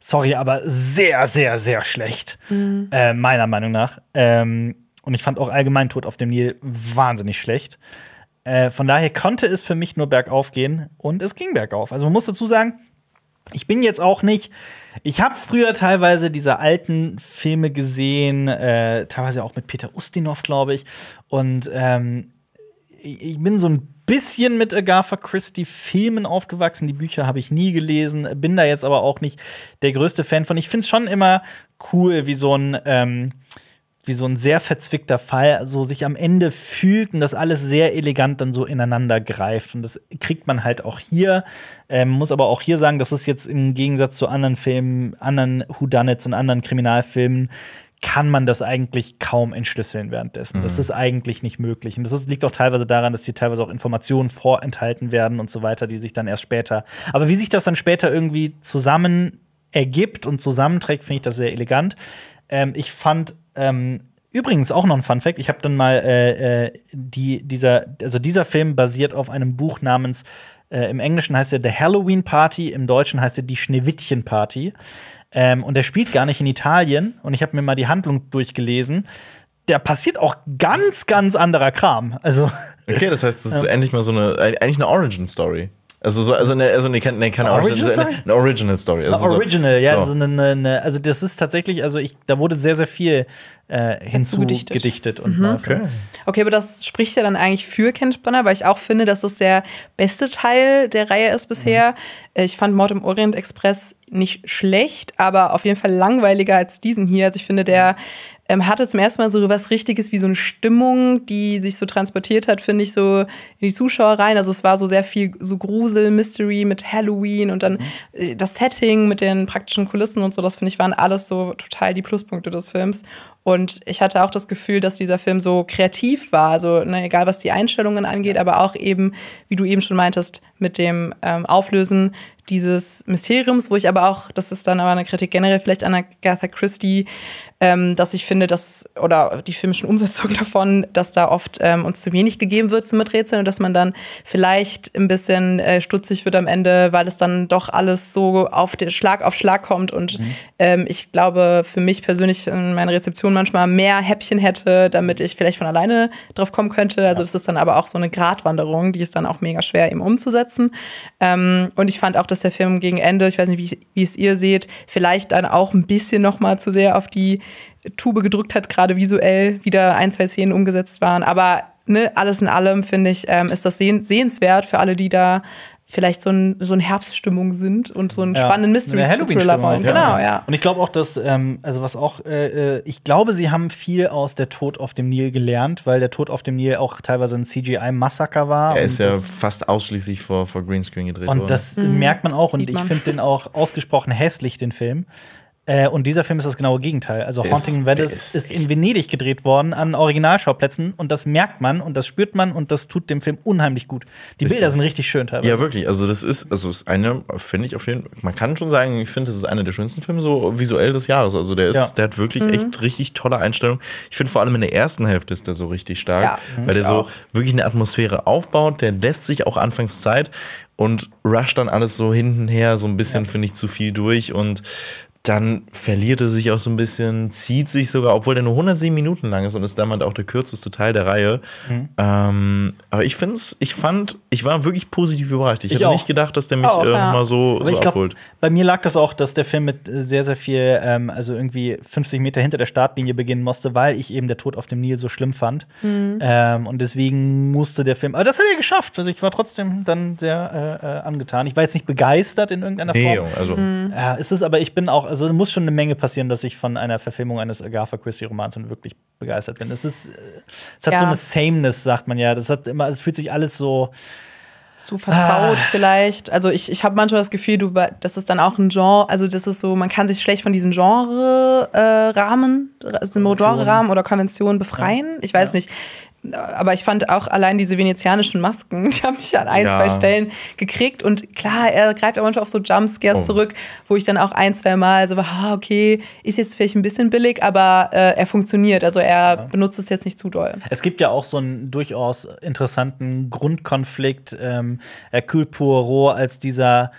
sorry, aber sehr, sehr, sehr schlecht, mhm. äh, meiner Meinung nach. Ähm, und ich fand auch allgemein Tod auf dem Nil wahnsinnig schlecht. Äh, von daher konnte es für mich nur bergauf gehen und es ging bergauf. Also man muss dazu sagen, ich bin jetzt auch nicht. Ich habe früher teilweise diese alten Filme gesehen, äh, teilweise auch mit Peter Ustinov, glaube ich. Und ähm, ich bin so ein bisschen mit Agatha Christie Filmen aufgewachsen. Die Bücher habe ich nie gelesen, bin da jetzt aber auch nicht der größte Fan von. Ich finde es schon immer cool, wie so ein ähm, wie so ein sehr verzwickter Fall so also sich am Ende fügt und das alles sehr elegant dann so ineinander greift. Und das kriegt man halt auch hier. Ähm, muss aber auch hier sagen, das ist jetzt im Gegensatz zu anderen Filmen, anderen Whodunits und anderen Kriminalfilmen kann man das eigentlich kaum entschlüsseln währenddessen. Mhm. Das ist eigentlich nicht möglich. Und das ist, liegt auch teilweise daran, dass hier teilweise auch Informationen vorenthalten werden und so weiter, die sich dann erst später. Aber wie sich das dann später irgendwie zusammen ergibt und zusammenträgt, finde ich das sehr elegant. Ähm, ich fand ähm, übrigens auch noch ein Fun Fact. Ich habe dann mal äh, äh die, dieser, also dieser Film basiert auf einem Buch namens äh, im Englischen heißt er The Halloween Party, im Deutschen heißt er Die Schneewittchen Party. Ähm, und der spielt gar nicht in Italien. Und ich habe mir mal die Handlung durchgelesen. Da passiert auch ganz, ganz anderer Kram. Also. Okay, das heißt, das ist ja. endlich mal so eine, eigentlich eine Origin-Story. Also so, also eine, also ne, eine, eine, keine eine Origin, ne, Story? Eine, eine, Original Story. Also eine Original, so, ja. So. Also, eine, ne, also das ist tatsächlich, also ich, da wurde sehr, sehr viel äh, hinzugedichtet. Und mhm. okay. okay, aber das spricht ja dann eigentlich für Kenneth Branagh, weil ich auch finde, dass das der beste Teil der Reihe ist bisher. Mhm. Äh, ich fand Mord im Orient Express nicht schlecht, aber auf jeden Fall langweiliger als diesen hier. Also ich finde, der mhm ähm, hatte zum ersten Mal so was Richtiges wie so eine Stimmung, die sich so transportiert hat, finde ich, so in die Zuschauer rein. Also es war so sehr viel so Grusel, Mystery mit Halloween und dann mhm. das Setting mit den praktischen Kulissen und so, das finde ich, waren alles so total die Pluspunkte des Films. Und ich hatte auch das Gefühl, dass dieser Film so kreativ war. Also ne, egal, was die Einstellungen angeht, aber auch eben, wie du eben schon meintest, mit dem ähm, Auflösen dieses Mysteriums, wo ich aber auch, das ist dann aber eine Kritik generell vielleicht an Agatha Christie, ähm, dass ich finde, dass, oder die filmischen Umsetzungen davon, dass da oft ähm, uns zu wenig gegeben wird zum Miträtseln und dass man dann vielleicht ein bisschen äh, stutzig wird am Ende, weil es dann doch alles so auf den Schlag auf Schlag kommt. Und mhm. ähm, ich glaube, für mich persönlich in meiner Rezeption manchmal mehr Häppchen hätte, damit ich vielleicht von alleine drauf kommen könnte. Also das ist dann aber auch so eine Gratwanderung, die ist dann auch mega schwer eben umzusetzen. Ähm, und ich fand auch, dass der Film gegen Ende, ich weiß nicht, wie, wie es ihr seht, vielleicht dann auch ein bisschen noch mal zu sehr auf die Tube gedrückt hat, gerade visuell wieder ein, zwei Szenen umgesetzt waren. Aber ne, alles in allem finde ich, ähm, ist das sehenswert für alle, die da vielleicht so, ein, so eine Herbststimmung sind und so einen ja, spannenden Mystery Thriller wollen. Genau, ja. ja. Und ich glaube auch, dass, ähm, also was auch, äh, äh, ich glaube, sie haben viel aus der Tod auf dem Nil gelernt, weil der Tod auf dem Nil auch teilweise ein CGI-Massaker war. Er ist ja fast ausschließlich vor, vor Greenscreen gedreht und worden. Und das mhm. merkt man auch Sieht und ich finde den auch ausgesprochen hässlich, den Film. Äh, und dieser Film ist das genaue Gegenteil. Also ist, Haunting Venice ist, in Venedig gedreht worden an Originalschauplätzen und das merkt man und das spürt man und das tut dem Film unheimlich gut. Die richtig. Bilder sind richtig schön teilweise. Ja, wirklich. Also das ist, also ist eine, finde ich auf jeden Fall, man kann schon sagen, ich finde, das ist einer der schönsten Filme so visuell des Jahres. Also der ist, ja. der hat wirklich mhm. echt richtig tolle Einstellungen. Ich finde vor allem in der ersten Hälfte ist der so richtig stark, ja, weil der auch. so wirklich eine Atmosphäre aufbaut, der lässt sich auch anfangs Zeit und rusht dann alles so hintenher, so ein bisschen, ja. finde ich, zu viel durch und dann verliert er sich auch so ein bisschen, zieht sich sogar, obwohl der nur 107 Minuten lang ist und ist damit auch der kürzeste Teil der Reihe. Mhm. Ähm, aber ich finde es, ich fand, ich war wirklich positiv überrascht. Ich, ich hätte auch. nicht gedacht, dass der mich auch, äh, ja. mal so, aber so glaub, abholt. Bei mir lag das auch, dass der Film mit sehr, sehr viel, ähm, also irgendwie 50 Meter hinter der Startlinie beginnen musste, weil ich eben der Tod auf dem Nil so schlimm fand. Mhm. Ähm, und deswegen musste der Film, aber das hat er geschafft. Also ich war trotzdem dann sehr äh, äh angetan. Ich war jetzt nicht begeistert in irgendeiner nee, Form. Also. Mhm. Äh, ist es, aber ich bin auch also muss schon eine Menge passieren, dass ich von einer Verfilmung eines Agatha Christie-Romans dann wirklich begeistert bin. Es ist, äh, es hat ja. so eine Sameness, sagt man ja. Das hat immer, es fühlt sich alles so zu vertraut ah. vielleicht. Also ich, ich habe manchmal das Gefühl, du, das ist dann auch ein Genre, also das ist so, man kann sich schlecht von diesen äh, Genre-Rahmen, also Genre-Rahmen oder Konventionen befreien. Ja. Ich weiß ja. nicht aber ich fand auch allein diese venezianischen Masken, die haben mich an ein, ja. zwei Stellen gekriegt. Und klar, er greift aber manchmal auf so Jumpscares oh. zurück, wo ich dann auch ein, zwei Mal so ah, okay, ist jetzt vielleicht ein bisschen billig, aber äh, er funktioniert. Also er ja. benutzt es jetzt nicht zu doll. Es gibt ja auch so einen durchaus interessanten Grundkonflikt. Ähm, Hercule Poirot als dieser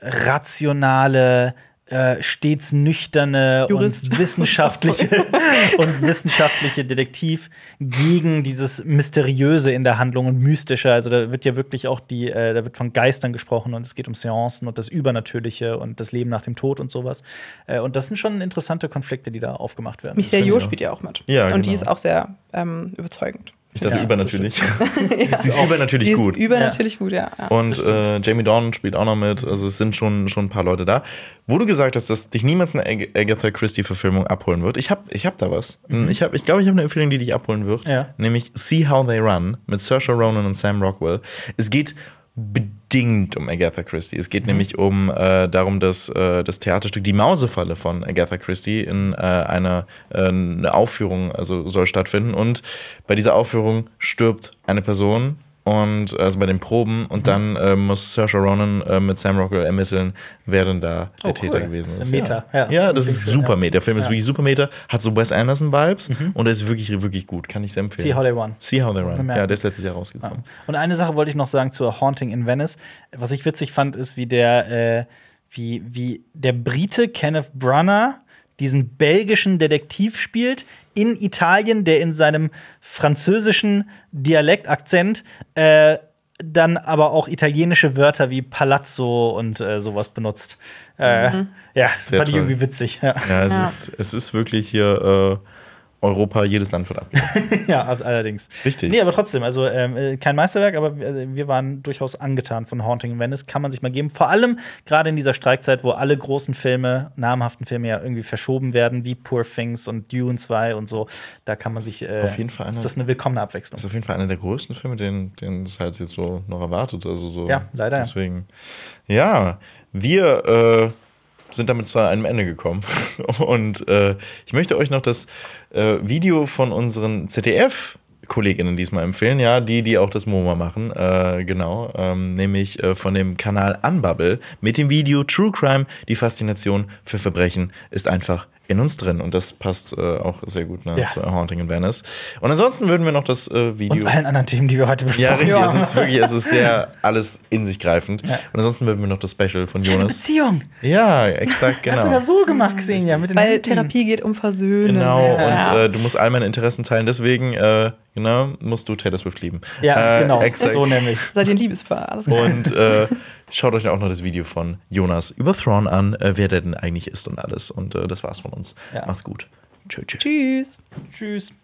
rationale äh, stets nüchterne und wissenschaftliche und wissenschaftliche Detektiv gegen dieses mysteriöse in der Handlung und mystische. Also da wird ja wirklich auch die, äh, da wird von Geistern gesprochen und es geht um Seancen und das Übernatürliche und das Leben nach dem Tod und sowas. Äh, und das sind schon interessante Konflikte, die da aufgemacht werden. Michael Jo spielt ja auch mit. Ja, und genau. die ist auch sehr ähm, überzeugend. Ich dachte ja, übernatürlich. Sie ist übernatürlich Sie ist gut. Übernatürlich ja. gut, ja. ja und äh, Jamie Dorn spielt auch noch mit. Also es sind schon, schon ein paar Leute da. Wo du gesagt hast, dass dich niemals eine Ag Agatha Christie-Verfilmung abholen wird. Ich habe ich hab da was. Mhm. Ich glaube, ich, glaub, ich habe eine Empfehlung, die dich abholen wird. Nämlich See How They Run mit Saoirse Ronan und Sam Rockwell. Es geht bedingt um Agatha Christie. Es geht mhm. nämlich um äh, darum, dass äh, das Theaterstück Die Mausefalle von Agatha Christie in äh, einer äh, eine Aufführung also soll stattfinden und bei dieser Aufführung stirbt eine Person und also bei den Proben und mhm. dann äh, muss Saoirse Ronan äh, mit Sam Rockwell ermitteln, wer denn da oh, der cool. Täter gewesen ist. Das ist ein Meter. Ja, ja. ja das ist super Meter. Der Film ja. ist wirklich super Meter, hat so Wes Anderson Vibes mhm. und er ist wirklich wirklich gut, kann ich sehr empfehlen. See how they run. See how they run. Ja, der ist letztes Jahr rausgekommen. Und eine Sache wollte ich noch sagen zur Haunting in Venice, was ich witzig fand, ist wie der äh, wie wie der Brite Kenneth Branagh diesen belgischen Detektiv spielt, in Italien, der in seinem französischen Dialektakzent äh, dann aber auch italienische Wörter wie Palazzo und äh, sowas benutzt. Äh, mhm. Ja, das Sehr fand toll. ich irgendwie witzig. Ja, ja, es, ja. Ist, es ist wirklich hier äh, Europa, jedes Land wird abgelehnt. ja, allerdings. Richtig. Nee, aber trotzdem, also ähm, äh, kein Meisterwerk, aber also, wir waren durchaus angetan von Haunting Venice. Kann man sich mal geben. Vor allem gerade in dieser Streikzeit, wo alle großen Filme, namhaften Filme ja irgendwie verschoben werden, wie Poor Things und Dune 2 und so. Da kann man sich. Äh, auf jeden Fall eine, ist das eine willkommene Abwechslung. Ist auf jeden Fall einer der größten Filme, den, den es halt jetzt so noch erwartet. Also so, ja, leider. Deswegen. Ja, wir. Äh sind damit zu einem Ende gekommen. Und äh, ich möchte euch noch das äh, Video von unseren ZDF KollegInnen diesmal empfehlen, ja, die, die auch das MoMA machen, äh, genau, ähm, nämlich äh, von dem Kanal Unbubble mit dem Video True Crime, die Faszination für Verbrechen ist einfach in uns drin. Und das passt äh, auch sehr gut ne, ja. zu A Haunting in Venice. Und ansonsten würden wir noch das äh, Video. Und allen anderen Themen, die wir heute besprochen haben. Ja, richtig. Haben. Es ist wirklich, es ist sehr alles in sich greifend. Ja. Und ansonsten würden wir noch das Special von Jonas. Eine Beziehung. Ja, exakt, genau. Hat sogar so gemacht gesehen, ja. Mit den Weil Therapie geht um Versöhnen. Genau, und äh, du musst all meine Interessen teilen. Deswegen äh, Genau, musst du Taylor Swift lieben. Ja, äh, genau. Exakt. So nämlich. Seid ihr ein Liebespaar, alles klar. Und äh, schaut euch auch noch das Video von Jonas über Thrawn an, äh, wer der denn eigentlich ist und alles. Und äh, das war's von uns. Ja. Macht's gut. Tschö, tschö. Tschüss. Tschüss.